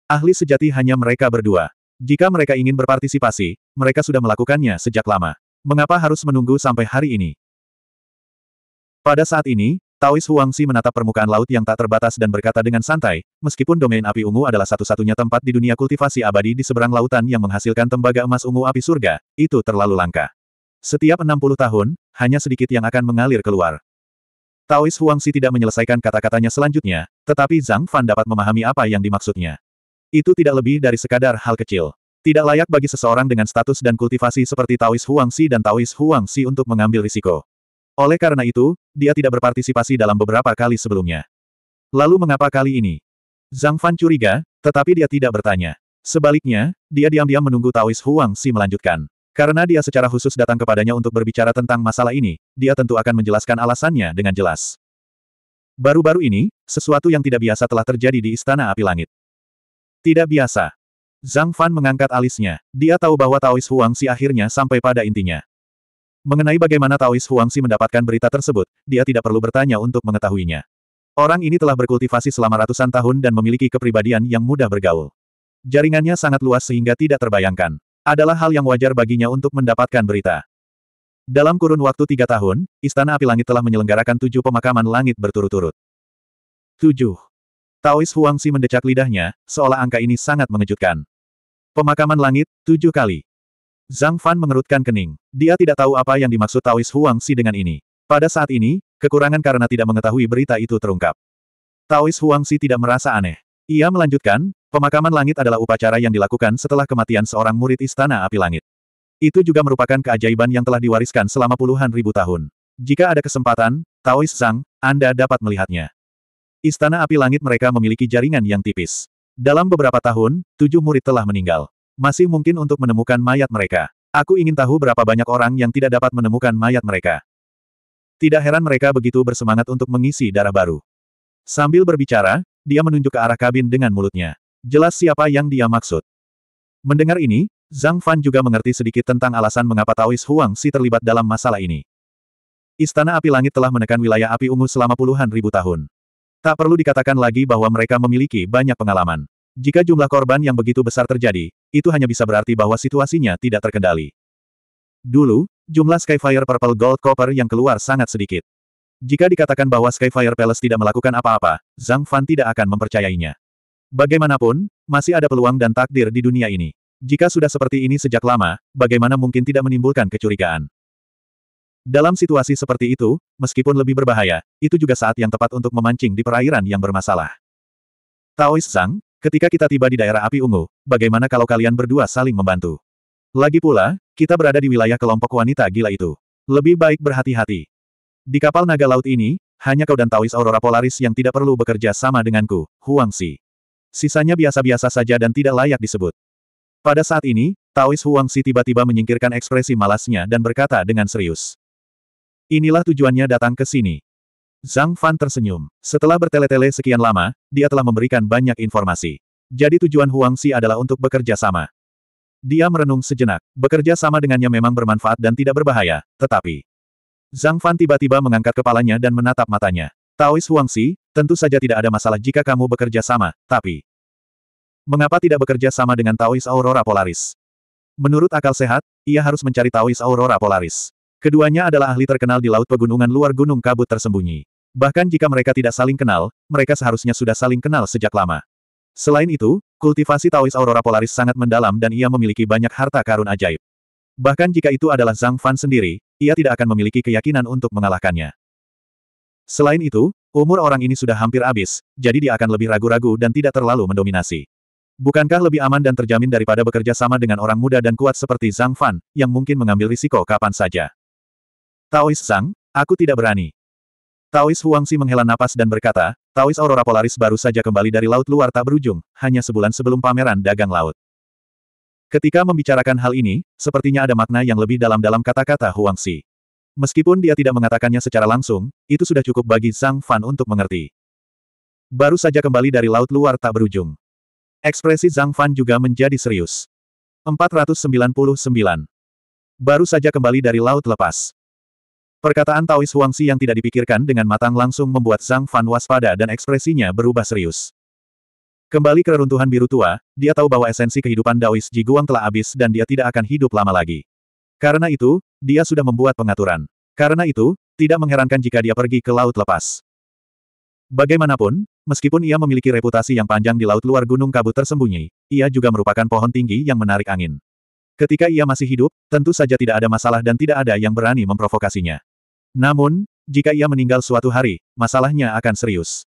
Ahli sejati hanya mereka berdua. Jika mereka ingin berpartisipasi, mereka sudah melakukannya sejak lama. Mengapa harus menunggu sampai hari ini? Pada saat ini, Taois Huangsi menatap permukaan laut yang tak terbatas dan berkata dengan santai, meskipun domain api ungu adalah satu-satunya tempat di dunia kultivasi abadi di seberang lautan yang menghasilkan tembaga emas ungu api surga, itu terlalu langka. Setiap 60 tahun, hanya sedikit yang akan mengalir keluar. Taois Huangsi tidak menyelesaikan kata-katanya selanjutnya, tetapi Zhang Fan dapat memahami apa yang dimaksudnya. Itu tidak lebih dari sekadar hal kecil. Tidak layak bagi seseorang dengan status dan kultivasi seperti Taois Huangsi dan Taois Huangsi untuk mengambil risiko. Oleh karena itu, dia tidak berpartisipasi dalam beberapa kali sebelumnya. Lalu mengapa kali ini? Zhang Fan curiga, tetapi dia tidak bertanya. Sebaliknya, dia diam-diam menunggu Taois Huang Si melanjutkan. Karena dia secara khusus datang kepadanya untuk berbicara tentang masalah ini, dia tentu akan menjelaskan alasannya dengan jelas. Baru-baru ini, sesuatu yang tidak biasa telah terjadi di Istana Api Langit. Tidak biasa. Zhang Fan mengangkat alisnya. Dia tahu bahwa Taois Huang Si akhirnya sampai pada intinya. Mengenai bagaimana Taois Huangsi mendapatkan berita tersebut, dia tidak perlu bertanya untuk mengetahuinya. Orang ini telah berkultivasi selama ratusan tahun dan memiliki kepribadian yang mudah bergaul. Jaringannya sangat luas sehingga tidak terbayangkan. Adalah hal yang wajar baginya untuk mendapatkan berita. Dalam kurun waktu tiga tahun, Istana Api Langit telah menyelenggarakan tujuh pemakaman langit berturut-turut. Tujuh. Taois Huangsi mendecak lidahnya, seolah angka ini sangat mengejutkan. Pemakaman langit, tujuh kali. Zhang Fan mengerutkan kening. Dia tidak tahu apa yang dimaksud Taoist Huang Si dengan ini. Pada saat ini, kekurangan karena tidak mengetahui berita itu terungkap. Taoist Huang Si tidak merasa aneh. Ia melanjutkan, pemakaman langit adalah upacara yang dilakukan setelah kematian seorang murid istana api langit. Itu juga merupakan keajaiban yang telah diwariskan selama puluhan ribu tahun. Jika ada kesempatan, Taoist Zhang, Anda dapat melihatnya. Istana api langit mereka memiliki jaringan yang tipis. Dalam beberapa tahun, tujuh murid telah meninggal. Masih mungkin untuk menemukan mayat mereka. Aku ingin tahu berapa banyak orang yang tidak dapat menemukan mayat mereka. Tidak heran mereka begitu bersemangat untuk mengisi darah baru. Sambil berbicara, dia menunjuk ke arah kabin dengan mulutnya. Jelas siapa yang dia maksud. Mendengar ini, Zhang Fan juga mengerti sedikit tentang alasan mengapa Taois Huang Si terlibat dalam masalah ini. Istana Api Langit telah menekan wilayah api ungu selama puluhan ribu tahun. Tak perlu dikatakan lagi bahwa mereka memiliki banyak pengalaman. Jika jumlah korban yang begitu besar terjadi, itu hanya bisa berarti bahwa situasinya tidak terkendali. Dulu, jumlah Skyfire Purple Gold Copper yang keluar sangat sedikit. Jika dikatakan bahwa Skyfire Palace tidak melakukan apa-apa, Zhang Fan tidak akan mempercayainya. Bagaimanapun, masih ada peluang dan takdir di dunia ini. Jika sudah seperti ini sejak lama, bagaimana mungkin tidak menimbulkan kecurigaan? Dalam situasi seperti itu, meskipun lebih berbahaya, itu juga saat yang tepat untuk memancing di perairan yang bermasalah. Taois Zhang, Ketika kita tiba di daerah api ungu, bagaimana kalau kalian berdua saling membantu? Lagi pula, kita berada di wilayah kelompok wanita gila itu. Lebih baik berhati-hati. Di kapal naga laut ini, hanya kau dan Taois Aurora Polaris yang tidak perlu bekerja sama denganku, Huang Si. Sisanya biasa-biasa saja dan tidak layak disebut. Pada saat ini, Taois Huang Si tiba-tiba menyingkirkan ekspresi malasnya dan berkata dengan serius. Inilah tujuannya datang ke sini. Zhang Fan tersenyum. Setelah bertele-tele sekian lama, dia telah memberikan banyak informasi. Jadi tujuan Huang Xi adalah untuk bekerja sama. Dia merenung sejenak. Bekerja sama dengannya memang bermanfaat dan tidak berbahaya, tetapi... Zhang Fan tiba-tiba mengangkat kepalanya dan menatap matanya. Taois Huang Xi, tentu saja tidak ada masalah jika kamu bekerja sama, tapi... Mengapa tidak bekerja sama dengan Taois Aurora Polaris? Menurut akal sehat, ia harus mencari Taois Aurora Polaris. Keduanya adalah ahli terkenal di Laut Pegunungan luar Gunung Kabut tersembunyi. Bahkan jika mereka tidak saling kenal, mereka seharusnya sudah saling kenal sejak lama. Selain itu, kultivasi Taois Aurora Polaris sangat mendalam dan ia memiliki banyak harta karun ajaib. Bahkan jika itu adalah Zhang Fan sendiri, ia tidak akan memiliki keyakinan untuk mengalahkannya. Selain itu, umur orang ini sudah hampir habis, jadi dia akan lebih ragu-ragu dan tidak terlalu mendominasi. Bukankah lebih aman dan terjamin daripada bekerja sama dengan orang muda dan kuat seperti Zhang Fan, yang mungkin mengambil risiko kapan saja? Taois Sang, aku tidak berani. Taois Huangsi menghela napas dan berkata, Taois Aurora Polaris baru saja kembali dari laut luar tak berujung, hanya sebulan sebelum pameran dagang laut. Ketika membicarakan hal ini, sepertinya ada makna yang lebih dalam dalam kata-kata Huangsi. Meskipun dia tidak mengatakannya secara langsung, itu sudah cukup bagi Zhang Fan untuk mengerti. Baru saja kembali dari laut luar tak berujung. Ekspresi Zhang Fan juga menjadi serius. 499. Baru saja kembali dari laut lepas. Perkataan Taois Huangsi yang tidak dipikirkan dengan matang langsung membuat Zhang Fan waspada dan ekspresinya berubah serius. Kembali ke reruntuhan biru tua, dia tahu bahwa esensi kehidupan Daois Guang telah habis dan dia tidak akan hidup lama lagi. Karena itu, dia sudah membuat pengaturan. Karena itu, tidak mengherankan jika dia pergi ke laut lepas. Bagaimanapun, meskipun ia memiliki reputasi yang panjang di laut luar gunung kabut tersembunyi, ia juga merupakan pohon tinggi yang menarik angin. Ketika ia masih hidup, tentu saja tidak ada masalah dan tidak ada yang berani memprovokasinya. Namun, jika ia meninggal suatu hari, masalahnya akan serius.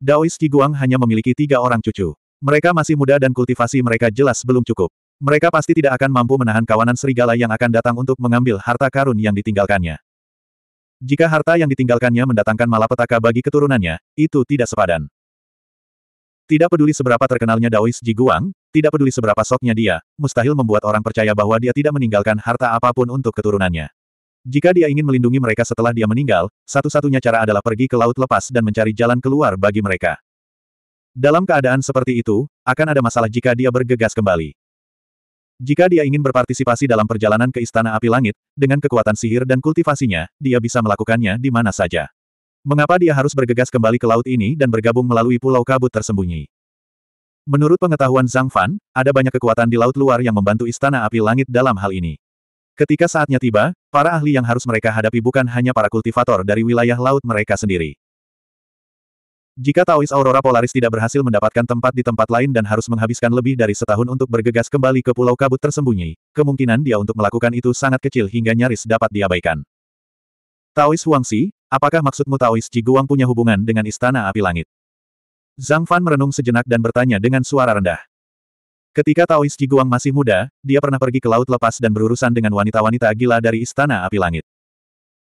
Daois Qiguang hanya memiliki tiga orang cucu. Mereka masih muda dan kultivasi mereka jelas belum cukup. Mereka pasti tidak akan mampu menahan kawanan serigala yang akan datang untuk mengambil harta karun yang ditinggalkannya. Jika harta yang ditinggalkannya mendatangkan malapetaka bagi keturunannya, itu tidak sepadan. Tidak peduli seberapa terkenalnya Daois Guang, tidak peduli seberapa soknya dia, mustahil membuat orang percaya bahwa dia tidak meninggalkan harta apapun untuk keturunannya. Jika dia ingin melindungi mereka setelah dia meninggal, satu-satunya cara adalah pergi ke laut lepas dan mencari jalan keluar bagi mereka. Dalam keadaan seperti itu, akan ada masalah jika dia bergegas kembali. Jika dia ingin berpartisipasi dalam perjalanan ke Istana Api Langit, dengan kekuatan sihir dan kultivasinya, dia bisa melakukannya di mana saja. Mengapa dia harus bergegas kembali ke laut ini dan bergabung melalui pulau kabut tersembunyi? Menurut pengetahuan Zhang Fan, ada banyak kekuatan di laut luar yang membantu Istana Api Langit dalam hal ini. Ketika saatnya tiba, para ahli yang harus mereka hadapi bukan hanya para kultivator dari wilayah laut mereka sendiri. Jika Taois Aurora Polaris tidak berhasil mendapatkan tempat di tempat lain dan harus menghabiskan lebih dari setahun untuk bergegas kembali ke pulau kabut tersembunyi, kemungkinan dia untuk melakukan itu sangat kecil hingga nyaris dapat diabaikan. Taois Huangsi, apakah maksudmu Taois Jiguang punya hubungan dengan Istana Api Langit? Zhang Fan merenung sejenak dan bertanya dengan suara rendah. Ketika Taoist Jiguang masih muda, dia pernah pergi ke laut lepas dan berurusan dengan wanita-wanita gila dari Istana Api Langit.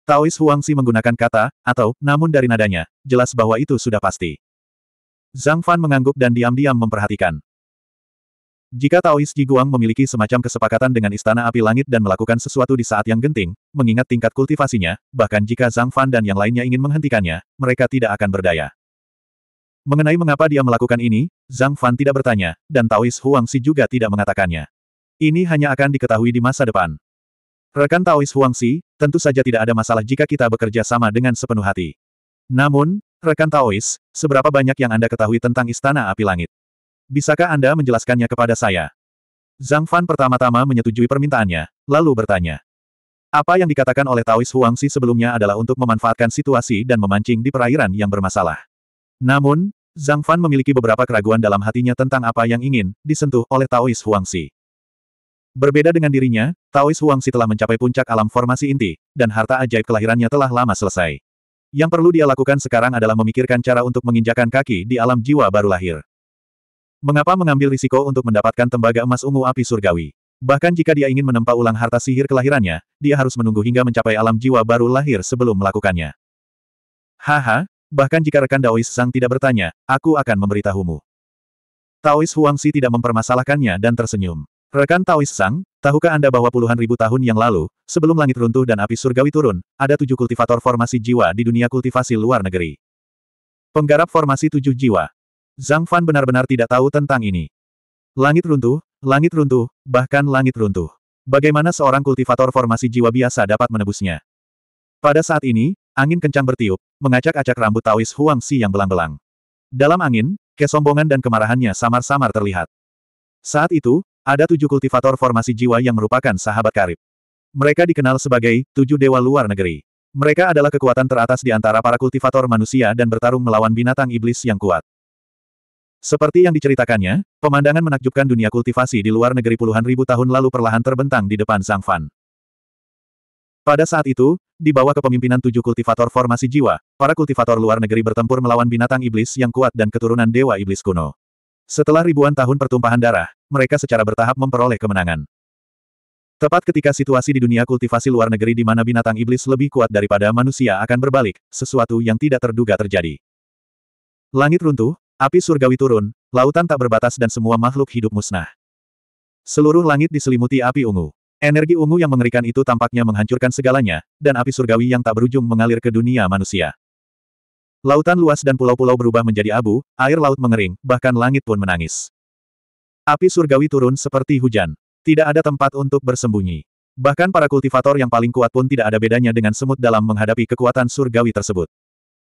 Taoist Huang Si menggunakan kata, atau, namun dari nadanya, jelas bahwa itu sudah pasti. Zhang Fan mengangguk dan diam-diam memperhatikan. Jika Taoist Jiguang memiliki semacam kesepakatan dengan Istana Api Langit dan melakukan sesuatu di saat yang genting, mengingat tingkat kultivasinya, bahkan jika Zhang Fan dan yang lainnya ingin menghentikannya, mereka tidak akan berdaya. Mengenai mengapa dia melakukan ini, Zhang Fan tidak bertanya, dan Taois Si juga tidak mengatakannya. Ini hanya akan diketahui di masa depan. Rekan Taois Si, tentu saja tidak ada masalah jika kita bekerja sama dengan sepenuh hati. Namun, rekan Taois, seberapa banyak yang Anda ketahui tentang Istana Api Langit? Bisakah Anda menjelaskannya kepada saya? Zhang Fan pertama-tama menyetujui permintaannya, lalu bertanya. Apa yang dikatakan oleh Taois Huangsi sebelumnya adalah untuk memanfaatkan situasi dan memancing di perairan yang bermasalah. Namun, Zhang Fan memiliki beberapa keraguan dalam hatinya tentang apa yang ingin disentuh oleh Taois Huangsi. Berbeda dengan dirinya, Taois Huangsi telah mencapai puncak alam formasi inti, dan harta ajaib kelahirannya telah lama selesai. Yang perlu dia lakukan sekarang adalah memikirkan cara untuk menginjakan kaki di alam jiwa baru lahir. Mengapa mengambil risiko untuk mendapatkan tembaga emas ungu api surgawi? Bahkan jika dia ingin menempa ulang harta sihir kelahirannya, dia harus menunggu hingga mencapai alam jiwa baru lahir sebelum melakukannya. Haha, bahkan jika rekan Daois Sang tidak bertanya, aku akan memberitahumu. Taois Huang Si tidak mempermasalahkannya dan tersenyum. Rekan Taois Sang, tahukah Anda bahwa puluhan ribu tahun yang lalu, sebelum langit runtuh dan api surgawi turun, ada tujuh kultivator formasi jiwa di dunia kultivasi luar negeri. Penggarap formasi tujuh jiwa. Zhang Fan benar-benar tidak tahu tentang ini. Langit runtuh, langit runtuh, bahkan langit runtuh. Bagaimana seorang kultivator formasi jiwa biasa dapat menebusnya? Pada saat ini, Angin kencang bertiup, mengacak-acak rambut Taois Huang Si yang belang-belang. Dalam angin, kesombongan dan kemarahannya samar-samar terlihat. Saat itu, ada tujuh kultivator formasi jiwa yang merupakan sahabat karib. Mereka dikenal sebagai tujuh dewa luar negeri. Mereka adalah kekuatan teratas di antara para kultivator manusia dan bertarung melawan binatang iblis yang kuat. Seperti yang diceritakannya, pemandangan menakjubkan dunia kultivasi di luar negeri puluhan ribu tahun lalu perlahan terbentang di depan Zhang Fan. Pada saat itu, di bawah kepemimpinan tujuh kultivator formasi jiwa, para kultivator luar negeri bertempur melawan binatang iblis yang kuat dan keturunan dewa iblis kuno. Setelah ribuan tahun pertumpahan darah, mereka secara bertahap memperoleh kemenangan. Tepat ketika situasi di dunia kultivasi luar negeri di mana binatang iblis lebih kuat daripada manusia akan berbalik, sesuatu yang tidak terduga terjadi. Langit runtuh, api surgawi turun, lautan tak berbatas dan semua makhluk hidup musnah. Seluruh langit diselimuti api ungu. Energi ungu yang mengerikan itu tampaknya menghancurkan segalanya, dan api surgawi yang tak berujung mengalir ke dunia manusia. Lautan luas dan pulau-pulau berubah menjadi abu, air laut mengering, bahkan langit pun menangis. Api surgawi turun seperti hujan. Tidak ada tempat untuk bersembunyi. Bahkan para kultivator yang paling kuat pun tidak ada bedanya dengan semut dalam menghadapi kekuatan surgawi tersebut.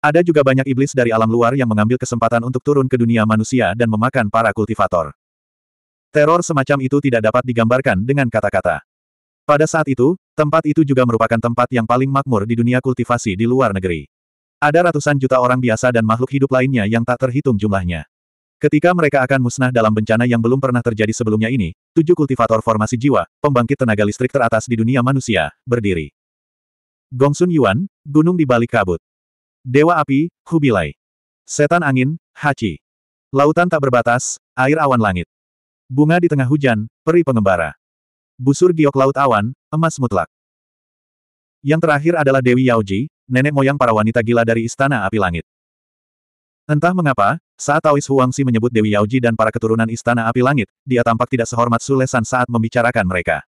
Ada juga banyak iblis dari alam luar yang mengambil kesempatan untuk turun ke dunia manusia dan memakan para kultivator. Teror semacam itu tidak dapat digambarkan dengan kata-kata. Pada saat itu, tempat itu juga merupakan tempat yang paling makmur di dunia kultivasi di luar negeri. Ada ratusan juta orang biasa dan makhluk hidup lainnya yang tak terhitung jumlahnya. Ketika mereka akan musnah dalam bencana yang belum pernah terjadi sebelumnya ini, tujuh kultivator formasi jiwa, pembangkit tenaga listrik teratas di dunia manusia, berdiri. Gongsun Yuan, gunung di balik kabut. Dewa api, Hubilai. Setan angin, Hachi. Lautan tak berbatas, air awan langit. Bunga di tengah hujan, peri pengembara busur giok laut awan, emas mutlak. Yang terakhir adalah Dewi Yaoji, nenek moyang para wanita gila dari Istana Api Langit. Entah mengapa, saat Taois Huangsi menyebut Dewi Yaoji dan para keturunan Istana Api Langit, dia tampak tidak sehormat Sulesan saat membicarakan mereka.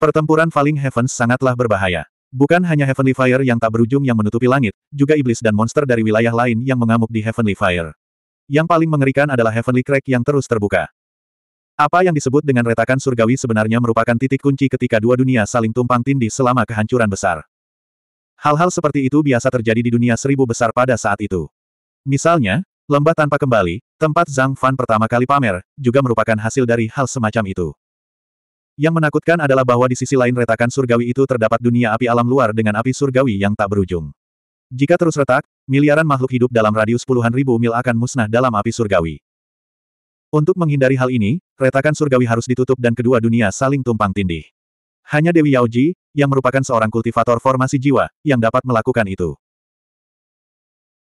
Pertempuran Falling Heavens sangatlah berbahaya. Bukan hanya Heavenly Fire yang tak berujung yang menutupi langit, juga iblis dan monster dari wilayah lain yang mengamuk di Heavenly Fire. Yang paling mengerikan adalah Heavenly Crack yang terus terbuka. Apa yang disebut dengan retakan surgawi sebenarnya merupakan titik kunci ketika dua dunia saling tumpang tindih selama kehancuran besar. Hal-hal seperti itu biasa terjadi di dunia seribu besar pada saat itu. Misalnya, lembah tanpa kembali, tempat Zhang Fan pertama kali pamer, juga merupakan hasil dari hal semacam itu. Yang menakutkan adalah bahwa di sisi lain retakan surgawi itu terdapat dunia api alam luar dengan api surgawi yang tak berujung. Jika terus retak, miliaran makhluk hidup dalam radius puluhan ribu mil akan musnah dalam api surgawi. Untuk menghindari hal ini, retakan surgawi harus ditutup dan kedua dunia saling tumpang tindih. Hanya Dewi Yaoji, yang merupakan seorang kultivator formasi jiwa, yang dapat melakukan itu.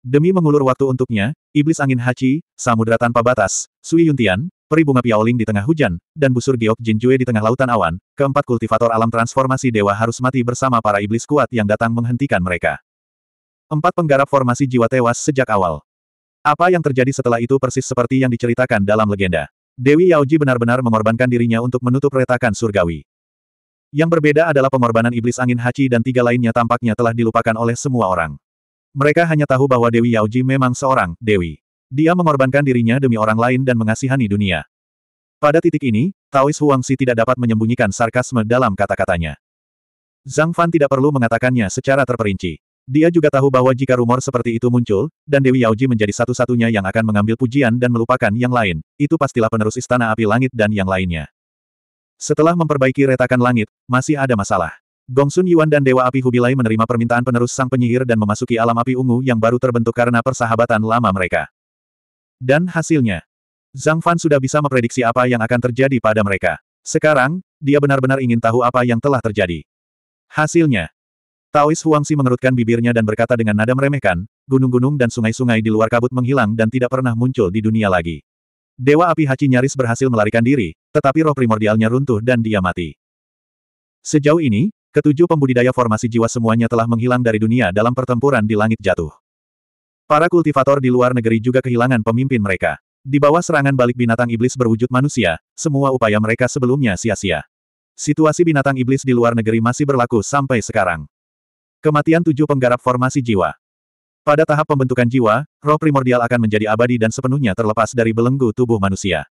Demi mengulur waktu untuknya, Iblis Angin Hachi, Samudera Tanpa Batas, Sui Yuntian, Peri Bunga Piaoling di tengah hujan, dan busur Giok Jinjue di tengah lautan awan, keempat kultivator alam transformasi dewa harus mati bersama para iblis kuat yang datang menghentikan mereka. Empat penggarap formasi jiwa tewas sejak awal. Apa yang terjadi setelah itu persis seperti yang diceritakan dalam legenda. Dewi Yaoji benar-benar mengorbankan dirinya untuk menutup retakan surgawi. Yang berbeda adalah pengorbanan iblis angin Hachi dan tiga lainnya tampaknya telah dilupakan oleh semua orang. Mereka hanya tahu bahwa Dewi Yaoji memang seorang Dewi. Dia mengorbankan dirinya demi orang lain dan mengasihani dunia. Pada titik ini, Taois Huangsi tidak dapat menyembunyikan sarkasme dalam kata-katanya. Zhang Fan tidak perlu mengatakannya secara terperinci. Dia juga tahu bahwa jika rumor seperti itu muncul, dan Dewi Yaoji menjadi satu-satunya yang akan mengambil pujian dan melupakan yang lain, itu pastilah penerus Istana Api Langit dan yang lainnya. Setelah memperbaiki retakan langit, masih ada masalah. Gongsun Yuan dan Dewa Api Hubilai menerima permintaan penerus sang penyihir dan memasuki alam api ungu yang baru terbentuk karena persahabatan lama mereka. Dan hasilnya, Zhang Fan sudah bisa memprediksi apa yang akan terjadi pada mereka. Sekarang, dia benar-benar ingin tahu apa yang telah terjadi. Hasilnya, Taois Huangsi mengerutkan bibirnya dan berkata dengan nada meremehkan, gunung-gunung dan sungai-sungai di luar kabut menghilang dan tidak pernah muncul di dunia lagi. Dewa api Hachi nyaris berhasil melarikan diri, tetapi roh primordialnya runtuh dan dia mati. Sejauh ini, ketujuh pembudidaya formasi jiwa semuanya telah menghilang dari dunia dalam pertempuran di langit jatuh. Para kultivator di luar negeri juga kehilangan pemimpin mereka. Di bawah serangan balik binatang iblis berwujud manusia, semua upaya mereka sebelumnya sia-sia. Situasi binatang iblis di luar negeri masih berlaku sampai sekarang. Kematian tujuh penggarap formasi jiwa. Pada tahap pembentukan jiwa, roh primordial akan menjadi abadi dan sepenuhnya terlepas dari belenggu tubuh manusia.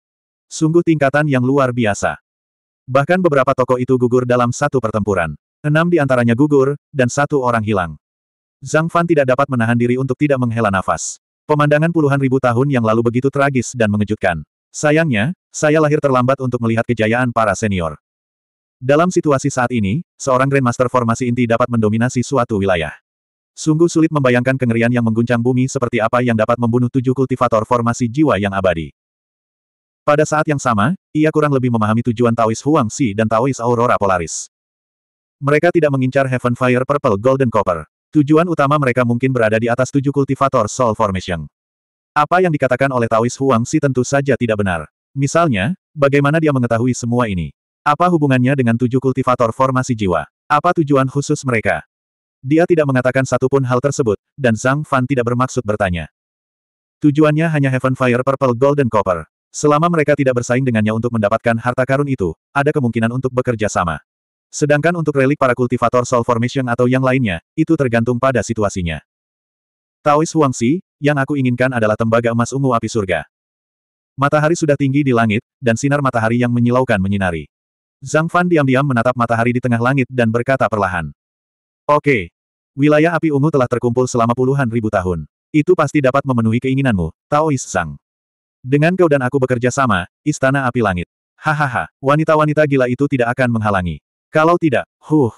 Sungguh tingkatan yang luar biasa. Bahkan beberapa tokoh itu gugur dalam satu pertempuran. Enam di antaranya gugur, dan satu orang hilang. Zhang Fan tidak dapat menahan diri untuk tidak menghela nafas. Pemandangan puluhan ribu tahun yang lalu begitu tragis dan mengejutkan. Sayangnya, saya lahir terlambat untuk melihat kejayaan para senior. Dalam situasi saat ini, seorang Grandmaster formasi inti dapat mendominasi suatu wilayah. Sungguh sulit membayangkan kengerian yang mengguncang bumi seperti apa yang dapat membunuh tujuh kultivator formasi jiwa yang abadi. Pada saat yang sama, ia kurang lebih memahami tujuan Huang Si dan Taois Aurora Polaris. Mereka tidak mengincar Heaven Fire Purple Golden Copper. Tujuan utama mereka mungkin berada di atas tujuh kultivator Soul Formation. Apa yang dikatakan oleh Huang Si tentu saja tidak benar. Misalnya, bagaimana dia mengetahui semua ini? Apa hubungannya dengan tujuh kultivator formasi jiwa? Apa tujuan khusus mereka? Dia tidak mengatakan satupun hal tersebut, dan Zhang Fan tidak bermaksud bertanya. Tujuannya hanya Heaven Fire Purple Golden Copper. Selama mereka tidak bersaing dengannya untuk mendapatkan harta karun itu, ada kemungkinan untuk bekerja sama. Sedangkan untuk relik para kultivator Soul Formation atau yang lainnya, itu tergantung pada situasinya. Taois Huangsi, yang aku inginkan adalah tembaga emas ungu api surga. Matahari sudah tinggi di langit, dan sinar matahari yang menyilaukan menyinari. Zhang Fan diam-diam menatap matahari di tengah langit dan berkata perlahan. Oke. Wilayah api ungu telah terkumpul selama puluhan ribu tahun. Itu pasti dapat memenuhi keinginanmu, Taois Zhang. Dengan kau dan aku bekerja sama, Istana Api Langit. Hahaha, wanita-wanita gila itu tidak akan menghalangi. Kalau tidak, huh.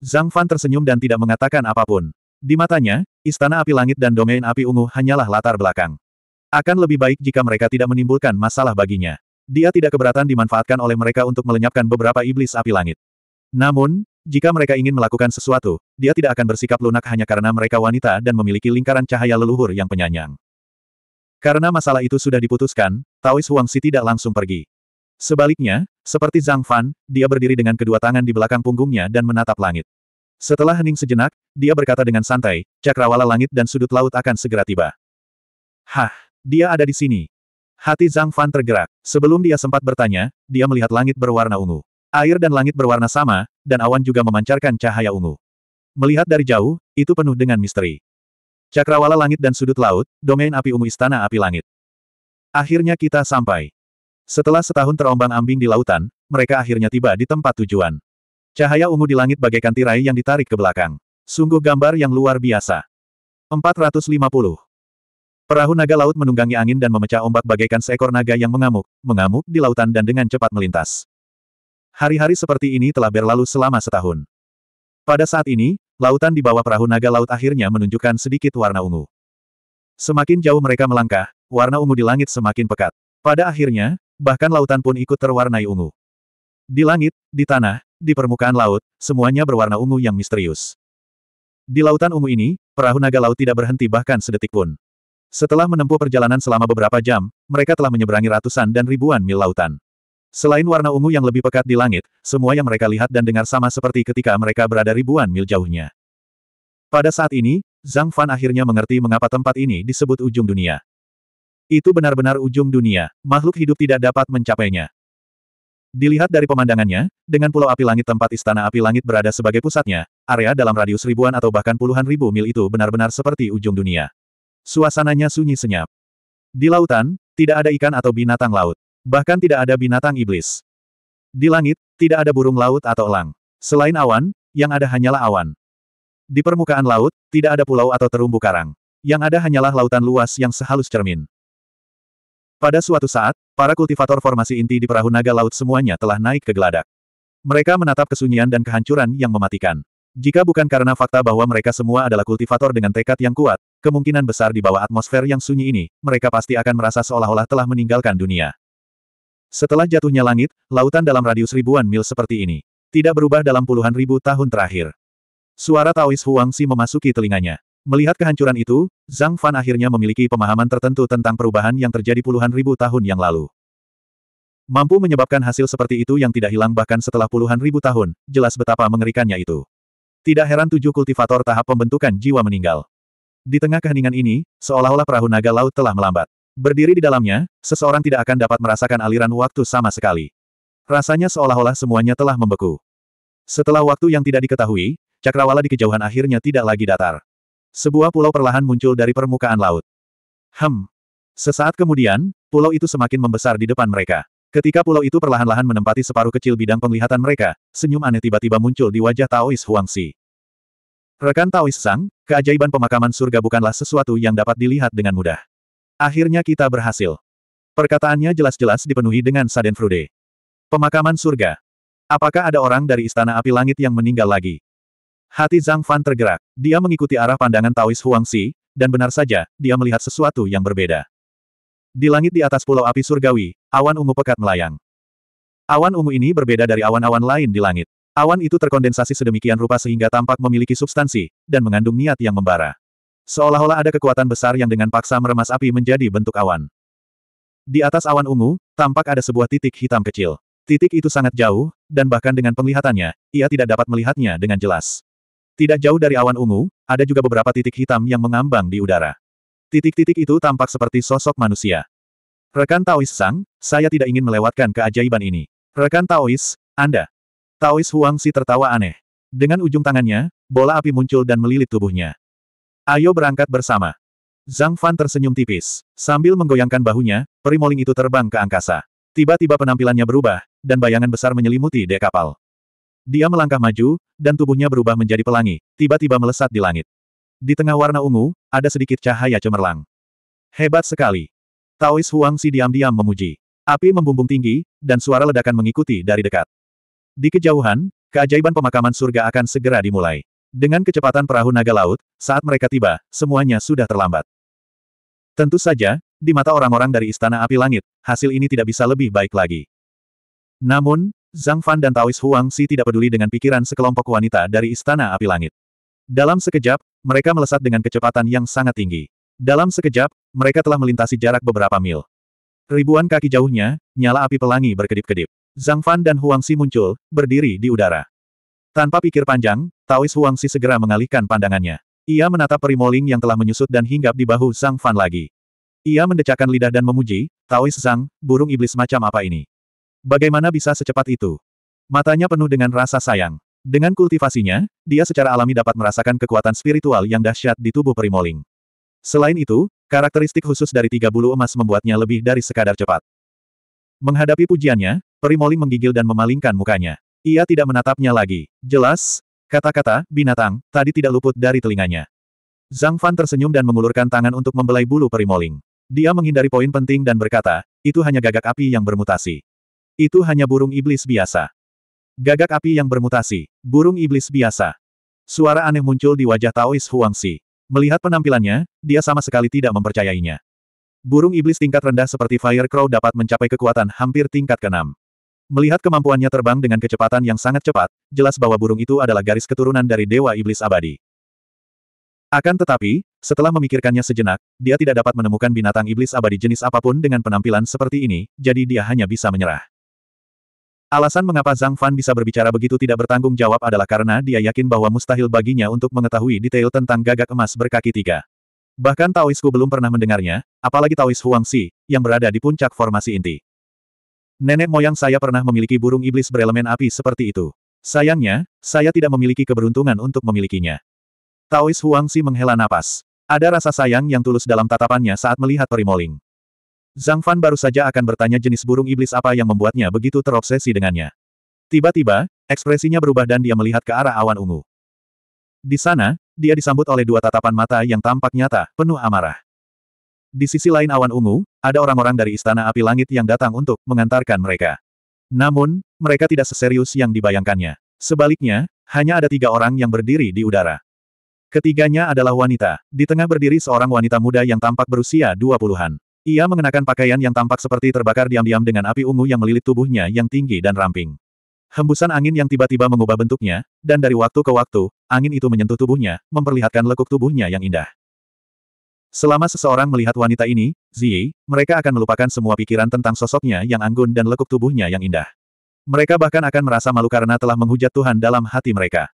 Zhang Fan tersenyum dan tidak mengatakan apapun. Di matanya, Istana Api Langit dan domain api ungu hanyalah latar belakang. Akan lebih baik jika mereka tidak menimbulkan masalah baginya. Dia tidak keberatan dimanfaatkan oleh mereka untuk melenyapkan beberapa iblis api langit. Namun, jika mereka ingin melakukan sesuatu, dia tidak akan bersikap lunak hanya karena mereka wanita dan memiliki lingkaran cahaya leluhur yang penyanyang. Karena masalah itu sudah diputuskan, Taois Huangsi tidak langsung pergi. Sebaliknya, seperti Zhang Fan, dia berdiri dengan kedua tangan di belakang punggungnya dan menatap langit. Setelah hening sejenak, dia berkata dengan santai, cakrawala langit dan sudut laut akan segera tiba. Hah, dia ada di sini, Hati Zhang Fan tergerak. Sebelum dia sempat bertanya, dia melihat langit berwarna ungu. Air dan langit berwarna sama, dan awan juga memancarkan cahaya ungu. Melihat dari jauh, itu penuh dengan misteri. Cakrawala langit dan sudut laut, domain api ungu istana api langit. Akhirnya kita sampai. Setelah setahun terombang-ambing di lautan, mereka akhirnya tiba di tempat tujuan. Cahaya ungu di langit bagaikan tirai yang ditarik ke belakang. Sungguh gambar yang luar biasa. 450. Perahu naga laut menunggangi angin dan memecah ombak bagaikan seekor naga yang mengamuk, mengamuk di lautan dan dengan cepat melintas. Hari-hari seperti ini telah berlalu selama setahun. Pada saat ini, lautan di bawah perahu naga laut akhirnya menunjukkan sedikit warna ungu. Semakin jauh mereka melangkah, warna ungu di langit semakin pekat. Pada akhirnya, bahkan lautan pun ikut terwarnai ungu. Di langit, di tanah, di permukaan laut, semuanya berwarna ungu yang misterius. Di lautan ungu ini, perahu naga laut tidak berhenti bahkan sedetik pun. Setelah menempuh perjalanan selama beberapa jam, mereka telah menyeberangi ratusan dan ribuan mil lautan. Selain warna ungu yang lebih pekat di langit, semua yang mereka lihat dan dengar sama seperti ketika mereka berada ribuan mil jauhnya. Pada saat ini, Zhang Fan akhirnya mengerti mengapa tempat ini disebut ujung dunia. Itu benar-benar ujung dunia, makhluk hidup tidak dapat mencapainya. Dilihat dari pemandangannya, dengan pulau api langit tempat istana api langit berada sebagai pusatnya, area dalam radius ribuan atau bahkan puluhan ribu mil itu benar-benar seperti ujung dunia. Suasananya sunyi senyap. Di lautan, tidak ada ikan atau binatang laut. Bahkan tidak ada binatang iblis. Di langit, tidak ada burung laut atau elang. Selain awan, yang ada hanyalah awan. Di permukaan laut, tidak ada pulau atau terumbu karang. Yang ada hanyalah lautan luas yang sehalus cermin. Pada suatu saat, para kultivator formasi inti di perahu naga laut semuanya telah naik ke geladak. Mereka menatap kesunyian dan kehancuran yang mematikan. Jika bukan karena fakta bahwa mereka semua adalah kultivator dengan tekad yang kuat, kemungkinan besar di bawah atmosfer yang sunyi ini, mereka pasti akan merasa seolah-olah telah meninggalkan dunia. Setelah jatuhnya langit, lautan dalam radius ribuan mil seperti ini. Tidak berubah dalam puluhan ribu tahun terakhir. Suara Taois Huang Si memasuki telinganya. Melihat kehancuran itu, Zhang Fan akhirnya memiliki pemahaman tertentu tentang perubahan yang terjadi puluhan ribu tahun yang lalu. Mampu menyebabkan hasil seperti itu yang tidak hilang bahkan setelah puluhan ribu tahun, jelas betapa mengerikannya itu. Tidak heran tujuh kultivator tahap pembentukan jiwa meninggal. Di tengah keheningan ini, seolah-olah perahu naga laut telah melambat. Berdiri di dalamnya, seseorang tidak akan dapat merasakan aliran waktu sama sekali. Rasanya seolah-olah semuanya telah membeku. Setelah waktu yang tidak diketahui, cakrawala di kejauhan akhirnya tidak lagi datar. Sebuah pulau perlahan muncul dari permukaan laut. Hem. Sesaat kemudian, pulau itu semakin membesar di depan mereka. Ketika pulau itu perlahan-lahan menempati separuh kecil bidang penglihatan mereka, senyum aneh tiba-tiba muncul di wajah Taois Huangsi. Rekan Taois Sang, keajaiban pemakaman surga bukanlah sesuatu yang dapat dilihat dengan mudah. Akhirnya kita berhasil. Perkataannya jelas-jelas dipenuhi dengan saden Frude. Pemakaman surga. Apakah ada orang dari Istana Api Langit yang meninggal lagi? Hati Zhang Fan tergerak. Dia mengikuti arah pandangan Taois Huangsi, dan benar saja, dia melihat sesuatu yang berbeda. Di langit di atas pulau api surgawi, awan ungu pekat melayang. Awan ungu ini berbeda dari awan-awan lain di langit. Awan itu terkondensasi sedemikian rupa sehingga tampak memiliki substansi, dan mengandung niat yang membara. Seolah-olah ada kekuatan besar yang dengan paksa meremas api menjadi bentuk awan. Di atas awan ungu, tampak ada sebuah titik hitam kecil. Titik itu sangat jauh, dan bahkan dengan penglihatannya, ia tidak dapat melihatnya dengan jelas. Tidak jauh dari awan ungu, ada juga beberapa titik hitam yang mengambang di udara. Titik-titik itu tampak seperti sosok manusia. Rekan Taois Sang, saya tidak ingin melewatkan keajaiban ini. Rekan Taois, Anda. Taois Huang Si tertawa aneh. Dengan ujung tangannya, bola api muncul dan melilit tubuhnya. Ayo berangkat bersama. Zhang Fan tersenyum tipis. Sambil menggoyangkan bahunya, perimoling itu terbang ke angkasa. Tiba-tiba penampilannya berubah, dan bayangan besar menyelimuti dek kapal. Dia melangkah maju, dan tubuhnya berubah menjadi pelangi, tiba-tiba melesat di langit. Di tengah warna ungu, ada sedikit cahaya cemerlang. Hebat sekali. Taois Huang Si diam-diam memuji. Api membumbung tinggi, dan suara ledakan mengikuti dari dekat. Di kejauhan, keajaiban pemakaman surga akan segera dimulai. Dengan kecepatan perahu naga laut, saat mereka tiba, semuanya sudah terlambat. Tentu saja, di mata orang-orang dari Istana Api Langit, hasil ini tidak bisa lebih baik lagi. Namun, Zhang Fan dan Taois Huang Si tidak peduli dengan pikiran sekelompok wanita dari Istana Api Langit. Dalam sekejap, mereka melesat dengan kecepatan yang sangat tinggi. Dalam sekejap, mereka telah melintasi jarak beberapa mil. Ribuan kaki jauhnya, nyala api pelangi berkedip-kedip. Zhang Fan dan Huang Xi muncul, berdiri di udara. Tanpa pikir panjang, Taois Huang Xi segera mengalihkan pandangannya. Ia menatap perimoling yang telah menyusut dan hinggap di bahu Zhang Fan lagi. Ia mendecakkan lidah dan memuji, Taois Zhang, burung iblis macam apa ini? Bagaimana bisa secepat itu? Matanya penuh dengan rasa sayang. Dengan kultivasinya, dia secara alami dapat merasakan kekuatan spiritual yang dahsyat di tubuh Primoling. Selain itu, karakteristik khusus dari tiga bulu emas membuatnya lebih dari sekadar cepat. Menghadapi pujiannya, Primoling menggigil dan memalingkan mukanya. Ia tidak menatapnya lagi. Jelas, kata-kata, binatang, tadi tidak luput dari telinganya. Zhang Fan tersenyum dan mengulurkan tangan untuk membelai bulu Primoling. Dia menghindari poin penting dan berkata, itu hanya gagak api yang bermutasi. Itu hanya burung iblis biasa. Gagak api yang bermutasi. Burung iblis biasa. Suara aneh muncul di wajah Taois Huangsi. Melihat penampilannya, dia sama sekali tidak mempercayainya. Burung iblis tingkat rendah seperti Fire Crow dapat mencapai kekuatan hampir tingkat keenam. Melihat kemampuannya terbang dengan kecepatan yang sangat cepat, jelas bahwa burung itu adalah garis keturunan dari Dewa Iblis Abadi. Akan tetapi, setelah memikirkannya sejenak, dia tidak dapat menemukan binatang iblis abadi jenis apapun dengan penampilan seperti ini, jadi dia hanya bisa menyerah. Alasan mengapa Zhang Fan bisa berbicara begitu tidak bertanggung jawab adalah karena dia yakin bahwa mustahil baginya untuk mengetahui detail tentang gagak emas berkaki tiga. Bahkan Taoisku belum pernah mendengarnya, apalagi Taois Si yang berada di puncak formasi inti. Nenek moyang saya pernah memiliki burung iblis berelemen api seperti itu. Sayangnya, saya tidak memiliki keberuntungan untuk memilikinya. Taois Si menghela napas. Ada rasa sayang yang tulus dalam tatapannya saat melihat perimoling. Zhang Fan baru saja akan bertanya jenis burung iblis apa yang membuatnya begitu terobsesi dengannya. Tiba-tiba, ekspresinya berubah dan dia melihat ke arah awan ungu. Di sana, dia disambut oleh dua tatapan mata yang tampak nyata, penuh amarah. Di sisi lain awan ungu, ada orang-orang dari Istana Api Langit yang datang untuk mengantarkan mereka. Namun, mereka tidak seserius yang dibayangkannya. Sebaliknya, hanya ada tiga orang yang berdiri di udara. Ketiganya adalah wanita. Di tengah berdiri seorang wanita muda yang tampak berusia dua puluhan. Ia mengenakan pakaian yang tampak seperti terbakar diam-diam dengan api ungu yang melilit tubuhnya yang tinggi dan ramping. Hembusan angin yang tiba-tiba mengubah bentuknya, dan dari waktu ke waktu, angin itu menyentuh tubuhnya, memperlihatkan lekuk tubuhnya yang indah. Selama seseorang melihat wanita ini, Ziyi, mereka akan melupakan semua pikiran tentang sosoknya yang anggun dan lekuk tubuhnya yang indah. Mereka bahkan akan merasa malu karena telah menghujat Tuhan dalam hati mereka.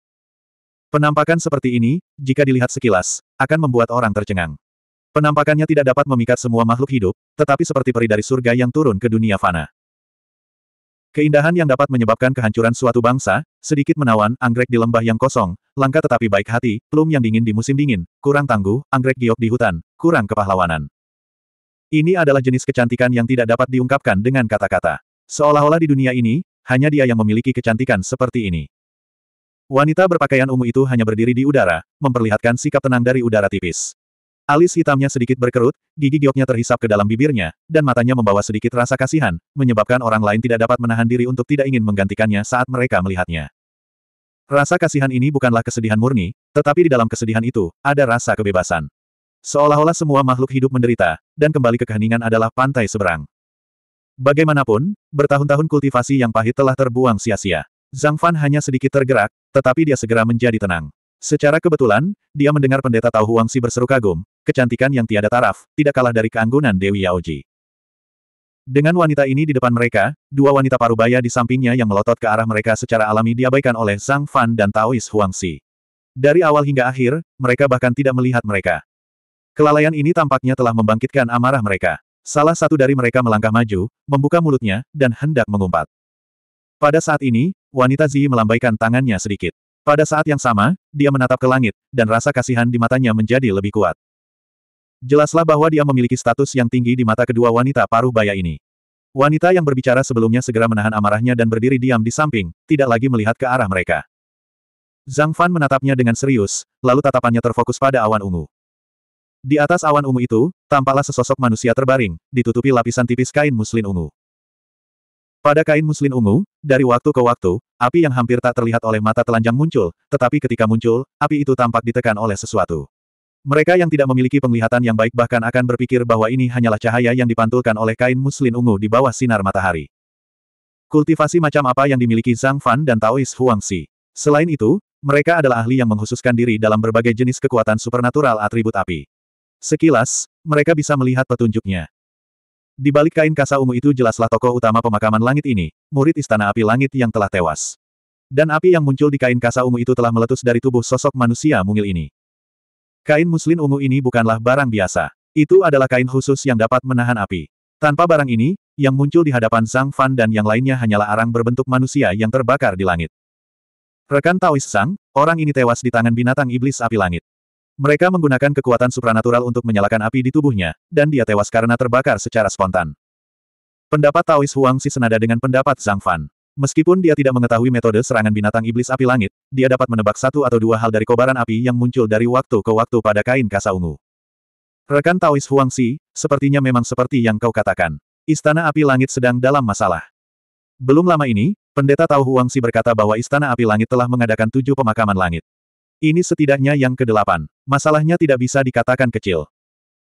Penampakan seperti ini, jika dilihat sekilas, akan membuat orang tercengang. Penampakannya tidak dapat memikat semua makhluk hidup, tetapi seperti peri dari surga yang turun ke dunia fana. Keindahan yang dapat menyebabkan kehancuran suatu bangsa, sedikit menawan, anggrek di lembah yang kosong, langka tetapi baik hati, plum yang dingin di musim dingin, kurang tangguh, anggrek giok di hutan, kurang kepahlawanan. Ini adalah jenis kecantikan yang tidak dapat diungkapkan dengan kata-kata. Seolah-olah di dunia ini, hanya dia yang memiliki kecantikan seperti ini. Wanita berpakaian ungu itu hanya berdiri di udara, memperlihatkan sikap tenang dari udara tipis. Alis hitamnya sedikit berkerut, gigi gioknya terhisap ke dalam bibirnya, dan matanya membawa sedikit rasa kasihan, menyebabkan orang lain tidak dapat menahan diri untuk tidak ingin menggantikannya saat mereka melihatnya. Rasa kasihan ini bukanlah kesedihan murni, tetapi di dalam kesedihan itu, ada rasa kebebasan. Seolah-olah semua makhluk hidup menderita, dan kembali ke keheningan adalah pantai seberang. Bagaimanapun, bertahun-tahun kultivasi yang pahit telah terbuang sia-sia. Zhang Fan hanya sedikit tergerak, tetapi dia segera menjadi tenang. Secara kebetulan, dia mendengar pendeta Tao Si berseru kagum, kecantikan yang tiada taraf, tidak kalah dari keanggunan Dewi Yaoji. Dengan wanita ini di depan mereka, dua wanita parubaya di sampingnya yang melotot ke arah mereka secara alami diabaikan oleh Zhang Fan dan Taois Si. Dari awal hingga akhir, mereka bahkan tidak melihat mereka. Kelalaian ini tampaknya telah membangkitkan amarah mereka. Salah satu dari mereka melangkah maju, membuka mulutnya, dan hendak mengumpat. Pada saat ini, wanita Zi melambaikan tangannya sedikit. Pada saat yang sama, dia menatap ke langit, dan rasa kasihan di matanya menjadi lebih kuat. Jelaslah bahwa dia memiliki status yang tinggi di mata kedua wanita paruh baya ini. Wanita yang berbicara sebelumnya segera menahan amarahnya dan berdiri diam di samping, tidak lagi melihat ke arah mereka. Zhang Fan menatapnya dengan serius, lalu tatapannya terfokus pada awan ungu. Di atas awan ungu itu, tampaklah sesosok manusia terbaring, ditutupi lapisan tipis kain muslin ungu. Pada kain muslin ungu, dari waktu ke waktu, api yang hampir tak terlihat oleh mata telanjang muncul, tetapi ketika muncul, api itu tampak ditekan oleh sesuatu. Mereka yang tidak memiliki penglihatan yang baik bahkan akan berpikir bahwa ini hanyalah cahaya yang dipantulkan oleh kain muslin ungu di bawah sinar matahari. Kultivasi macam apa yang dimiliki Zhang Fan dan Taois Huangxi. Selain itu, mereka adalah ahli yang menghususkan diri dalam berbagai jenis kekuatan supernatural atribut api. Sekilas, mereka bisa melihat petunjuknya. Di balik kain kasa ungu itu jelaslah tokoh utama pemakaman langit ini, murid istana api langit yang telah tewas. Dan api yang muncul di kain kasa ungu itu telah meletus dari tubuh sosok manusia mungil ini. Kain muslin ungu ini bukanlah barang biasa. Itu adalah kain khusus yang dapat menahan api. Tanpa barang ini, yang muncul di hadapan Zhang Fan dan yang lainnya hanyalah arang berbentuk manusia yang terbakar di langit. Rekan Taois Sang, orang ini tewas di tangan binatang iblis api langit. Mereka menggunakan kekuatan supranatural untuk menyalakan api di tubuhnya, dan dia tewas karena terbakar secara spontan. Pendapat Taois Huang Si senada dengan pendapat Zhang Fan. Meskipun dia tidak mengetahui metode serangan binatang iblis api langit, dia dapat menebak satu atau dua hal dari kobaran api yang muncul dari waktu ke waktu pada kain kasa ungu. Rekan Taois Huang Si, sepertinya memang seperti yang kau katakan. Istana api langit sedang dalam masalah. Belum lama ini, pendeta Tao Huang Si berkata bahwa Istana Api Langit telah mengadakan tujuh pemakaman langit. Ini setidaknya yang kedelapan. Masalahnya tidak bisa dikatakan kecil.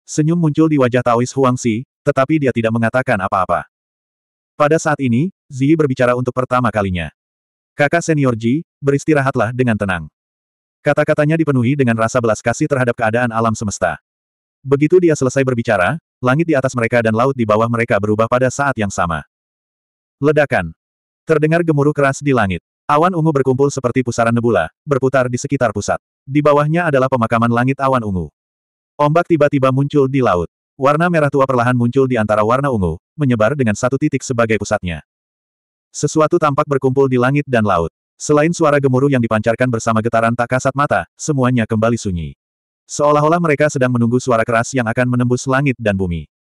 Senyum muncul di wajah Taois Si, tetapi dia tidak mengatakan apa-apa. Pada saat ini, Zi berbicara untuk pertama kalinya. Kakak senior Ji, beristirahatlah dengan tenang. Kata-katanya dipenuhi dengan rasa belas kasih terhadap keadaan alam semesta. Begitu dia selesai berbicara, langit di atas mereka dan laut di bawah mereka berubah pada saat yang sama. Ledakan. Terdengar gemuruh keras di langit. Awan ungu berkumpul seperti pusaran nebula, berputar di sekitar pusat. Di bawahnya adalah pemakaman langit awan ungu. Ombak tiba-tiba muncul di laut. Warna merah tua perlahan muncul di antara warna ungu, menyebar dengan satu titik sebagai pusatnya. Sesuatu tampak berkumpul di langit dan laut. Selain suara gemuruh yang dipancarkan bersama getaran tak kasat mata, semuanya kembali sunyi. Seolah-olah mereka sedang menunggu suara keras yang akan menembus langit dan bumi.